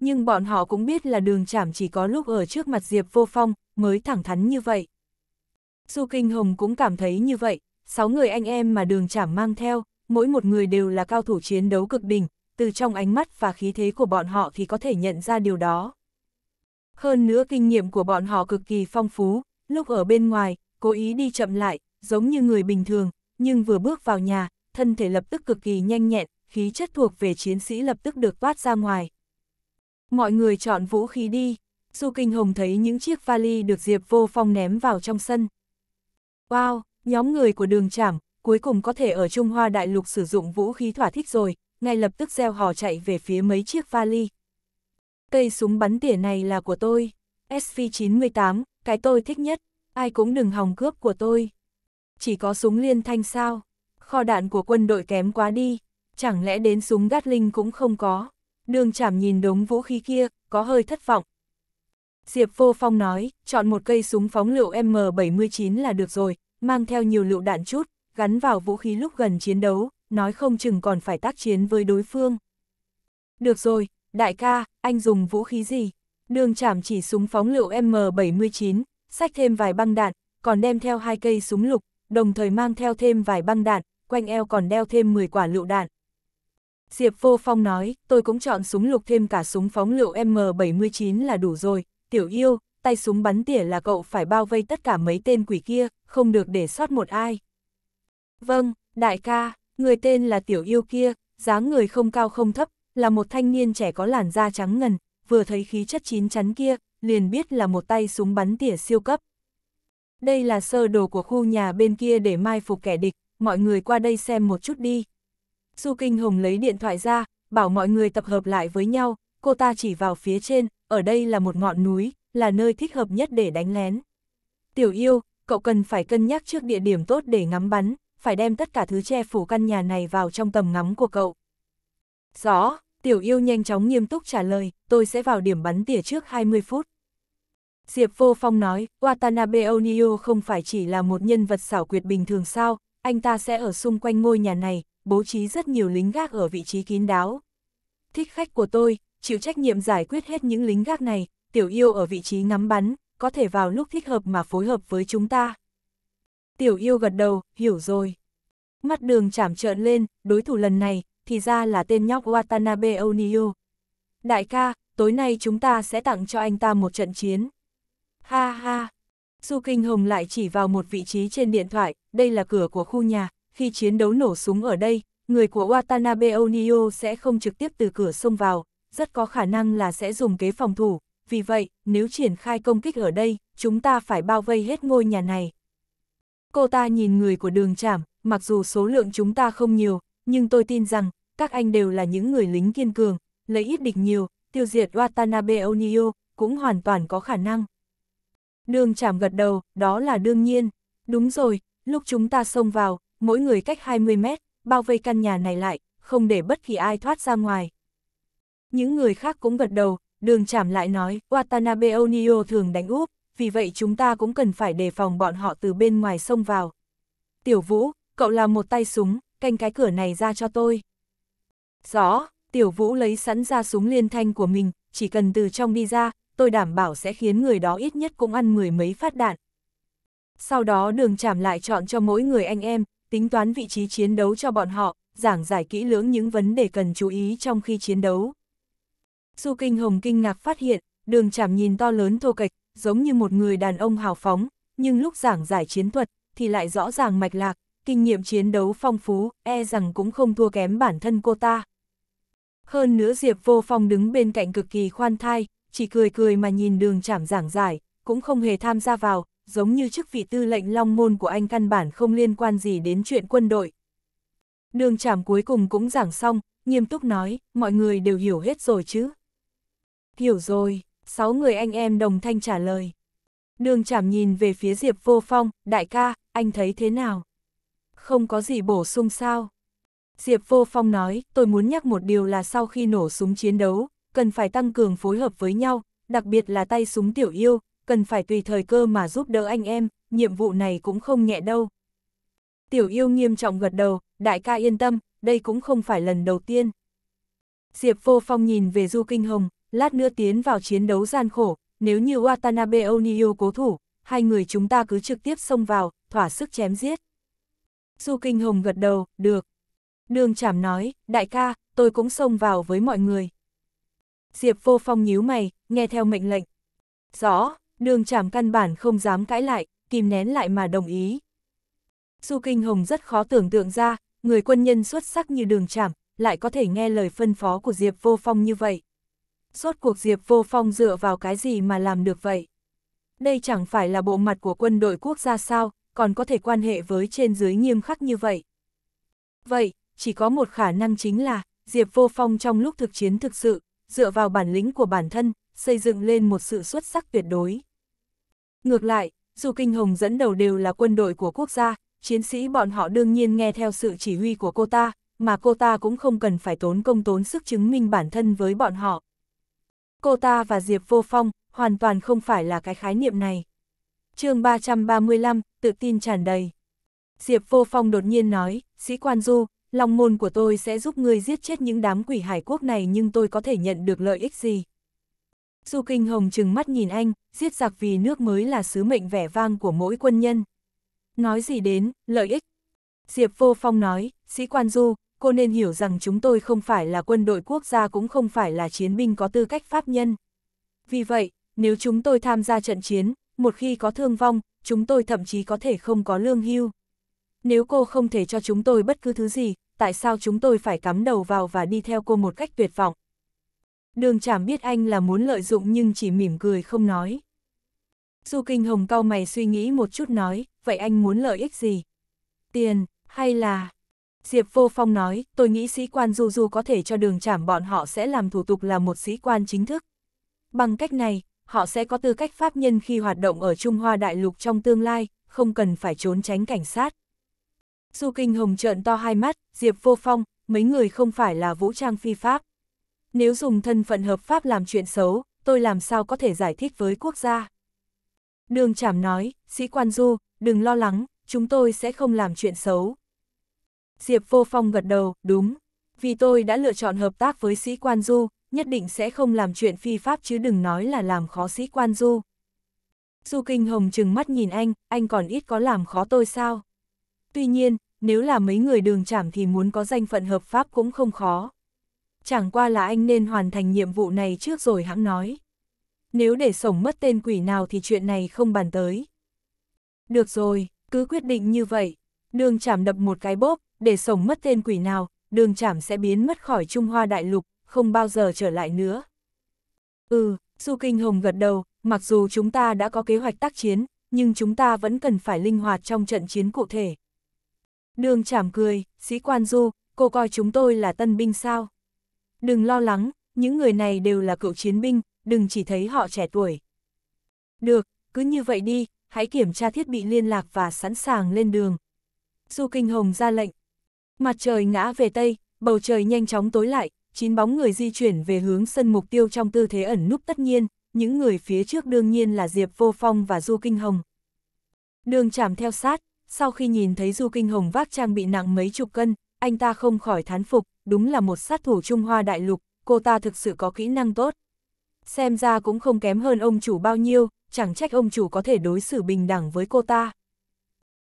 Nhưng bọn họ cũng biết là đường chảm chỉ có lúc ở trước mặt Diệp Vô Phong mới thẳng thắn như vậy. Du Kinh Hồng cũng cảm thấy như vậy, sáu người anh em mà đường chảm mang theo, mỗi một người đều là cao thủ chiến đấu cực đỉnh, từ trong ánh mắt và khí thế của bọn họ thì có thể nhận ra điều đó. Hơn nữa kinh nghiệm của bọn họ cực kỳ phong phú, lúc ở bên ngoài, cố ý đi chậm lại, giống như người bình thường, nhưng vừa bước vào nhà, thân thể lập tức cực kỳ nhanh nhẹn, khí chất thuộc về chiến sĩ lập tức được toát ra ngoài. Mọi người chọn vũ khí đi, Du Kinh Hồng thấy những chiếc vali được Diệp Vô Phong ném vào trong sân. Wow, nhóm người của đường trảm, cuối cùng có thể ở Trung Hoa Đại Lục sử dụng vũ khí thỏa thích rồi, ngay lập tức gieo hò chạy về phía mấy chiếc vali. Cây súng bắn tỉa này là của tôi, SV-98, cái tôi thích nhất, ai cũng đừng hòng cướp của tôi. Chỉ có súng liên thanh sao, kho đạn của quân đội kém quá đi, chẳng lẽ đến súng Gatling cũng không có. Đường chảm nhìn đống vũ khí kia, có hơi thất vọng. Diệp Vô Phong nói, chọn một cây súng phóng lựu M79 là được rồi, mang theo nhiều lựu đạn chút, gắn vào vũ khí lúc gần chiến đấu, nói không chừng còn phải tác chiến với đối phương. Được rồi, đại ca, anh dùng vũ khí gì? Đường chảm chỉ súng phóng lựu M79, sách thêm vài băng đạn, còn đem theo hai cây súng lục, đồng thời mang theo thêm vài băng đạn, quanh eo còn đeo thêm 10 quả lựu đạn. Diệp Vô Phong nói, tôi cũng chọn súng lục thêm cả súng phóng lựu M79 là đủ rồi, tiểu yêu, tay súng bắn tỉa là cậu phải bao vây tất cả mấy tên quỷ kia, không được để sót một ai. Vâng, đại ca, Người tên là Tiểu Yêu kia, dáng người không cao không thấp, là một thanh niên trẻ có làn da trắng ngần, vừa thấy khí chất chín chắn kia, liền biết là một tay súng bắn tỉa siêu cấp. Đây là sơ đồ của khu nhà bên kia để mai phục kẻ địch, mọi người qua đây xem một chút đi. du Kinh Hồng lấy điện thoại ra, bảo mọi người tập hợp lại với nhau, cô ta chỉ vào phía trên, ở đây là một ngọn núi, là nơi thích hợp nhất để đánh lén. Tiểu yêu, cậu cần phải cân nhắc trước địa điểm tốt để ngắm bắn, phải đem tất cả thứ che phủ căn nhà này vào trong tầm ngắm của cậu. Rõ, tiểu yêu nhanh chóng nghiêm túc trả lời, tôi sẽ vào điểm bắn tỉa trước 20 phút. Diệp Vô Phong nói, Watanabe Onio không phải chỉ là một nhân vật xảo quyệt bình thường sao, anh ta sẽ ở xung quanh ngôi nhà này, bố trí rất nhiều lính gác ở vị trí kín đáo. Thích khách của tôi, chịu trách nhiệm giải quyết hết những lính gác này, tiểu yêu ở vị trí ngắm bắn, có thể vào lúc thích hợp mà phối hợp với chúng ta tiểu yêu gật đầu, hiểu rồi. Mắt đường chảm trợn lên, đối thủ lần này, thì ra là tên nhóc Watanabe Onio. Đại ca, tối nay chúng ta sẽ tặng cho anh ta một trận chiến. Ha ha. Su Kinh Hồng lại chỉ vào một vị trí trên điện thoại, đây là cửa của khu nhà, khi chiến đấu nổ súng ở đây, người của Watanabe Onio sẽ không trực tiếp từ cửa xông vào, rất có khả năng là sẽ dùng kế phòng thủ, vì vậy, nếu triển khai công kích ở đây, chúng ta phải bao vây hết ngôi nhà này. Cô ta nhìn người của đường trảm, mặc dù số lượng chúng ta không nhiều, nhưng tôi tin rằng, các anh đều là những người lính kiên cường, lấy ít địch nhiều, tiêu diệt Watanabe Onio, cũng hoàn toàn có khả năng. Đường chảm gật đầu, đó là đương nhiên. Đúng rồi, lúc chúng ta xông vào, mỗi người cách 20 mét, bao vây căn nhà này lại, không để bất kỳ ai thoát ra ngoài. Những người khác cũng gật đầu, đường chảm lại nói, Watanabe Onio thường đánh úp, vì vậy chúng ta cũng cần phải đề phòng bọn họ từ bên ngoài xông vào. Tiểu Vũ, cậu làm một tay súng, canh cái cửa này ra cho tôi. Rõ, Tiểu Vũ lấy sẵn ra súng liên thanh của mình, chỉ cần từ trong đi ra, tôi đảm bảo sẽ khiến người đó ít nhất cũng ăn mười mấy phát đạn. Sau đó đường chảm lại chọn cho mỗi người anh em, tính toán vị trí chiến đấu cho bọn họ, giảng giải kỹ lưỡng những vấn đề cần chú ý trong khi chiến đấu. Du Kinh Hồng kinh ngạc phát hiện, đường chảm nhìn to lớn thô kệch, giống như một người đàn ông hào phóng, nhưng lúc giảng giải chiến thuật thì lại rõ ràng mạch lạc, kinh nghiệm chiến đấu phong phú, e rằng cũng không thua kém bản thân cô ta. Hơn nữa Diệp Vô Phong đứng bên cạnh cực kỳ khoan thai, chỉ cười cười mà nhìn đường chảm giảng giải, cũng không hề tham gia vào, giống như chức vị tư lệnh long môn của anh căn bản không liên quan gì đến chuyện quân đội. Đường chảm cuối cùng cũng giảng xong, nghiêm túc nói, mọi người đều hiểu hết rồi chứ. Hiểu rồi, sáu người anh em đồng thanh trả lời. Đường chảm nhìn về phía Diệp Vô Phong, đại ca, anh thấy thế nào? Không có gì bổ sung sao? Diệp Vô Phong nói, tôi muốn nhắc một điều là sau khi nổ súng chiến đấu, cần phải tăng cường phối hợp với nhau, đặc biệt là tay súng tiểu yêu, cần phải tùy thời cơ mà giúp đỡ anh em, nhiệm vụ này cũng không nhẹ đâu. Tiểu yêu nghiêm trọng gật đầu, đại ca yên tâm, đây cũng không phải lần đầu tiên. Diệp Vô Phong nhìn về Du Kinh Hồng, lát nữa tiến vào chiến đấu gian khổ, nếu như Watanabe Oniyo cố thủ, hai người chúng ta cứ trực tiếp xông vào, thỏa sức chém giết. Du Kinh Hồng gật đầu, được. Đường chảm nói, đại ca, tôi cũng xông vào với mọi người. Diệp vô phong nhíu mày, nghe theo mệnh lệnh. Rõ, đường chảm căn bản không dám cãi lại, kìm nén lại mà đồng ý. Du Kinh Hồng rất khó tưởng tượng ra, người quân nhân xuất sắc như đường chảm, lại có thể nghe lời phân phó của Diệp vô phong như vậy rốt cuộc Diệp Vô Phong dựa vào cái gì mà làm được vậy? Đây chẳng phải là bộ mặt của quân đội quốc gia sao, còn có thể quan hệ với trên dưới nghiêm khắc như vậy. Vậy, chỉ có một khả năng chính là, Diệp Vô Phong trong lúc thực chiến thực sự, dựa vào bản lĩnh của bản thân, xây dựng lên một sự xuất sắc tuyệt đối. Ngược lại, dù Kinh Hồng dẫn đầu đều là quân đội của quốc gia, chiến sĩ bọn họ đương nhiên nghe theo sự chỉ huy của cô ta, mà cô ta cũng không cần phải tốn công tốn sức chứng minh bản thân với bọn họ, Cô ta và Diệp Vô Phong hoàn toàn không phải là cái khái niệm này. chương 335, tự tin tràn đầy. Diệp Vô Phong đột nhiên nói, sĩ quan du, lòng môn của tôi sẽ giúp người giết chết những đám quỷ hải quốc này nhưng tôi có thể nhận được lợi ích gì. Du Kinh Hồng chừng mắt nhìn anh, giết giặc vì nước mới là sứ mệnh vẻ vang của mỗi quân nhân. Nói gì đến, lợi ích. Diệp Vô Phong nói, sĩ quan Du, cô nên hiểu rằng chúng tôi không phải là quân đội quốc gia cũng không phải là chiến binh có tư cách pháp nhân. Vì vậy, nếu chúng tôi tham gia trận chiến, một khi có thương vong, chúng tôi thậm chí có thể không có lương hưu. Nếu cô không thể cho chúng tôi bất cứ thứ gì, tại sao chúng tôi phải cắm đầu vào và đi theo cô một cách tuyệt vọng? Đường chảm biết anh là muốn lợi dụng nhưng chỉ mỉm cười không nói. Du Kinh Hồng cao mày suy nghĩ một chút nói, vậy anh muốn lợi ích gì? Tiền, hay là, Diệp Vô Phong nói, tôi nghĩ sĩ quan Du Du có thể cho đường trảm bọn họ sẽ làm thủ tục là một sĩ quan chính thức. Bằng cách này, họ sẽ có tư cách pháp nhân khi hoạt động ở Trung Hoa Đại Lục trong tương lai, không cần phải trốn tránh cảnh sát. Du Kinh Hồng trợn to hai mắt, Diệp Vô Phong, mấy người không phải là vũ trang phi pháp. Nếu dùng thân phận hợp pháp làm chuyện xấu, tôi làm sao có thể giải thích với quốc gia. Đường Trảm nói, sĩ quan Du, đừng lo lắng, chúng tôi sẽ không làm chuyện xấu, Diệp Vô Phong gật đầu, đúng. Vì tôi đã lựa chọn hợp tác với sĩ quan du, nhất định sẽ không làm chuyện phi pháp chứ đừng nói là làm khó sĩ quan du. Du Kinh Hồng chừng mắt nhìn anh, anh còn ít có làm khó tôi sao? Tuy nhiên, nếu là mấy người đường chảm thì muốn có danh phận hợp pháp cũng không khó. Chẳng qua là anh nên hoàn thành nhiệm vụ này trước rồi hãng nói. Nếu để sổng mất tên quỷ nào thì chuyện này không bàn tới. Được rồi, cứ quyết định như vậy. Đường chảm đập một cái bóp, để sống mất tên quỷ nào, đường chảm sẽ biến mất khỏi Trung Hoa Đại Lục, không bao giờ trở lại nữa. Ừ, Du Kinh Hồng gật đầu, mặc dù chúng ta đã có kế hoạch tác chiến, nhưng chúng ta vẫn cần phải linh hoạt trong trận chiến cụ thể. Đường chảm cười, sĩ quan Du, cô coi chúng tôi là tân binh sao? Đừng lo lắng, những người này đều là cựu chiến binh, đừng chỉ thấy họ trẻ tuổi. Được, cứ như vậy đi, hãy kiểm tra thiết bị liên lạc và sẵn sàng lên đường. Du Kinh Hồng ra lệnh, Mặt trời ngã về Tây, bầu trời nhanh chóng tối lại, chín bóng người di chuyển về hướng sân mục tiêu trong tư thế ẩn núp tất nhiên, những người phía trước đương nhiên là Diệp Vô Phong và Du Kinh Hồng. Đường chảm theo sát, sau khi nhìn thấy Du Kinh Hồng vác trang bị nặng mấy chục cân, anh ta không khỏi thán phục, đúng là một sát thủ Trung Hoa đại lục, cô ta thực sự có kỹ năng tốt. Xem ra cũng không kém hơn ông chủ bao nhiêu, chẳng trách ông chủ có thể đối xử bình đẳng với cô ta.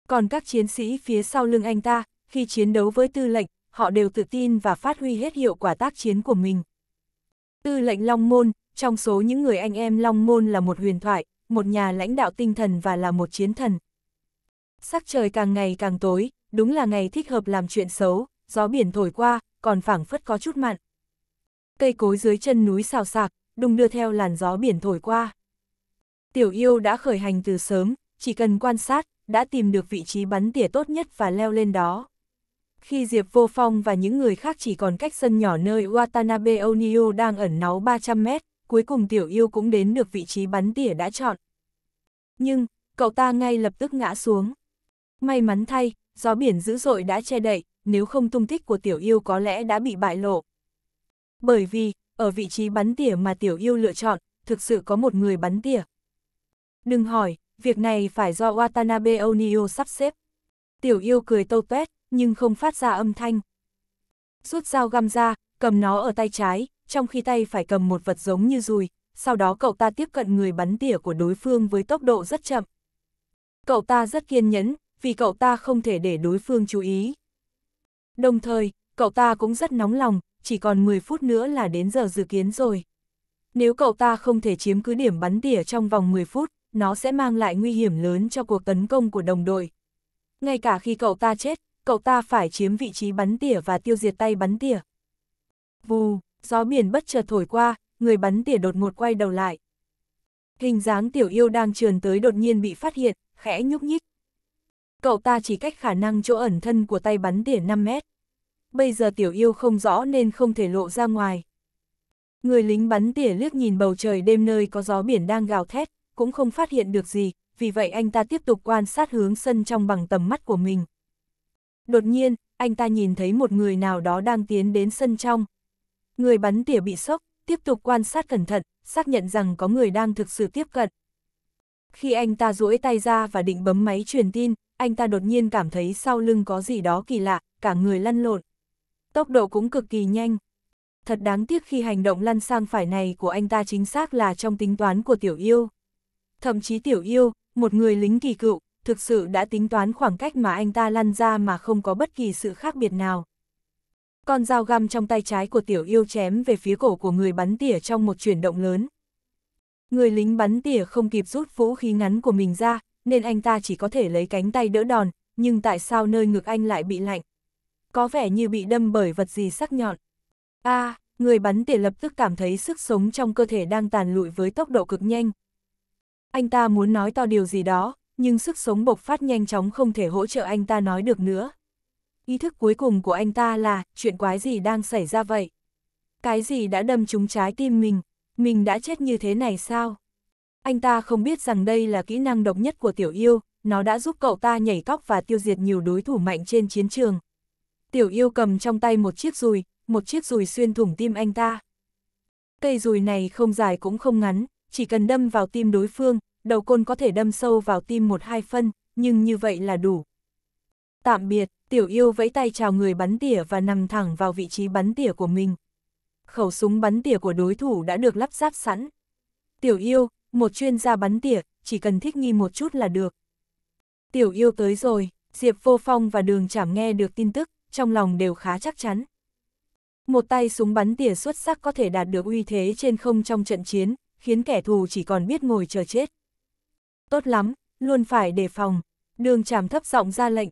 Còn các chiến sĩ phía sau lưng anh ta, khi chiến đấu với tư lệnh, họ đều tự tin và phát huy hết hiệu quả tác chiến của mình. Tư lệnh Long Môn, trong số những người anh em Long Môn là một huyền thoại, một nhà lãnh đạo tinh thần và là một chiến thần. Sắc trời càng ngày càng tối, đúng là ngày thích hợp làm chuyện xấu, gió biển thổi qua, còn phảng phất có chút mặn. Cây cối dưới chân núi xào sạc, đung đưa theo làn gió biển thổi qua. Tiểu yêu đã khởi hành từ sớm, chỉ cần quan sát, đã tìm được vị trí bắn tỉa tốt nhất và leo lên đó khi Diệp Vô Phong và những người khác chỉ còn cách sân nhỏ nơi Watanabe Onio đang ẩn náu 300 mét, cuối cùng Tiểu Yêu cũng đến được vị trí bắn tỉa đã chọn. Nhưng, cậu ta ngay lập tức ngã xuống. May mắn thay, gió biển dữ dội đã che đậy, nếu không tung tích của Tiểu Yêu có lẽ đã bị bại lộ. Bởi vì, ở vị trí bắn tỉa mà Tiểu Yêu lựa chọn, thực sự có một người bắn tỉa. Đừng hỏi, việc này phải do Watanabe Onio sắp xếp. Tiểu Yêu cười tâu tuét, nhưng không phát ra âm thanh. Rút dao găm ra, cầm nó ở tay trái, trong khi tay phải cầm một vật giống như dùi, sau đó cậu ta tiếp cận người bắn tỉa của đối phương với tốc độ rất chậm. Cậu ta rất kiên nhẫn, vì cậu ta không thể để đối phương chú ý. Đồng thời, cậu ta cũng rất nóng lòng, chỉ còn 10 phút nữa là đến giờ dự kiến rồi. Nếu cậu ta không thể chiếm cứ điểm bắn tỉa trong vòng 10 phút, nó sẽ mang lại nguy hiểm lớn cho cuộc tấn công của đồng đội. Ngay cả khi cậu ta chết, cậu ta phải chiếm vị trí bắn tỉa và tiêu diệt tay bắn tỉa. Vù, gió biển bất chợt thổi qua, người bắn tỉa đột ngột quay đầu lại. Hình dáng tiểu yêu đang trườn tới đột nhiên bị phát hiện, khẽ nhúc nhích. Cậu ta chỉ cách khả năng chỗ ẩn thân của tay bắn tỉa 5 mét. Bây giờ tiểu yêu không rõ nên không thể lộ ra ngoài. Người lính bắn tỉa liếc nhìn bầu trời đêm nơi có gió biển đang gào thét, cũng không phát hiện được gì, vì vậy anh ta tiếp tục quan sát hướng sân trong bằng tầm mắt của mình. Đột nhiên, anh ta nhìn thấy một người nào đó đang tiến đến sân trong. Người bắn tỉa bị sốc, tiếp tục quan sát cẩn thận, xác nhận rằng có người đang thực sự tiếp cận. Khi anh ta duỗi tay ra và định bấm máy truyền tin, anh ta đột nhiên cảm thấy sau lưng có gì đó kỳ lạ, cả người lăn lộn. Tốc độ cũng cực kỳ nhanh. Thật đáng tiếc khi hành động lăn sang phải này của anh ta chính xác là trong tính toán của tiểu yêu. Thậm chí tiểu yêu, một người lính kỳ cựu, thực sự đã tính toán khoảng cách mà anh ta lăn ra mà không có bất kỳ sự khác biệt nào. Con dao găm trong tay trái của tiểu yêu chém về phía cổ của người bắn tỉa trong một chuyển động lớn. Người lính bắn tỉa không kịp rút vũ khí ngắn của mình ra, nên anh ta chỉ có thể lấy cánh tay đỡ đòn, nhưng tại sao nơi ngực anh lại bị lạnh? Có vẻ như bị đâm bởi vật gì sắc nhọn. A, à, người bắn tỉa lập tức cảm thấy sức sống trong cơ thể đang tàn lụi với tốc độ cực nhanh. Anh ta muốn nói to điều gì đó, nhưng sức sống bộc phát nhanh chóng không thể hỗ trợ anh ta nói được nữa. Ý thức cuối cùng của anh ta là, chuyện quái gì đang xảy ra vậy? Cái gì đã đâm trúng trái tim mình? Mình đã chết như thế này sao? Anh ta không biết rằng đây là kỹ năng độc nhất của tiểu yêu, nó đã giúp cậu ta nhảy tóc và tiêu diệt nhiều đối thủ mạnh trên chiến trường. Tiểu yêu cầm trong tay một chiếc dùi, một chiếc dùi xuyên thủng tim anh ta. Cây dùi này không dài cũng không ngắn, chỉ cần đâm vào tim đối phương, đầu côn có thể đâm sâu vào tim một hai phân, nhưng như vậy là đủ. Tạm biệt, tiểu yêu vẫy tay chào người bắn tỉa và nằm thẳng vào vị trí bắn tỉa của mình. Khẩu súng bắn tỉa của đối thủ đã được lắp ráp sẵn. Tiểu yêu, một chuyên gia bắn tỉa, chỉ cần thích nghi một chút là được. Tiểu yêu tới rồi, Diệp Vô Phong và Đường Trảm nghe được tin tức, trong lòng đều khá chắc chắn. Một tay súng bắn tỉa xuất sắc có thể đạt được uy thế trên không trong trận chiến, khiến kẻ thù chỉ còn biết ngồi chờ chết. Tốt lắm, luôn phải đề phòng. Đường chảm thấp giọng ra lệnh.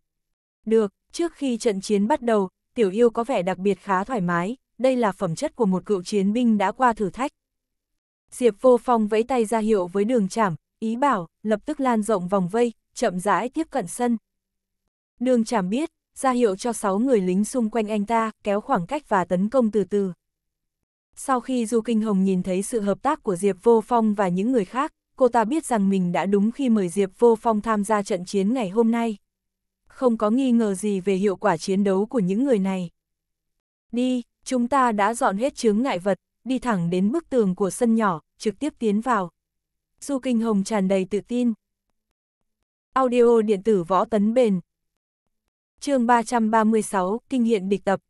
Được, trước khi trận chiến bắt đầu, tiểu yêu có vẻ đặc biệt khá thoải mái, đây là phẩm chất của một cựu chiến binh đã qua thử thách. Diệp vô phong vẫy tay ra hiệu với đường chảm, ý bảo, lập tức lan rộng vòng vây, chậm rãi tiếp cận sân. Đường chảm biết, ra hiệu cho 6 người lính xung quanh anh ta, kéo khoảng cách và tấn công từ từ. Sau khi Du Kinh Hồng nhìn thấy sự hợp tác của Diệp Vô Phong và những người khác, cô ta biết rằng mình đã đúng khi mời Diệp Vô Phong tham gia trận chiến ngày hôm nay. Không có nghi ngờ gì về hiệu quả chiến đấu của những người này. Đi, chúng ta đã dọn hết chướng ngại vật, đi thẳng đến bức tường của sân nhỏ, trực tiếp tiến vào. Du Kinh Hồng tràn đầy tự tin. Audio điện tử võ tấn bền. chương 336, Kinh hiện địch tập.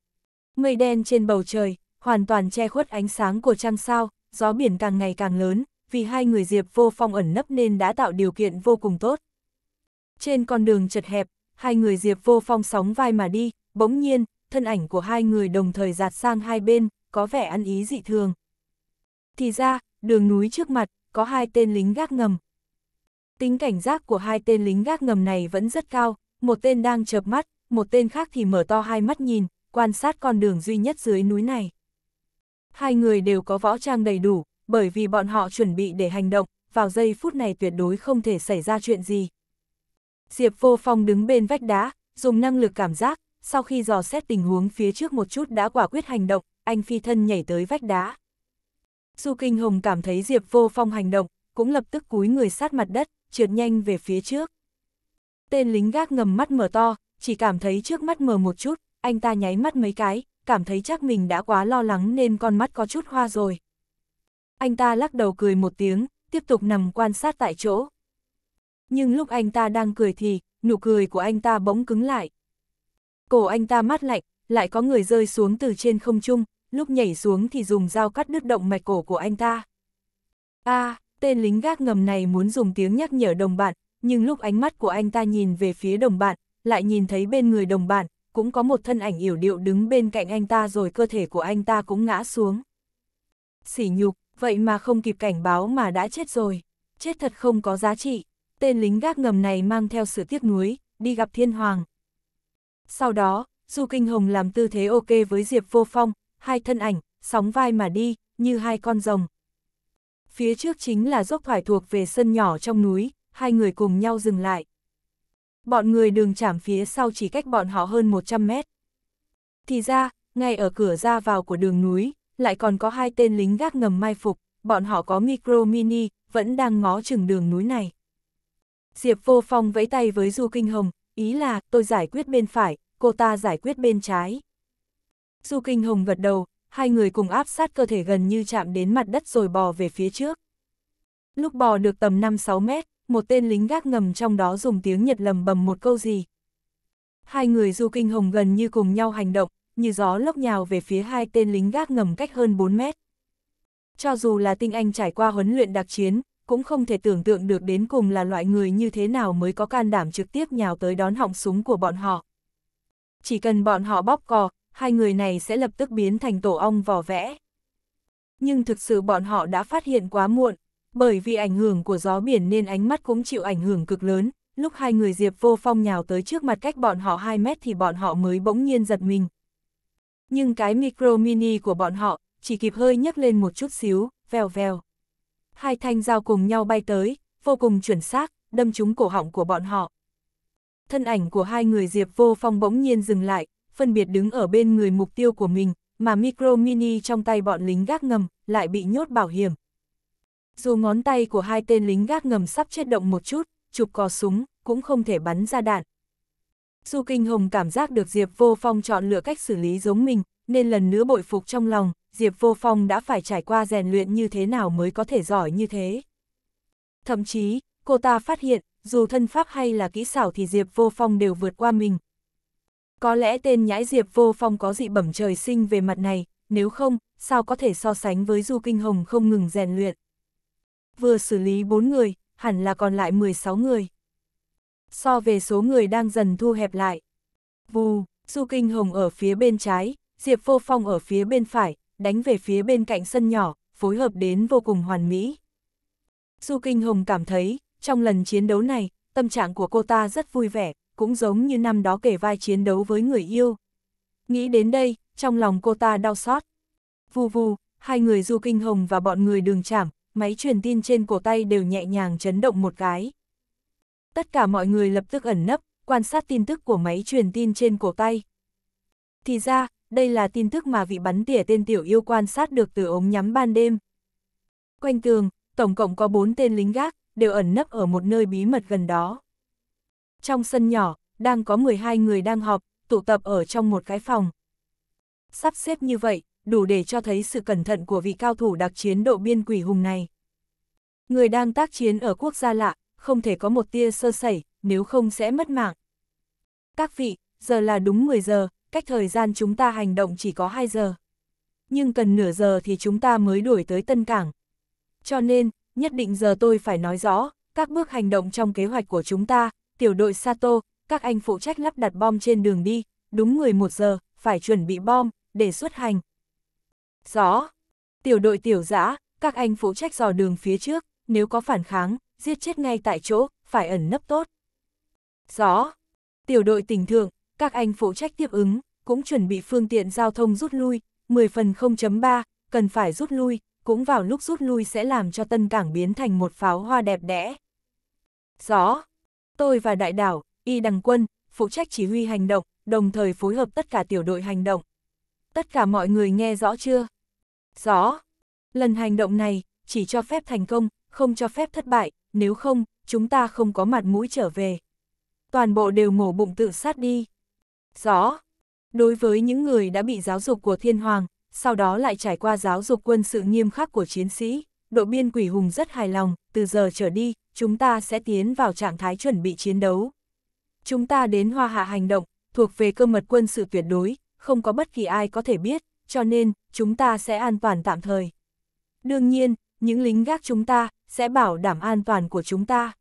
Mây đen trên bầu trời, hoàn toàn che khuất ánh sáng của trăng sao, gió biển càng ngày càng lớn, vì hai người Diệp Vô Phong ẩn nấp nên đã tạo điều kiện vô cùng tốt. Trên con đường chật hẹp, hai người Diệp Vô Phong sóng vai mà đi, bỗng nhiên, thân ảnh của hai người đồng thời giạt sang hai bên, có vẻ ăn ý dị thường. Thì ra, đường núi trước mặt, có hai tên lính gác ngầm. Tính cảnh giác của hai tên lính gác ngầm này vẫn rất cao, một tên đang chợp mắt, một tên khác thì mở to hai mắt nhìn, quan sát con đường duy nhất dưới núi này. Hai người đều có võ trang đầy đủ, bởi vì bọn họ chuẩn bị để hành động, vào giây phút này tuyệt đối không thể xảy ra chuyện gì. Diệp Vô Phong đứng bên vách đá, dùng năng lực cảm giác, sau khi dò xét tình huống phía trước một chút đã quả quyết hành động, anh phi thân nhảy tới vách đá. Du Kinh Hồng cảm thấy Diệp Vô Phong hành động, cũng lập tức cúi người sát mặt đất, trượt nhanh về phía trước. Tên lính gác ngầm mắt mở to, chỉ cảm thấy trước mắt mờ một chút, anh ta nháy mắt mấy cái, cảm thấy chắc mình đã quá lo lắng nên con mắt có chút hoa rồi anh ta lắc đầu cười một tiếng, tiếp tục nằm quan sát tại chỗ. Nhưng lúc anh ta đang cười thì, nụ cười của anh ta bỗng cứng lại. Cổ anh ta mát lạnh, lại có người rơi xuống từ trên không trung, lúc nhảy xuống thì dùng dao cắt đứt động mạch cổ của anh ta. A, à, tên lính gác ngầm này muốn dùng tiếng nhắc nhở đồng bạn, nhưng lúc ánh mắt của anh ta nhìn về phía đồng bạn, lại nhìn thấy bên người đồng bạn, cũng có một thân ảnh yểu điệu đứng bên cạnh anh ta rồi cơ thể của anh ta cũng ngã xuống. Sỉ nhục, vậy mà không kịp cảnh báo mà đã chết rồi. Chết thật không có giá trị, tên lính gác ngầm này mang theo sự tiếc nuối, đi gặp thiên hoàng. Sau đó, Du Kinh Hồng làm tư thế ok với Diệp Vô Phong, hai thân ảnh, sóng vai mà đi, như hai con rồng. Phía trước chính là dốc thoải thuộc về sân nhỏ trong núi, hai người cùng nhau dừng lại. Bọn người đường chảm phía sau chỉ cách bọn họ hơn 100 mét. Thì ra, ngay ở cửa ra vào của đường núi, lại còn có hai tên lính gác ngầm mai phục, bọn họ có micro mini, vẫn đang ngó chừng đường núi này. Diệp Vô Phong vẫy tay với Du Kinh Hồng, ý là tôi giải quyết bên phải, cô ta giải quyết bên trái. Du Kinh Hồng gật đầu, hai người cùng áp sát cơ thể gần như chạm đến mặt đất rồi bò về phía trước. Lúc bò được tầm 5-6 mét, một tên lính gác ngầm trong đó dùng tiếng Nhật lầm bầm một câu gì. Hai người Du Kinh Hồng gần như cùng nhau hành động, như gió lốc nhào về phía hai tên lính gác ngầm cách hơn 4 mét. Cho dù là tinh anh trải qua huấn luyện đặc chiến, cũng không thể tưởng tượng được đến cùng là loại người như thế nào mới có can đảm trực tiếp nhào tới đón họng súng của bọn họ. Chỉ cần bọn họ bóp cò, hai người này sẽ lập tức biến thành tổ ong vò vẽ. Nhưng thực sự bọn họ đã phát hiện quá muộn, bởi vì ảnh hưởng của gió biển nên ánh mắt cũng chịu ảnh hưởng cực lớn, lúc hai người Diệp Vô Phong nhào tới trước mặt cách bọn họ 2 mét thì bọn họ mới bỗng nhiên giật mình, nhưng cái micro mini của bọn họ chỉ kịp hơi nhấc lên một chút xíu, vèo vèo. Hai thanh dao cùng nhau bay tới, vô cùng chuẩn xác, đâm trúng cổ họng của bọn họ. Thân ảnh của hai người Diệp Vô Phong bỗng nhiên dừng lại, phân biệt đứng ở bên người mục tiêu của mình, mà micro mini trong tay bọn lính gác ngầm lại bị nhốt bảo hiểm. Dù ngón tay của hai tên lính gác ngầm sắp chết động một chút, chụp cò súng, cũng không thể bắn ra đạn. Du Kinh Hồng cảm giác được Diệp Vô Phong chọn lựa cách xử lý giống mình, nên lần nữa bội phục trong lòng, Diệp Vô Phong đã phải trải qua rèn luyện như thế nào mới có thể giỏi như thế. Thậm chí, cô ta phát hiện, dù thân pháp hay là kỹ xảo thì Diệp Vô Phong đều vượt qua mình. Có lẽ tên nhãi Diệp Vô Phong có dị bẩm trời sinh về mặt này, nếu không, sao có thể so sánh với Du Kinh Hồng không ngừng rèn luyện. Vừa xử lý 4 người, hẳn là còn lại 16 người so về số người đang dần thu hẹp lại. Vù, Du Kinh Hồng ở phía bên trái, Diệp Vô Phong ở phía bên phải, đánh về phía bên cạnh sân nhỏ, phối hợp đến vô cùng hoàn mỹ. Du Kinh Hồng cảm thấy, trong lần chiến đấu này, tâm trạng của cô ta rất vui vẻ, cũng giống như năm đó kể vai chiến đấu với người yêu. Nghĩ đến đây, trong lòng cô ta đau xót. Vù vù, hai người Du Kinh Hồng và bọn người đường chảm, máy truyền tin trên cổ tay đều nhẹ nhàng chấn động một cái tất cả mọi người lập tức ẩn nấp, quan sát tin tức của máy truyền tin trên cổ tay. Thì ra, đây là tin tức mà vị bắn tỉa tên tiểu yêu quan sát được từ ống nhắm ban đêm. Quanh tường, tổng cộng có bốn tên lính gác, đều ẩn nấp ở một nơi bí mật gần đó. Trong sân nhỏ, đang có 12 người đang họp, tụ tập ở trong một cái phòng. Sắp xếp như vậy, đủ để cho thấy sự cẩn thận của vị cao thủ đặc chiến độ biên quỷ hùng này. Người đang tác chiến ở quốc gia lạ, không thể có một tia sơ sẩy, nếu không sẽ mất mạng. Các vị, giờ là đúng 10 giờ, cách thời gian chúng ta hành động chỉ có 2 giờ. Nhưng cần nửa giờ thì chúng ta mới đuổi tới Tân Cảng. Cho nên, nhất định giờ tôi phải nói rõ, các bước hành động trong kế hoạch của chúng ta, tiểu đội Sato, các anh phụ trách lắp đặt bom trên đường đi, đúng 11 giờ, phải chuẩn bị bom, để xuất hành. Rõ. Tiểu đội tiểu Dã, các anh phụ trách dò đường phía trước, nếu có phản kháng, giết chết ngay tại chỗ, phải ẩn nấp tốt. Rõ. Tiểu đội tỉnh thượng, các anh phụ trách tiếp ứng, cũng chuẩn bị phương tiện giao thông rút lui, 10 phần 0.3, cần phải rút lui, cũng vào lúc rút lui sẽ làm cho tân cảng biến thành một pháo hoa đẹp đẽ. Rõ. Tôi và đại đảo, y đằng quân, phụ trách chỉ huy hành động, đồng thời phối hợp tất cả tiểu đội hành động. Tất cả mọi người nghe rõ chưa? Rõ. Lần hành động này, chỉ cho phép thành công, không cho phép thất bại, nếu không, chúng ta không có mặt mũi trở về. Toàn bộ đều mổ bụng tự sát đi. Rõ. Đối với những người đã bị giáo dục của thiên hoàng, sau đó lại trải qua giáo dục quân sự nghiêm khắc của chiến sĩ, đội biên quỷ hùng rất hài lòng, từ giờ trở đi, chúng ta sẽ tiến vào trạng thái chuẩn bị chiến đấu. Chúng ta đến hoa hạ hành động, thuộc về cơ mật quân sự tuyệt đối, không có bất kỳ ai có thể biết, cho nên, chúng ta sẽ an toàn tạm thời. Đương nhiên, những lính gác chúng ta, sẽ bảo đảm an toàn của chúng ta.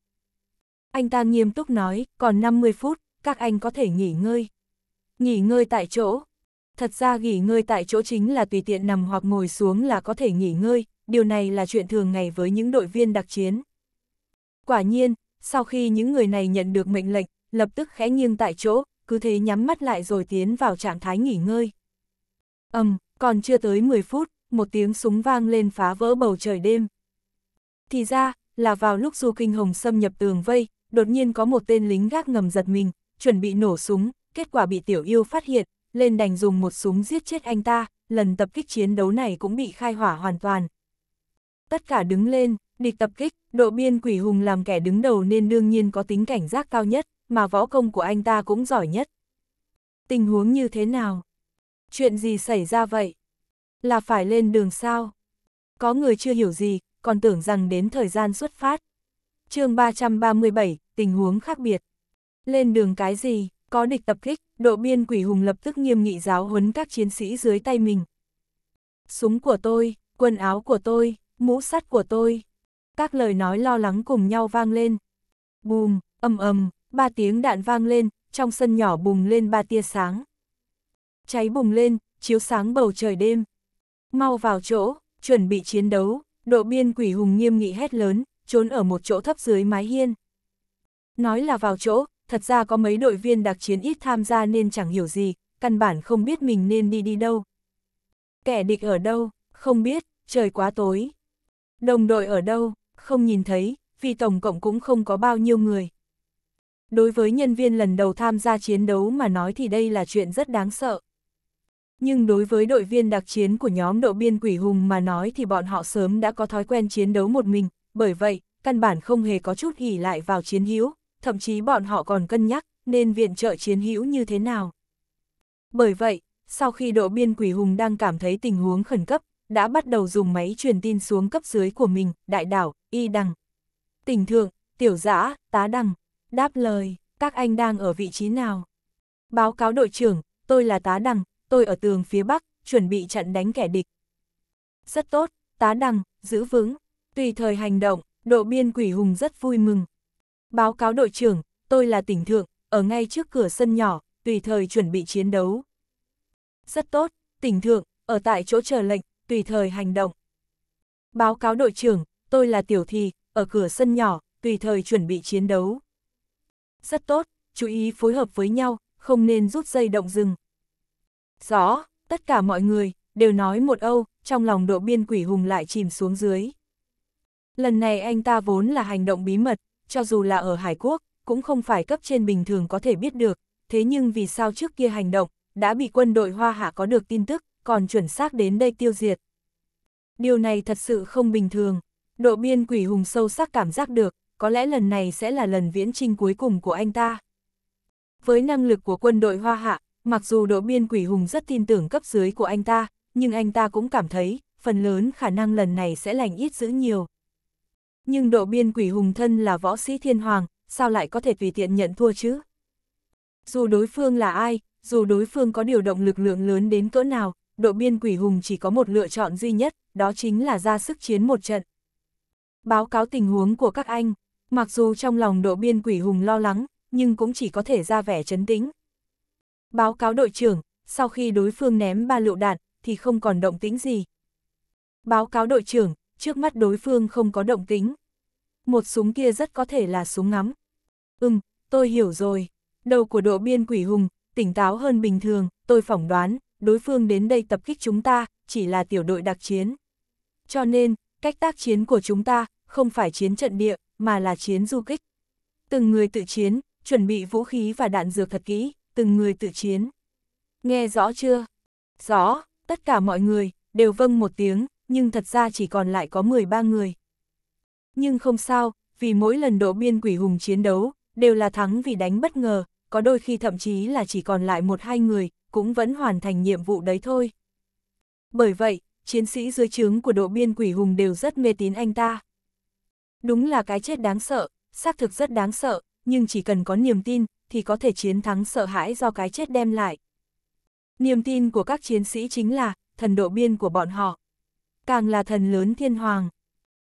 Anh ta nghiêm túc nói, còn 50 phút, các anh có thể nghỉ ngơi. Nghỉ ngơi tại chỗ. Thật ra nghỉ ngơi tại chỗ chính là tùy tiện nằm hoặc ngồi xuống là có thể nghỉ ngơi, điều này là chuyện thường ngày với những đội viên đặc chiến. Quả nhiên, sau khi những người này nhận được mệnh lệnh, lập tức khẽ nghiêng tại chỗ, cứ thế nhắm mắt lại rồi tiến vào trạng thái nghỉ ngơi. Ầm, um, còn chưa tới 10 phút, một tiếng súng vang lên phá vỡ bầu trời đêm. Thì ra, là vào lúc Du Kinh Hồng xâm nhập tường vây, đột nhiên có một tên lính gác ngầm giật mình, chuẩn bị nổ súng, kết quả bị tiểu yêu phát hiện, lên đành dùng một súng giết chết anh ta, lần tập kích chiến đấu này cũng bị khai hỏa hoàn toàn. Tất cả đứng lên, địch tập kích, độ biên quỷ hùng làm kẻ đứng đầu nên đương nhiên có tính cảnh giác cao nhất, mà võ công của anh ta cũng giỏi nhất. Tình huống như thế nào? Chuyện gì xảy ra vậy? Là phải lên đường sao? Có người chưa hiểu gì, còn tưởng rằng đến thời gian xuất phát. chương 337, tình huống khác biệt. Lên đường cái gì, có địch tập kích, độ biên quỷ hùng lập tức nghiêm nghị giáo huấn các chiến sĩ dưới tay mình. Súng của tôi, quần áo của tôi, mũ sắt của tôi. Các lời nói lo lắng cùng nhau vang lên. Bùm, ầm ầm, ba tiếng đạn vang lên, trong sân nhỏ bùng lên ba tia sáng. Cháy bùng lên, chiếu sáng bầu trời đêm. Mau vào chỗ, chuẩn bị chiến đấu. Độ biên quỷ hùng nghiêm nghị hét lớn, trốn ở một chỗ thấp dưới mái hiên. Nói là vào chỗ, thật ra có mấy đội viên đặc chiến ít tham gia nên chẳng hiểu gì, căn bản không biết mình nên đi đi đâu. Kẻ địch ở đâu, không biết, trời quá tối. Đồng đội ở đâu, không nhìn thấy, vì tổng cộng cũng không có bao nhiêu người. Đối với nhân viên lần đầu tham gia chiến đấu mà nói thì đây là chuyện rất đáng sợ nhưng đối với đội viên đặc chiến của nhóm độ biên quỷ hùng mà nói thì bọn họ sớm đã có thói quen chiến đấu một mình, bởi vậy, căn bản không hề có chút hỉ lại vào chiến hữu, thậm chí bọn họ còn cân nhắc nên viện trợ chiến hữu như thế nào. Bởi vậy, sau khi độ biên quỷ hùng đang cảm thấy tình huống khẩn cấp, đã bắt đầu dùng máy truyền tin xuống cấp dưới của mình, đại đảo, y đằng. tình thượng, tiểu giã, tá đằng, đáp lời, các anh đang ở vị trí nào? Báo cáo đội trưởng, tôi là tá đằng, tôi ở tường phía bắc, chuẩn bị trận đánh kẻ địch. Rất tốt, tá đằng, giữ vững, tùy thời hành động, độ biên quỷ hùng rất vui mừng. Báo cáo đội trưởng, tôi là tỉnh thượng, ở ngay trước cửa sân nhỏ, tùy thời chuẩn bị chiến đấu. Rất tốt, tỉnh thượng, ở tại chỗ chờ lệnh, tùy thời hành động. Báo cáo đội trưởng, tôi là tiểu thị, ở cửa sân nhỏ, tùy thời chuẩn bị chiến đấu. Rất tốt, chú ý phối hợp với nhau, không nên rút dây động rừng. Rõ, tất cả mọi người, đều nói một âu, trong lòng độ biên quỷ hùng lại chìm xuống dưới. Lần này anh ta vốn là hành động bí mật, cho dù là ở Hải Quốc, cũng không phải cấp trên bình thường có thể biết được, thế nhưng vì sao trước kia hành động, đã bị quân đội Hoa Hạ có được tin tức, còn chuẩn xác đến đây tiêu diệt. Điều này thật sự không bình thường, độ biên quỷ hùng sâu sắc cảm giác được, có lẽ lần này sẽ là lần viễn trinh cuối cùng của anh ta. Với năng lực của quân đội Hoa Hạ, Mặc dù đỗ biên quỷ hùng rất tin tưởng cấp dưới của anh ta, nhưng anh ta cũng cảm thấy, phần lớn khả năng lần này sẽ lành ít dữ nhiều. Nhưng độ biên quỷ hùng thân là võ sĩ thiên hoàng, sao lại có thể tùy tiện nhận thua chứ? Dù đối phương là ai, dù đối phương có điều động lực lượng lớn đến cỡ nào, độ biên quỷ hùng chỉ có một lựa chọn duy nhất, đó chính là ra sức chiến một trận. Báo cáo tình huống của các anh, mặc dù trong lòng độ biên quỷ hùng lo lắng, nhưng cũng chỉ có thể ra vẻ chấn tĩnh. Báo cáo đội trưởng, sau khi đối phương ném ba lựu đạn, thì không còn động tĩnh gì. Báo cáo đội trưởng, trước mắt đối phương không có động tĩnh. Một súng kia rất có thể là súng ngắm. Ừm, tôi hiểu rồi. Đầu của độ biên quỷ hùng, tỉnh táo hơn bình thường, tôi phỏng đoán, đối phương đến đây tập kích chúng ta, chỉ là tiểu đội đặc chiến. Cho nên, cách tác chiến của chúng ta, không phải chiến trận địa, mà là chiến du kích. Từng người tự chiến, chuẩn bị vũ khí và đạn dược thật kỹ từng người tự chiến. Nghe rõ chưa? Rõ, tất cả mọi người, đều vâng một tiếng, nhưng thật ra chỉ còn lại có 13 người. Nhưng không sao, vì mỗi lần đỗ biên quỷ hùng chiến đấu, đều là thắng vì đánh bất ngờ, có đôi khi thậm chí là chỉ còn lại một hai người, cũng vẫn hoàn thành nhiệm vụ đấy thôi. Bởi vậy, chiến sĩ dưới trướng của đỗ biên quỷ hùng đều rất mê tín anh ta. Đúng là cái chết đáng sợ, xác thực rất đáng sợ, nhưng chỉ cần có niềm tin, thì có thể chiến thắng sợ hãi do cái chết đem lại. Niềm tin của các chiến sĩ chính là thần độ biên của bọn họ. Càng là thần lớn thiên hoàng.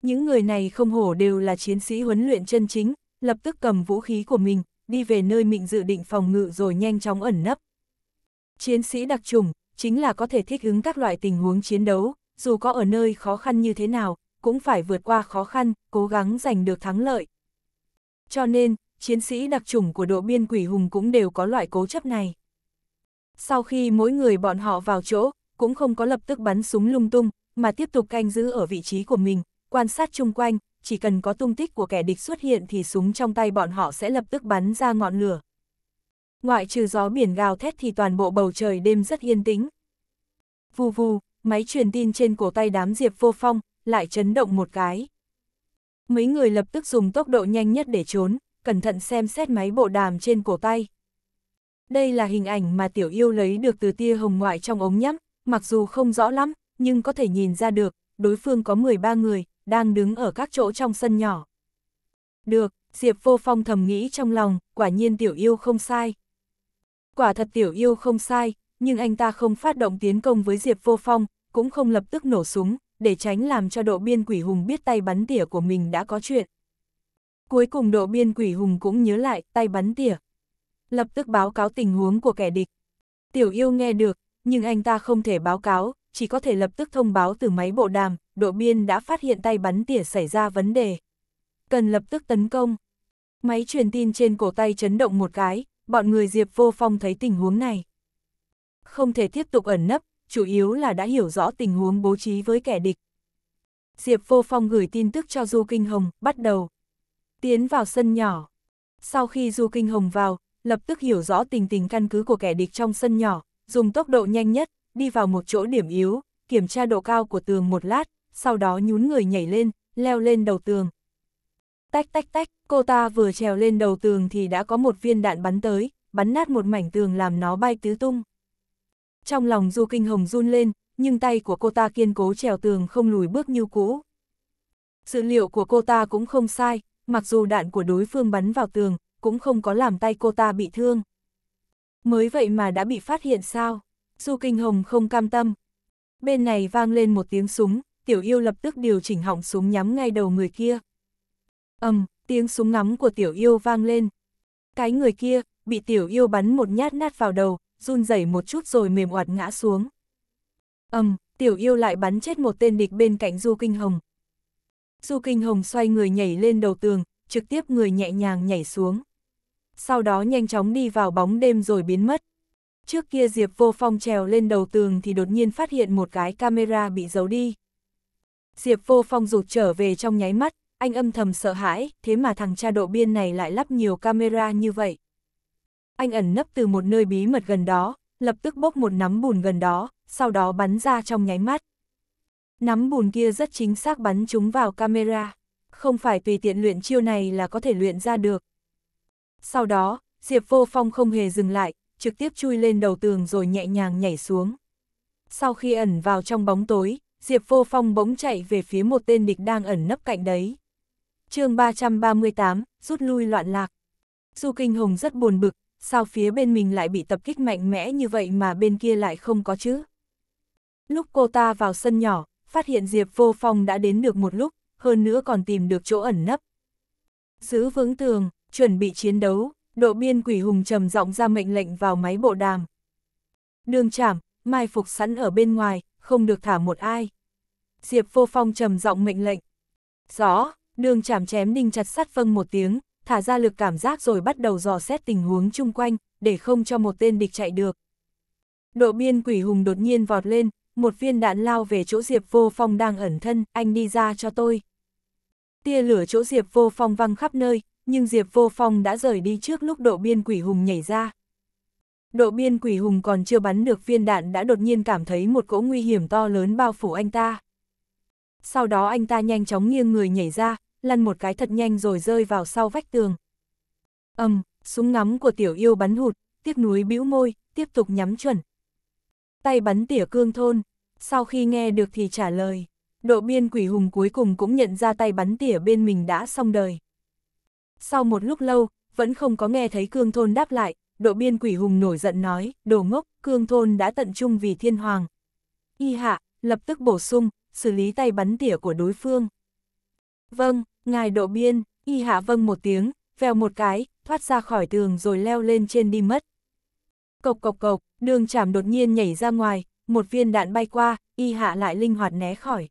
Những người này không hổ đều là chiến sĩ huấn luyện chân chính, lập tức cầm vũ khí của mình, đi về nơi mình dự định phòng ngự rồi nhanh chóng ẩn nấp. Chiến sĩ đặc trùng chính là có thể thích ứng các loại tình huống chiến đấu, dù có ở nơi khó khăn như thế nào, cũng phải vượt qua khó khăn, cố gắng giành được thắng lợi. Cho nên, chiến sĩ đặc trùng của đội biên quỷ hùng cũng đều có loại cố chấp này. Sau khi mỗi người bọn họ vào chỗ, cũng không có lập tức bắn súng lung tung, mà tiếp tục canh giữ ở vị trí của mình, quan sát chung quanh, chỉ cần có tung tích của kẻ địch xuất hiện thì súng trong tay bọn họ sẽ lập tức bắn ra ngọn lửa. Ngoại trừ gió biển gào thét thì toàn bộ bầu trời đêm rất yên tĩnh. Vù vù, máy truyền tin trên cổ tay đám diệp vô phong, lại chấn động một cái. Mấy người lập tức dùng tốc độ nhanh nhất để trốn, cẩn thận xem xét máy bộ đàm trên cổ tay. Đây là hình ảnh mà tiểu yêu lấy được từ tia hồng ngoại trong ống nhắm, mặc dù không rõ lắm, nhưng có thể nhìn ra được, đối phương có 13 người, đang đứng ở các chỗ trong sân nhỏ. Được, Diệp Vô Phong thầm nghĩ trong lòng, quả nhiên tiểu yêu không sai. Quả thật tiểu yêu không sai, nhưng anh ta không phát động tiến công với Diệp Vô Phong, cũng không lập tức nổ súng, để tránh làm cho độ biên quỷ hùng biết tay bắn tỉa của mình đã có chuyện. Cuối cùng độ biên quỷ hùng cũng nhớ lại, tay bắn tỉa. Lập tức báo cáo tình huống của kẻ địch. Tiểu yêu nghe được, nhưng anh ta không thể báo cáo, chỉ có thể lập tức thông báo từ máy bộ đàm, độ biên đã phát hiện tay bắn tỉa xảy ra vấn đề. Cần lập tức tấn công. Máy truyền tin trên cổ tay chấn động một cái, bọn người Diệp Vô Phong thấy tình huống này. Không thể tiếp tục ẩn nấp, chủ yếu là đã hiểu rõ tình huống bố trí với kẻ địch. Diệp Vô Phong gửi tin tức cho Du Kinh Hồng, bắt đầu, tiến vào sân nhỏ. Sau khi Du Kinh Hồng vào, lập tức hiểu rõ tình tình căn cứ của kẻ địch trong sân nhỏ, dùng tốc độ nhanh nhất, đi vào một chỗ điểm yếu, kiểm tra độ cao của tường một lát, sau đó nhún người nhảy lên, leo lên đầu tường. Tách tách tách, cô ta vừa trèo lên đầu tường thì đã có một viên đạn bắn tới, bắn nát một mảnh tường làm nó bay tứ tung. Trong lòng Du Kinh Hồng run lên, nhưng tay của cô ta kiên cố trèo tường không lùi bước như cũ. Sự liệu của cô ta cũng không sai, mặc dù đạn của đối phương bắn vào tường, cũng không có làm tay cô ta bị thương. Mới vậy mà đã bị phát hiện sao? Du Kinh Hồng không cam tâm. Bên này vang lên một tiếng súng, tiểu yêu lập tức điều chỉnh họng súng nhắm ngay đầu người kia. ầm, um, tiếng súng ngắm của tiểu yêu vang lên. Cái người kia, bị tiểu yêu bắn một nhát nát vào đầu, run rẩy một chút rồi mềm oạt ngã xuống. ầm, um, tiểu yêu lại bắn chết một tên địch bên cạnh Du Kinh Hồng. Du Kinh Hồng xoay người nhảy lên đầu tường, trực tiếp người nhẹ nhàng nhảy xuống. Sau đó nhanh chóng đi vào bóng đêm rồi biến mất. Trước kia Diệp Vô Phong trèo lên đầu tường thì đột nhiên phát hiện một cái camera bị giấu đi. Diệp Vô Phong rụt trở về trong nháy mắt, anh âm thầm sợ hãi, thế mà thằng cha độ biên này lại lắp nhiều camera như vậy. Anh ẩn nấp từ một nơi bí mật gần đó, lập tức bốc một nắm bùn gần đó, sau đó bắn ra trong nháy mắt. Nắm bùn kia rất chính xác bắn chúng vào camera, không phải tùy tiện luyện chiêu này là có thể luyện ra được. Sau đó, Diệp Vô Phong không hề dừng lại, trực tiếp chui lên đầu tường rồi nhẹ nhàng nhảy xuống. Sau khi ẩn vào trong bóng tối, Diệp Vô Phong bỗng chạy về phía một tên địch đang ẩn nấp cạnh đấy. chương 338, rút lui loạn lạc. Du Kinh Hồng rất buồn bực, sao phía bên mình lại bị tập kích mạnh mẽ như vậy mà bên kia lại không có chứ? Lúc cô ta vào sân nhỏ, phát hiện Diệp Vô Phong đã đến được một lúc, hơn nữa còn tìm được chỗ ẩn nấp. Giữ vững tường, chuẩn bị chiến đấu, độ biên quỷ hùng trầm giọng ra mệnh lệnh vào máy bộ đàm. Đường chảm, mai phục sẵn ở bên ngoài, không được thả một ai. Diệp Vô Phong trầm giọng mệnh lệnh. Rõ, đường chảm chém đinh chặt sắt vâng một tiếng, thả ra lực cảm giác rồi bắt đầu dò xét tình huống chung quanh, để không cho một tên địch chạy được. Độ biên quỷ hùng đột nhiên vọt lên, một viên đạn lao về chỗ Diệp Vô Phong đang ẩn thân, anh đi ra cho tôi. Tia lửa chỗ Diệp Vô Phong văng khắp nơi, nhưng Diệp Vô Phong đã rời đi trước lúc độ biên quỷ hùng nhảy ra. Độ biên quỷ hùng còn chưa bắn được viên đạn đã đột nhiên cảm thấy một cỗ nguy hiểm to lớn bao phủ anh ta. Sau đó anh ta nhanh chóng nghiêng người nhảy ra, lăn một cái thật nhanh rồi rơi vào sau vách tường. Âm, súng ngắm của tiểu yêu bắn hụt, tiếc núi bĩu môi, tiếp tục nhắm chuẩn, tay bắn tỉa cương thôn. Sau khi nghe được thì trả lời, độ biên quỷ hùng cuối cùng cũng nhận ra tay bắn tỉa bên mình đã xong đời. Sau một lúc lâu, vẫn không có nghe thấy cương thôn đáp lại, độ biên quỷ hùng nổi giận nói, đồ ngốc, cương thôn đã tận trung vì thiên hoàng. Y hạ, lập tức bổ sung, xử lý tay bắn tỉa của đối phương. Vâng, ngài độ biên, y hạ vâng một tiếng, vèo một cái, thoát ra khỏi tường rồi leo lên trên đi mất. Cộc cộc cộc, đường chảm đột nhiên nhảy ra ngoài, một viên đạn bay qua, y hạ lại linh hoạt né khỏi.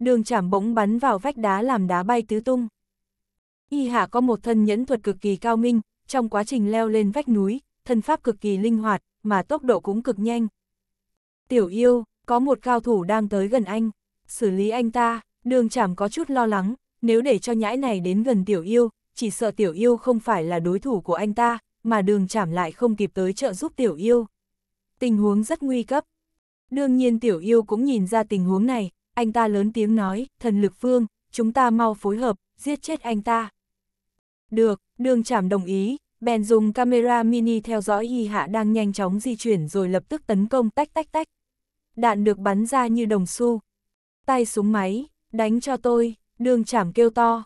Đường chảm bỗng bắn vào vách đá làm đá bay tứ tung. Y hạ có một thân nhẫn thuật cực kỳ cao minh, trong quá trình leo lên vách núi, thân pháp cực kỳ linh hoạt, mà tốc độ cũng cực nhanh. Tiểu yêu, có một cao thủ đang tới gần anh, xử lý anh ta, đường chảm có chút lo lắng, nếu để cho nhãi này đến gần tiểu yêu, chỉ sợ tiểu yêu không phải là đối thủ của anh ta, mà đường chảm lại không kịp tới trợ giúp tiểu yêu. Tình huống rất nguy cấp. Đương nhiên tiểu yêu cũng nhìn ra tình huống này, anh ta lớn tiếng nói, thần lực phương, chúng ta mau phối hợp, giết chết anh ta. Được, đường chảm đồng ý, bèn dùng camera mini theo dõi y hạ đang nhanh chóng di chuyển rồi lập tức tấn công tách tách tách. Đạn được bắn ra như đồng xu. Tay súng máy, đánh cho tôi, đường chảm kêu to.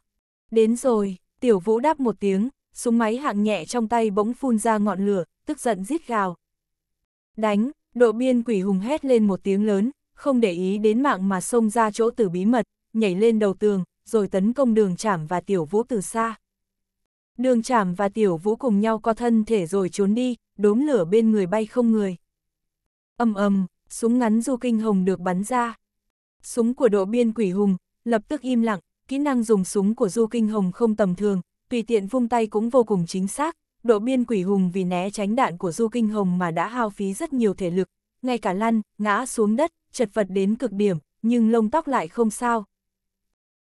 Đến rồi, tiểu vũ đáp một tiếng, súng máy hạng nhẹ trong tay bỗng phun ra ngọn lửa, tức giận rít gào. Đánh, Độ biên quỷ hùng hét lên một tiếng lớn, không để ý đến mạng mà xông ra chỗ tử bí mật, nhảy lên đầu tường, rồi tấn công đường chảm và tiểu vũ từ xa. Đường chảm và tiểu vũ cùng nhau co thân thể rồi trốn đi, đốm lửa bên người bay không người. ầm ầm, súng ngắn du kinh hồng được bắn ra. Súng của độ biên quỷ hùng, lập tức im lặng, kỹ năng dùng súng của du kinh hồng không tầm thường, tùy tiện vung tay cũng vô cùng chính xác, độ biên quỷ hùng vì né tránh đạn của Du Kinh Hồng mà đã hao phí rất nhiều thể lực, ngay cả lăn, ngã xuống đất, chật vật đến cực điểm, nhưng lông tóc lại không sao.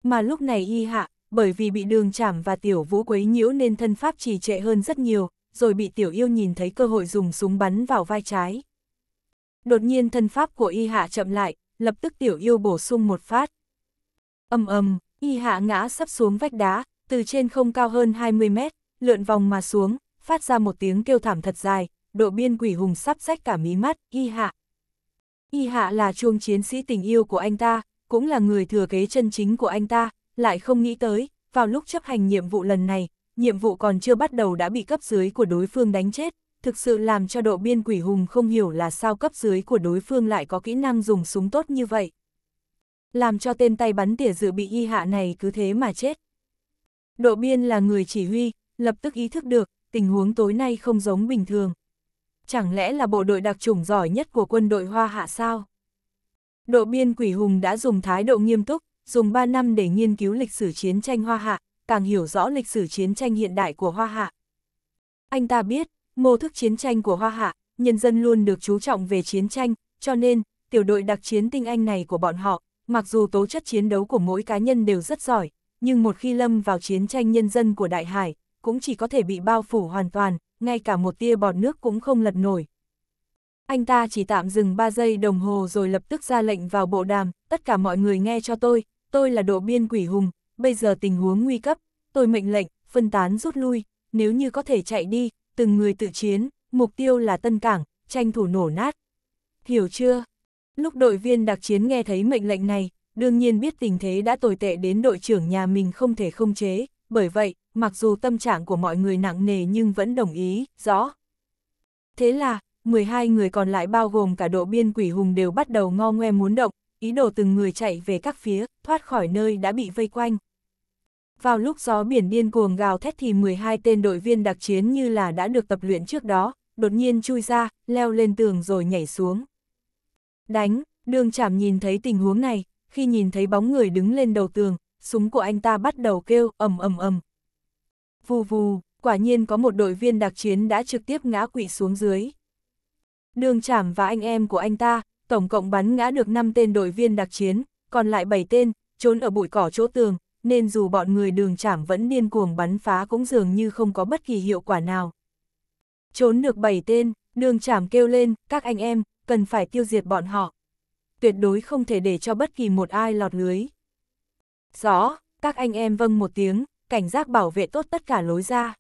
Mà lúc này y hạ, bởi vì bị đường chảm và tiểu vũ quấy nhiễu nên thân pháp trì trệ hơn rất nhiều, rồi bị tiểu yêu nhìn thấy cơ hội dùng súng bắn vào vai trái. Đột nhiên thân pháp của y hạ chậm lại, lập tức tiểu yêu bổ sung một phát. Âm ầm, y hạ ngã sắp xuống vách đá, từ trên không cao hơn 20 mét, lượn vòng mà xuống, phát ra một tiếng kêu thảm thật dài, Độ biên quỷ hùng sắp rách cả mí mắt, y hạ. Y hạ là chuông chiến sĩ tình yêu của anh ta, cũng là người thừa kế chân chính của anh ta, lại không nghĩ tới, vào lúc chấp hành nhiệm vụ lần này, nhiệm vụ còn chưa bắt đầu đã bị cấp dưới của đối phương đánh chết, thực sự làm cho độ biên quỷ hùng không hiểu là sao cấp dưới của đối phương lại có kỹ năng dùng súng tốt như vậy. Làm cho tên tay bắn tỉa dự bị y hạ này cứ thế mà chết. Độ biên là người chỉ huy, lập tức ý thức được, tình huống tối nay không giống bình thường. Chẳng lẽ là bộ đội đặc chủng giỏi nhất của quân đội Hoa Hạ sao? Độ biên Quỷ Hùng đã dùng thái độ nghiêm túc, dùng 3 năm để nghiên cứu lịch sử chiến tranh Hoa Hạ, càng hiểu rõ lịch sử chiến tranh hiện đại của Hoa Hạ. Anh ta biết, mô thức chiến tranh của Hoa Hạ, nhân dân luôn được chú trọng về chiến tranh, cho nên, tiểu đội đặc chiến tinh anh này của bọn họ, mặc dù tố chất chiến đấu của mỗi cá nhân đều rất giỏi, nhưng một khi lâm vào chiến tranh nhân dân của Đại Hải, cũng chỉ có thể bị bao phủ hoàn toàn, ngay cả một tia bọt nước cũng không lật nổi. Anh ta chỉ tạm dừng 3 giây đồng hồ rồi lập tức ra lệnh vào bộ đàm, tất cả mọi người nghe cho tôi, tôi là độ biên quỷ hùng, bây giờ tình huống nguy cấp, tôi mệnh lệnh, phân tán rút lui, nếu như có thể chạy đi, từng người tự chiến, mục tiêu là Tân Cảng, tranh thủ nổ nát. Hiểu chưa? Lúc đội viên đặc chiến nghe thấy mệnh lệnh này, đương nhiên biết tình thế đã tồi tệ đến đội trưởng nhà mình không thể không chế, bởi vậy, mặc dù tâm trạng của mọi người nặng nề nhưng vẫn đồng ý, rõ. Thế là, 12 người còn lại bao gồm cả độ biên quỷ hùng đều bắt đầu ngo ngoe muốn động, ý đồ từng người chạy về các phía, thoát khỏi nơi đã bị vây quanh. Vào lúc gió biển điên cuồng gào thét thì 12 tên đội viên đặc chiến như là đã được tập luyện trước đó, đột nhiên chui ra, leo lên tường rồi nhảy xuống. Đánh, đường chảm nhìn thấy tình huống này, khi nhìn thấy bóng người đứng lên đầu tường, súng của anh ta bắt đầu kêu ầm ầm ầm. Vù vù, quả nhiên có một đội viên đặc chiến đã trực tiếp ngã quỵ xuống dưới. Đường Trảm và anh em của anh ta, tổng cộng bắn ngã được 5 tên đội viên đặc chiến, còn lại 7 tên, trốn ở bụi cỏ chỗ tường, nên dù bọn người đường Trảm vẫn điên cuồng bắn phá cũng dường như không có bất kỳ hiệu quả nào. Trốn được 7 tên, đường Trảm kêu lên, các anh em, cần phải tiêu diệt bọn họ tuyệt đối không thể để cho bất kỳ một ai lọt lưới. Rõ, các anh em vâng một tiếng, cảnh giác bảo vệ tốt tất cả lối ra.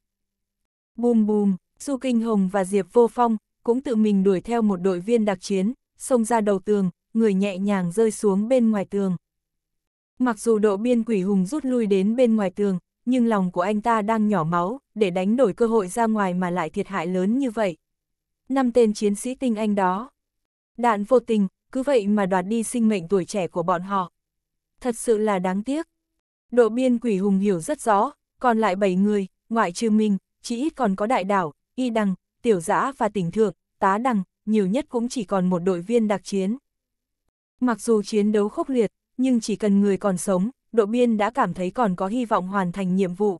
Bùm bùm, Du Kinh Hồng và Diệp Vô Phong cũng tự mình đuổi theo một đội viên đặc chiến, xông ra đầu tường, người nhẹ nhàng rơi xuống bên ngoài tường. Mặc dù độ biên quỷ hùng rút lui đến bên ngoài tường, nhưng lòng của anh ta đang nhỏ máu, để đánh đổi cơ hội ra ngoài mà lại thiệt hại lớn như vậy. Năm tên chiến sĩ tinh anh đó. Đạn vô tình, cứ vậy mà đoạt đi sinh mệnh tuổi trẻ của bọn họ. Thật sự là đáng tiếc. Độ biên quỷ hùng hiểu rất rõ, còn lại 7 người, ngoại trừ mình, chỉ ít còn có đại đảo, y đằng, tiểu giã và tỉnh thượng, tá đằng, nhiều nhất cũng chỉ còn một đội viên đặc chiến. Mặc dù chiến đấu khốc liệt, nhưng chỉ cần người còn sống, độ biên đã cảm thấy còn có hy vọng hoàn thành nhiệm vụ.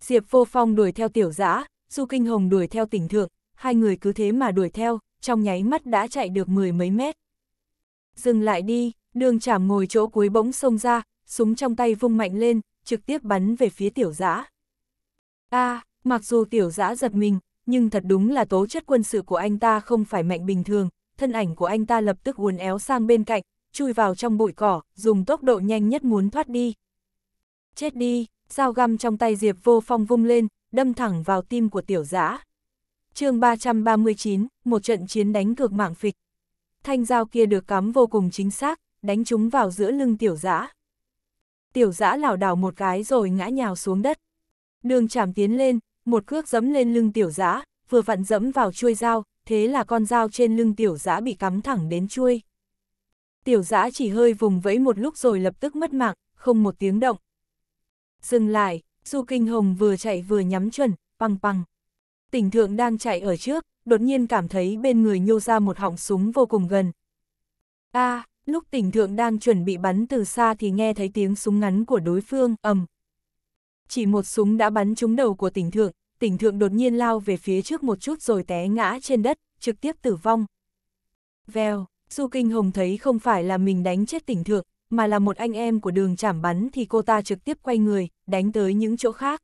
Diệp vô phong đuổi theo tiểu giã, Du Kinh Hồng đuổi theo tỉnh thượng, hai người cứ thế mà đuổi theo, trong nháy mắt đã chạy được mười mấy mét. Dừng lại đi, đường chảm ngồi chỗ cuối bỗng xông ra, súng trong tay vung mạnh lên, trực tiếp bắn về phía tiểu dã a à, mặc dù tiểu dã giật mình, nhưng thật đúng là tố chất quân sự của anh ta không phải mạnh bình thường, thân ảnh của anh ta lập tức uốn éo sang bên cạnh, chui vào trong bụi cỏ, dùng tốc độ nhanh nhất muốn thoát đi. Chết đi, dao găm trong tay Diệp vô phong vung lên, đâm thẳng vào tim của tiểu dã chương 339, một trận chiến đánh cược mạng phịch. Thanh dao kia được cắm vô cùng chính xác, đánh chúng vào giữa lưng tiểu dã. Tiểu dã lảo đảo một cái rồi ngã nhào xuống đất. Đường chảm tiến lên, một cước dẫm lên lưng tiểu dã, vừa vặn dẫm vào chuôi dao, thế là con dao trên lưng tiểu dã bị cắm thẳng đến chuôi. Tiểu dã chỉ hơi vùng vẫy một lúc rồi lập tức mất mạng, không một tiếng động. Dừng lại, Du Kinh Hồng vừa chạy vừa nhắm chuẩn, bằng bằng. Tỉnh thượng đang chạy ở trước, đột nhiên cảm thấy bên người nhô ra một họng súng vô cùng gần. a à, lúc tỉnh thượng đang chuẩn bị bắn từ xa thì nghe thấy tiếng súng ngắn của đối phương, ầm. Chỉ một súng đã bắn trúng đầu của tỉnh thượng, tỉnh thượng đột nhiên lao về phía trước một chút rồi té ngã trên đất, trực tiếp tử vong. Vèo, Du Kinh Hồng thấy không phải là mình đánh chết tỉnh thượng, mà là một anh em của đường chảm bắn thì cô ta trực tiếp quay người, đánh tới những chỗ khác.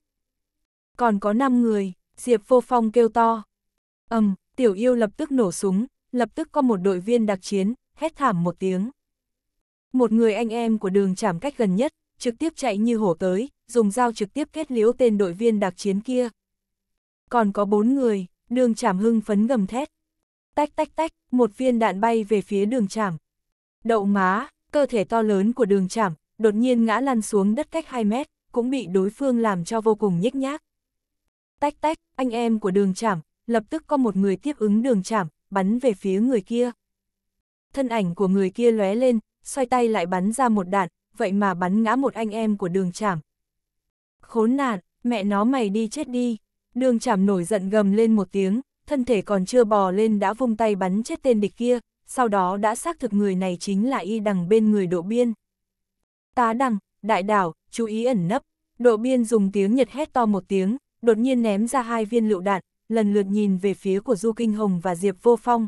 Còn có 5 người, Diệp Vô Phong kêu to. ầm, um, tiểu yêu lập tức nổ súng, lập tức có một đội viên đặc chiến, hét thảm một tiếng. Một người anh em của đường chảm cách gần nhất, trực tiếp chạy như hổ tới, dùng dao trực tiếp kết liễu tên đội viên đặc chiến kia. Còn có bốn người, đường chảm hưng phấn gầm thét. Tách tách tách, một viên đạn bay về phía đường chảm. Đậu má, cơ thể to lớn của đường chảm, đột nhiên ngã lăn xuống đất cách 2 mét, cũng bị đối phương làm cho vô cùng nhếch nhác. Tách tách, anh em của đường chảm, lập tức có một người tiếp ứng đường chảm, bắn về phía người kia. Thân ảnh của người kia lóe lên, xoay tay lại bắn ra một đạn, vậy mà bắn ngã một anh em của đường chảm. Khốn nạn, mẹ nó mày đi chết đi. Đường chảm nổi giận gầm lên một tiếng, thân thể còn chưa bò lên đã vung tay bắn chết tên địch kia, sau đó đã xác thực người này chính là y đằng bên người độ biên. Tá đằng, đại đảo, chú ý ẩn nấp, độ biên dùng tiếng Nhật hét to một tiếng, đột nhiên ném ra hai viên lựu đạn, lần lượt nhìn về phía của Du Kinh Hồng và Diệp Vô Phong.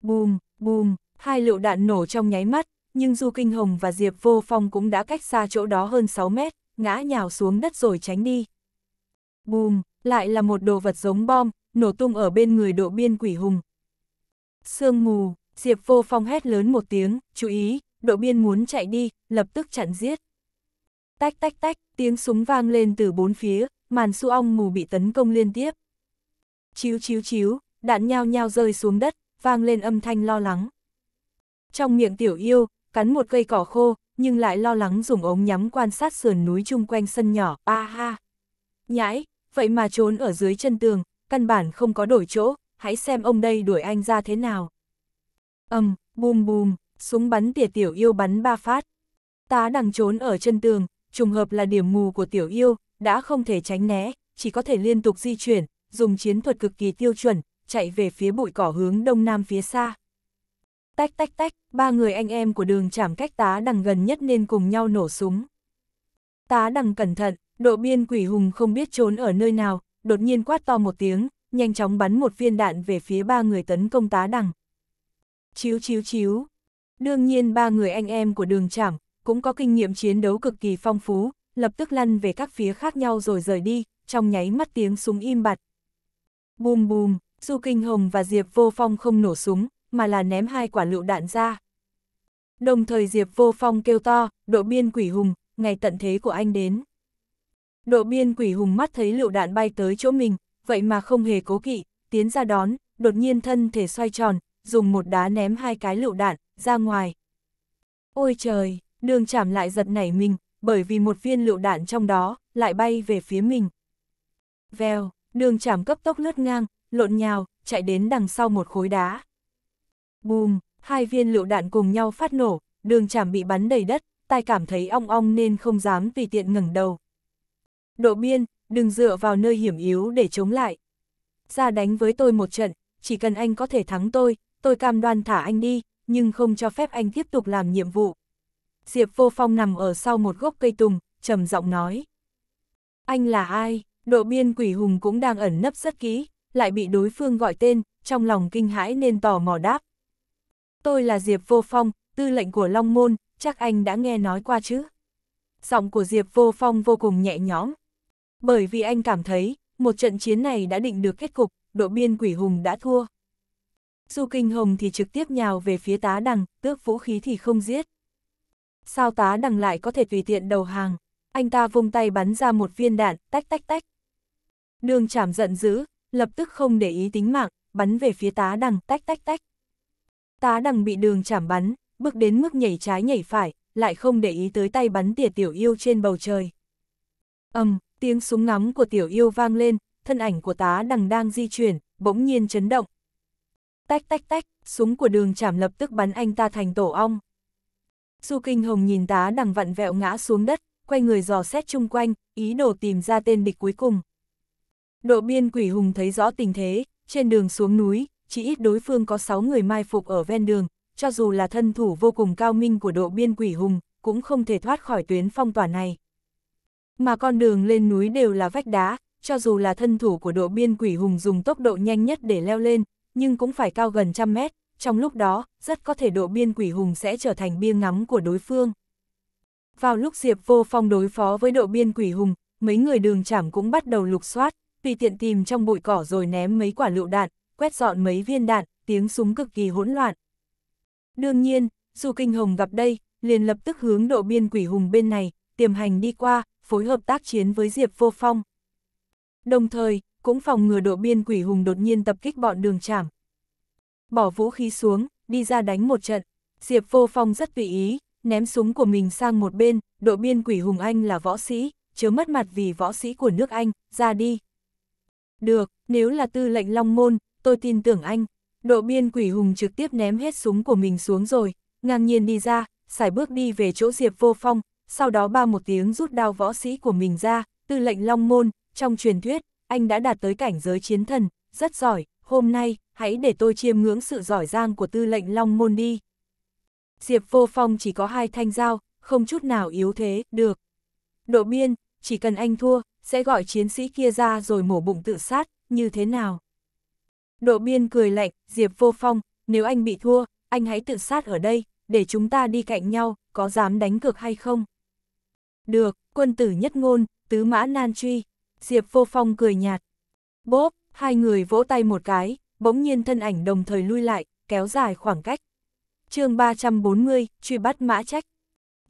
Bùm, bùm, hai lựu đạn nổ trong nháy mắt, nhưng Du Kinh Hồng và Diệp Vô Phong cũng đã cách xa chỗ đó hơn 6 mét, ngã nhào xuống đất rồi tránh đi. Bùm, lại là một đồ vật giống bom, nổ tung ở bên người độ biên quỷ hùng. Sương mù, Diệp Vô Phong hét lớn một tiếng, chú ý, độ biên muốn chạy đi, lập tức chặn giết. Tách tách tách, tiếng súng vang lên từ bốn phía, màn su ong mù bị tấn công liên tiếp. Chíu chíu chíu, đạn nhao nhao rơi xuống đất, vang lên âm thanh lo lắng. Trong miệng tiểu yêu, cắn một cây cỏ khô, nhưng lại lo lắng dùng ống nhắm quan sát sườn núi chung quanh sân nhỏ, a ha. Nhãi, vậy mà trốn ở dưới chân tường, căn bản không có đổi chỗ, hãy xem ông đây đuổi anh ra thế nào. Âm, um, bùm bùm, súng bắn tỉa tiểu yêu bắn ba phát. Tá đằng trốn ở chân tường, trùng hợp là điểm mù của tiểu yêu, đã không thể tránh né, chỉ có thể liên tục di chuyển, dùng chiến thuật cực kỳ tiêu chuẩn, chạy về phía bụi cỏ hướng đông nam phía xa. Tách tách tách, ba người anh em của đường chảm cách tá đằng gần nhất nên cùng nhau nổ súng. Tá đằng cẩn thận, độ biên quỷ hùng không biết trốn ở nơi nào, đột nhiên quát to một tiếng, nhanh chóng bắn một viên đạn về phía ba người tấn công tá đằng. Chiếu chiếu chiếu. Đương nhiên ba người anh em của đường chảm cũng có kinh nghiệm chiến đấu cực kỳ phong phú, lập tức lăn về các phía khác nhau rồi rời đi, trong nháy mắt tiếng súng im bặt. Bùm bùm, Du Kinh Hồng và Diệp Vô Phong không nổ súng, mà là ném hai quả lựu đạn ra. Đồng thời Diệp Vô Phong kêu to, độ biên quỷ hùng, ngày tận thế của anh đến. độ biên quỷ hùng mắt thấy lựu đạn bay tới chỗ mình, vậy mà không hề cố kỵ, tiến ra đón, đột nhiên thân thể xoay tròn, dùng một đá ném hai cái lựu đạn, ra ngoài. Ôi trời, đường chảm lại giật nảy mình, bởi vì một viên lựu đạn trong đó lại bay về phía mình. Vèo, đường chảm cấp tốc lướt ngang, lộn nhào, chạy đến đằng sau một khối đá. Bùm, hai viên lựu đạn cùng nhau phát nổ, đường chảm bị bắn đầy đất, tai cảm thấy ong ong nên không dám vì tiện ngẩng đầu. Độ biên, đừng dựa vào nơi hiểm yếu để chống lại. Ra đánh với tôi một trận, chỉ cần anh có thể thắng tôi, tôi cam đoan thả anh đi, nhưng không cho phép anh tiếp tục làm nhiệm vụ. Diệp Vô Phong nằm ở sau một gốc cây tùng, trầm giọng nói. Anh là ai? Độ biên quỷ hùng cũng đang ẩn nấp rất kỹ, lại bị đối phương gọi tên, trong lòng kinh hãi nên tò mò đáp. Tôi là Diệp Vô Phong, tư lệnh của Long Môn, chắc anh đã nghe nói qua chứ? Giọng của Diệp Vô Phong vô cùng nhẹ nhõm. Bởi vì anh cảm thấy, một trận chiến này đã định được kết cục, độ biên quỷ hùng đã thua. Du Kinh Hồng thì trực tiếp nhào về phía tá đằng, tước vũ khí thì không giết sao tá đằng lại có thể tùy tiện đầu hàng. Anh ta vung tay bắn ra một viên đạn, tách tách tách. Đường chảm giận dữ, lập tức không để ý tính mạng, bắn về phía tá đằng, tách tách tách. Tá đằng bị đường chảm bắn, bước đến mức nhảy trái nhảy phải, lại không để ý tới tay bắn tỉa tiểu yêu trên bầu trời. ầm, tiếng súng ngắm của tiểu yêu vang lên, thân ảnh của tá đằng đang di chuyển, bỗng nhiên chấn động. Tách tách tách, súng của đường chảm lập tức bắn anh ta thành tổ ong. Su Kinh Hồng nhìn tá đằng vặn vẹo ngã xuống đất, quay người dò xét chung quanh, ý đồ tìm ra tên địch cuối cùng. Độ biên quỷ hùng thấy rõ tình thế, trên đường xuống núi, chỉ ít đối phương có 6 người mai phục ở ven đường, cho dù là thân thủ vô cùng cao minh của độ biên quỷ hùng, cũng không thể thoát khỏi tuyến phong tỏa này. Mà con đường lên núi đều là vách đá, cho dù là thân thủ của độ biên quỷ hùng dùng tốc độ nhanh nhất để leo lên, nhưng cũng phải cao gần trăm mét, trong lúc đó, rất có thể độ biên quỷ hùng sẽ trở thành bia ngắm của đối phương. Vào lúc Diệp Vô Phong đối phó với độ biên quỷ hùng, mấy người đường chảm cũng bắt đầu lục soát, tùy tiện tìm trong bụi cỏ rồi ném mấy quả lựu đạn, quét dọn mấy viên đạn, tiếng súng cực kỳ hỗn loạn. Đương nhiên, dù kinh hồng gặp đây, liền lập tức hướng độ biên quỷ hùng bên này, tiềm hành đi qua, phối hợp tác chiến với Diệp Vô Phong. Đồng thời, cũng phòng ngừa độ biên quỷ hùng đột nhiên tập kích bọn đường chảm bỏ vũ khí xuống, đi ra đánh một trận. Diệp Vô Phong rất tùy ý, ném súng của mình sang một bên, đội biên quỷ Hùng Anh là võ sĩ, chớ mất mặt vì võ sĩ của nước Anh, ra đi. Được, nếu là tư lệnh Long Môn, tôi tin tưởng anh. Đội biên quỷ Hùng trực tiếp ném hết súng của mình xuống rồi, ngang nhiên đi ra, xài bước đi về chỗ Diệp Vô Phong, sau đó ba một tiếng rút đao võ sĩ của mình ra, tư lệnh Long Môn, trong truyền thuyết, anh đã đạt tới cảnh giới chiến thần, rất giỏi, hôm nay, hãy để tôi chiêm ngưỡng sự giỏi giang của tư lệnh Long Môn đi. Diệp Vô Phong chỉ có hai thanh dao, không chút nào yếu thế, được. Độ biên, chỉ cần anh thua, sẽ gọi chiến sĩ kia ra rồi mổ bụng tự sát, như thế nào? Độ biên cười lạnh, Diệp Vô Phong, nếu anh bị thua, anh hãy tự sát ở đây, để chúng ta đi cạnh nhau, có dám đánh cược hay không? Được, quân tử nhất ngôn, tứ mã nan truy. Diệp Vô Phong cười nhạt. Bốp, Hai người vỗ tay một cái, bỗng nhiên thân ảnh đồng thời lui lại, kéo dài khoảng cách. chương 340, truy bắt mã trách.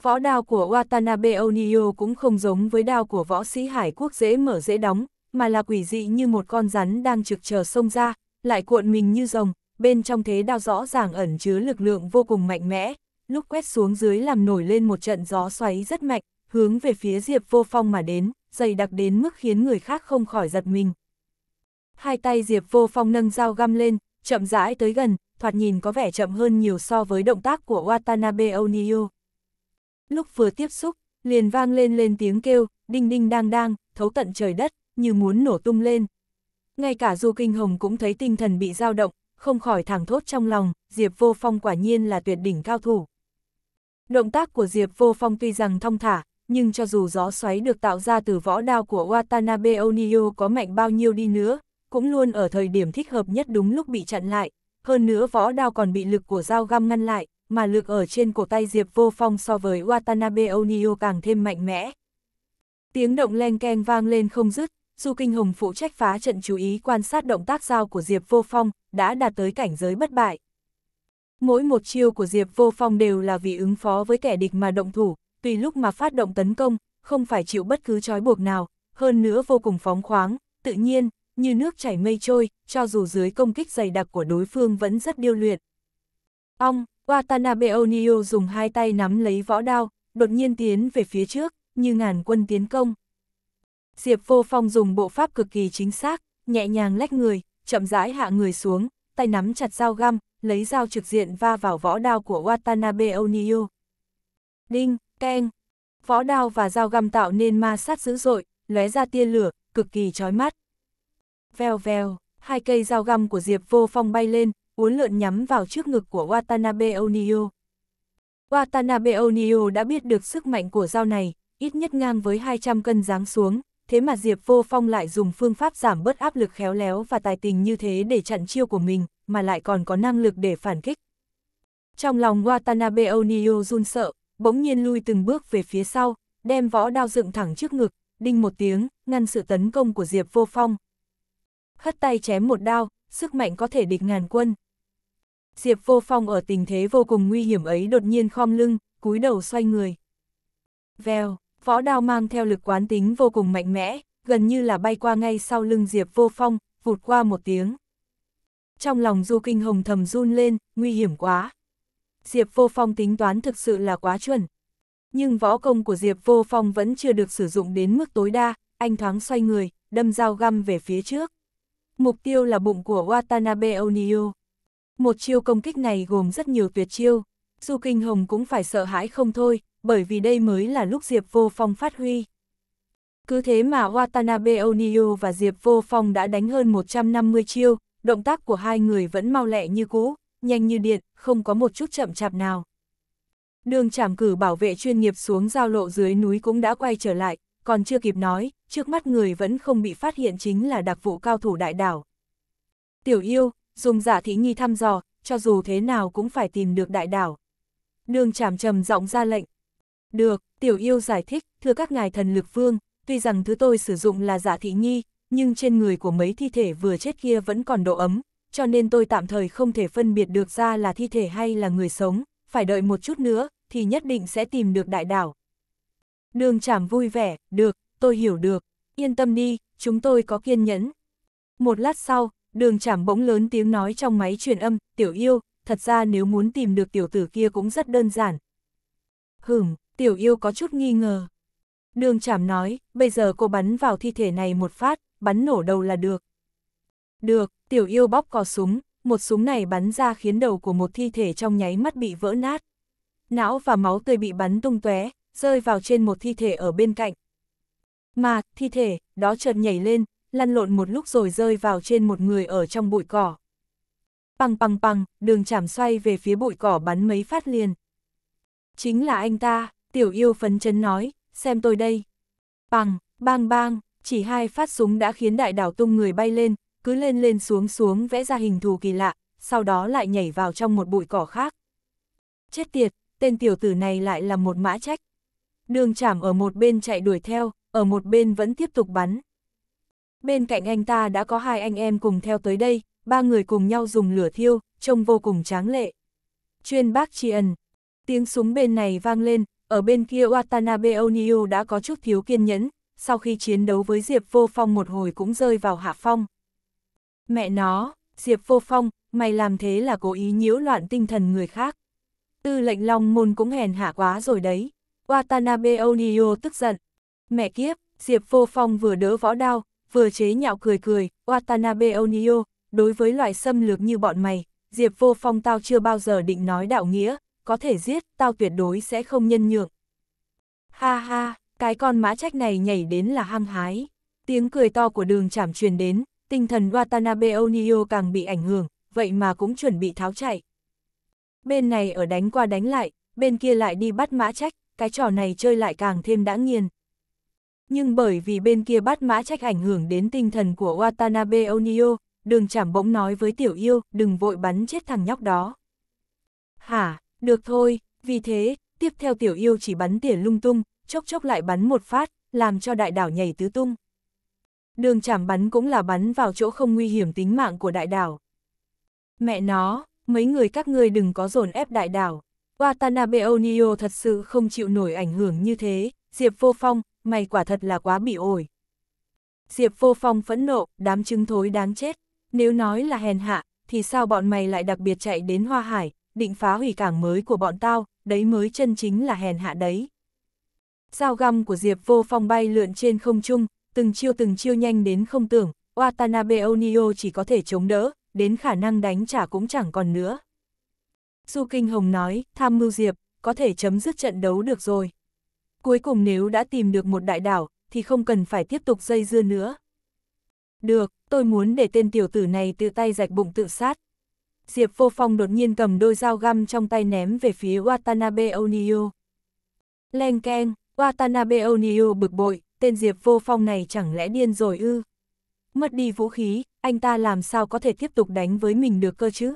Võ đao của Watanabe Onio cũng không giống với đao của võ sĩ Hải Quốc dễ mở dễ đóng, mà là quỷ dị như một con rắn đang trực chờ sông ra, lại cuộn mình như rồng, bên trong thế đao rõ ràng ẩn chứa lực lượng vô cùng mạnh mẽ, lúc quét xuống dưới làm nổi lên một trận gió xoáy rất mạnh, hướng về phía Diệp Vô Phong mà đến, dày đặc đến mức khiến người khác không khỏi giật mình, hai tay Diệp Vô Phong nâng dao găm lên, chậm rãi tới gần, thoạt nhìn có vẻ chậm hơn nhiều so với động tác của Watanabe Oniyu. Lúc vừa tiếp xúc, liền vang lên lên tiếng kêu, đinh đinh đang đang, thấu tận trời đất, như muốn nổ tung lên. Ngay cả Du Kinh Hồng cũng thấy tinh thần bị dao động, không khỏi thẳng thốt trong lòng, Diệp Vô Phong quả nhiên là tuyệt đỉnh cao thủ. Động tác của Diệp Vô Phong tuy rằng thông thả, nhưng cho dù gió xoáy được tạo ra từ võ đao của Watanabe Oniyo có mạnh bao nhiêu đi nữa, cũng luôn ở thời điểm thích hợp nhất đúng lúc bị chặn lại, hơn nữa võ đao còn bị lực của dao găm ngăn lại, mà lực ở trên cổ tay Diệp Vô Phong so với Watanabe Onio càng thêm mạnh mẽ. Tiếng động len keng vang lên không dứt, Du Kinh Hồng phụ trách phá trận chú ý quan sát động tác dao của Diệp Vô Phong, đã đạt tới cảnh giới bất bại. Mỗi một chiêu của Diệp Vô Phong đều là vì ứng phó với kẻ địch mà động thủ, tùy lúc mà phát động tấn công, không phải chịu bất cứ trói buộc nào, hơn nữa vô cùng phóng khoáng, tự nhiên, như nước chảy mây trôi, cho dù dưới công kích dày đặc của đối phương vẫn rất điêu luyện. Ong, Watanabe Onio dùng hai tay nắm lấy võ đao, đột nhiên tiến về phía trước, như ngàn quân tiến công. Diệp Vô Phong dùng bộ pháp cực kỳ chính xác, nhẹ nhàng lách người, chậm rãi hạ người xuống, tay nắm chặt dao găm, lấy dao trực diện va vào võ đao của Watanabe Onio. Đinh, keng. Võ đao và dao găm tạo nên ma sát dữ dội, lóe ra tia lửa, cực kỳ chói mắt veo veo, hai cây dao găm của Diệp Vô Phong bay lên, uốn lượn nhắm vào trước ngực của Watanabe Onio. Watanabe Onio đã biết được sức mạnh của dao này, ít nhất ngang với 200 cân giáng xuống, thế mà Diệp Vô Phong lại dùng phương pháp giảm bớt áp lực khéo léo và tài tình như thế để chặn chiêu của mình, mà lại còn có năng lực để phản kích. Trong lòng Watanabe Onio run sợ, bỗng nhiên lui từng bước về phía sau, đem võ đao dựng thẳng trước ngực, đinh một tiếng, ngăn sự tấn công của Diệp Vô Phong, hất tay chém một đao, sức mạnh có thể địch ngàn quân. Diệp Vô Phong ở tình thế vô cùng nguy hiểm ấy đột nhiên khom lưng, cúi đầu xoay người. Vèo, võ đao mang theo lực quán tính vô cùng mạnh mẽ, gần như là bay qua ngay sau lưng Diệp Vô Phong, vụt qua một tiếng. Trong lòng Du Kinh Hồng thầm run lên, nguy hiểm quá. Diệp Vô Phong tính toán thực sự là quá chuẩn. Nhưng võ công của Diệp Vô Phong vẫn chưa được sử dụng đến mức tối đa, anh thoáng xoay người, đâm dao găm về phía trước mục tiêu là bụng của Watanabe Onio. Một chiêu công kích này gồm rất nhiều tuyệt chiêu, Du Kinh Hồng cũng phải sợ hãi không thôi, bởi vì đây mới là lúc Diệp Vô Phong phát huy. Cứ thế mà Watanabe Onio và Diệp Vô Phong đã đánh hơn 150 chiêu, động tác của hai người vẫn mau lẹ như cũ, nhanh như điện, không có một chút chậm chạp nào. Đường trảm cử bảo vệ chuyên nghiệp xuống giao lộ dưới núi cũng đã quay trở lại, còn chưa kịp nói, trước mắt người vẫn không bị phát hiện chính là đặc vụ cao thủ đại đảo. Tiểu yêu, dùng giả thí nghi thăm dò, cho dù thế nào cũng phải tìm được đại đảo. Đường chảm trầm giọng ra lệnh. Được, tiểu yêu giải thích, thưa các ngài thần lực vương, tuy rằng thứ tôi sử dụng là giả thị nghi, nhưng trên người của mấy thi thể vừa chết kia vẫn còn độ ấm, cho nên tôi tạm thời không thể phân biệt được ra là thi thể hay là người sống, phải đợi một chút nữa, thì nhất định sẽ tìm được đại đảo. Đường chảm vui vẻ, được, tôi hiểu được, yên tâm đi, chúng tôi có kiên nhẫn. Một lát sau, đường chảm bỗng lớn tiếng nói trong máy truyền âm, tiểu yêu, thật ra nếu muốn tìm được tiểu tử kia cũng rất đơn giản. Hửm, tiểu yêu có chút nghi ngờ. Đường chảm nói, bây giờ cô bắn vào thi thể này một phát, bắn nổ đầu là được. Được, tiểu yêu bóp cò súng, một súng này bắn ra khiến đầu của một thi thể trong nháy mắt bị vỡ nát. Não và máu tươi bị bắn tung tóe, rơi vào trên một thi thể ở bên cạnh, mà, thi thể, đó chợt nhảy lên, lăn lộn một lúc rồi rơi vào trên một người ở trong bụi cỏ. Păng păng păng, đường chảm xoay về phía bụi cỏ bắn mấy phát liền. Chính là anh ta, tiểu yêu phấn chấn nói, xem tôi đây. Bằng, bang bang, chỉ hai phát súng đã khiến đại đảo tung người bay lên, cứ lên lên xuống xuống vẽ ra hình thù kỳ lạ, sau đó lại nhảy vào trong một bụi cỏ khác. Chết tiệt, tên tiểu tử này lại là một mã trách. Đường chảm ở một bên chạy đuổi theo, ở một bên vẫn tiếp tục bắn. Bên cạnh anh ta đã có hai anh em cùng theo tới đây, ba người cùng nhau dùng lửa thiêu, trông vô cùng tráng lệ. Chuyên bác tri ân, tiếng súng bên này vang lên, ở bên kia Watanabe Oniu đã có chút thiếu kiên nhẫn, sau khi chiến đấu với Diệp Vô Phong một hồi cũng rơi vào hạ phong. Mẹ nó, Diệp Vô Phong, mày làm thế là cố ý nhiễu loạn tinh thần người khác. Tư lệnh Long Môn cũng hèn hạ quá rồi đấy. Watanabe Oniu tức giận, Mẹ kiếp, Diệp Vô Phong vừa đỡ võ đao, vừa chế nhạo cười cười, Watanabe Onio, đối với loại xâm lược như bọn mày, Diệp Vô Phong tao chưa bao giờ định nói đạo nghĩa, có thể giết, tao tuyệt đối sẽ không nhân nhượng. Ha ha, cái con mã trách này nhảy đến là hăng hái. Tiếng cười to của đường chảm truyền đến, tinh thần Watanabe Onio càng bị ảnh hưởng, vậy mà cũng chuẩn bị tháo chạy. Bên này ở đánh qua đánh lại, bên kia lại đi bắt mã trách, cái trò này chơi lại càng thêm đã nghiền nhưng bởi vì bên kia bắt mã trách ảnh hưởng đến tinh thần của Watanabe Onio, đường chảm bỗng nói với tiểu yêu, đừng vội bắn chết thằng nhóc đó. Hả, được thôi, vì thế, tiếp theo tiểu yêu chỉ bắn tỉa lung tung, chốc chốc lại bắn một phát, làm cho đại đảo nhảy tứ tung. Đường chảm bắn cũng là bắn vào chỗ không nguy hiểm tính mạng của đại đảo. Mẹ nó, mấy người các ngươi đừng có dồn ép đại đảo. Watanabe Onio thật sự không chịu nổi ảnh hưởng như thế, Diệp Vô Phong, mày quả thật là quá bị ổi. Diệp vô phong phẫn nộ, đám chứng thối đáng chết. Nếu nói là hèn hạ, thì sao bọn mày lại đặc biệt chạy đến Hoa Hải, định phá hủy cảng mới của bọn tao, đấy mới chân chính là hèn hạ đấy. Dao găm của Diệp vô phong bay lượn trên không trung, từng chiêu từng chiêu nhanh đến không tưởng, Watanabe Onio chỉ có thể chống đỡ, đến khả năng đánh trả cũng chẳng còn nữa. Du Kinh Hồng nói, tham mưu Diệp, có thể chấm dứt trận đấu được rồi. Cuối cùng nếu đã tìm được một đại đảo, thì không cần phải tiếp tục dây dưa nữa. Được, tôi muốn để tên tiểu tử này tự tay rạch bụng tự sát. Diệp Vô Phong đột nhiên cầm đôi dao găm trong tay ném về phía Watanabe Onio. Leng keng, Watanabe Onio bực bội, tên Diệp Vô Phong này chẳng lẽ điên rồi ư? Mất đi vũ khí, anh ta làm sao có thể tiếp tục đánh với mình được cơ chứ?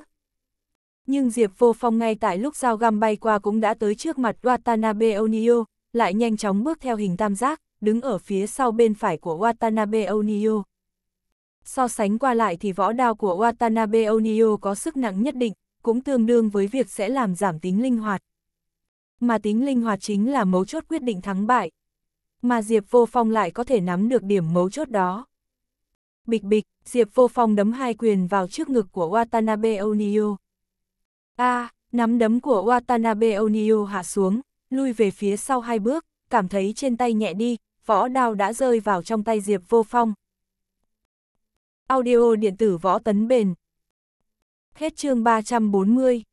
Nhưng Diệp Vô Phong ngay tại lúc dao găm bay qua cũng đã tới trước mặt Watanabe Onio, lại nhanh chóng bước theo hình tam giác, đứng ở phía sau bên phải của Watanabe Onio. So sánh qua lại thì võ đao của Watanabe Onio có sức nặng nhất định, cũng tương đương với việc sẽ làm giảm tính linh hoạt. Mà tính linh hoạt chính là mấu chốt quyết định thắng bại. Mà Diệp Vô Phong lại có thể nắm được điểm mấu chốt đó. Bịch bịch, Diệp Vô Phong đấm hai quyền vào trước ngực của Watanabe Onio. A, à, nắm đấm của Watanabe Onio hạ xuống, lui về phía sau hai bước, cảm thấy trên tay nhẹ đi, võ đao đã rơi vào trong tay Diệp Vô Phong. Audio điện tử võ tấn bền. Hết chương 340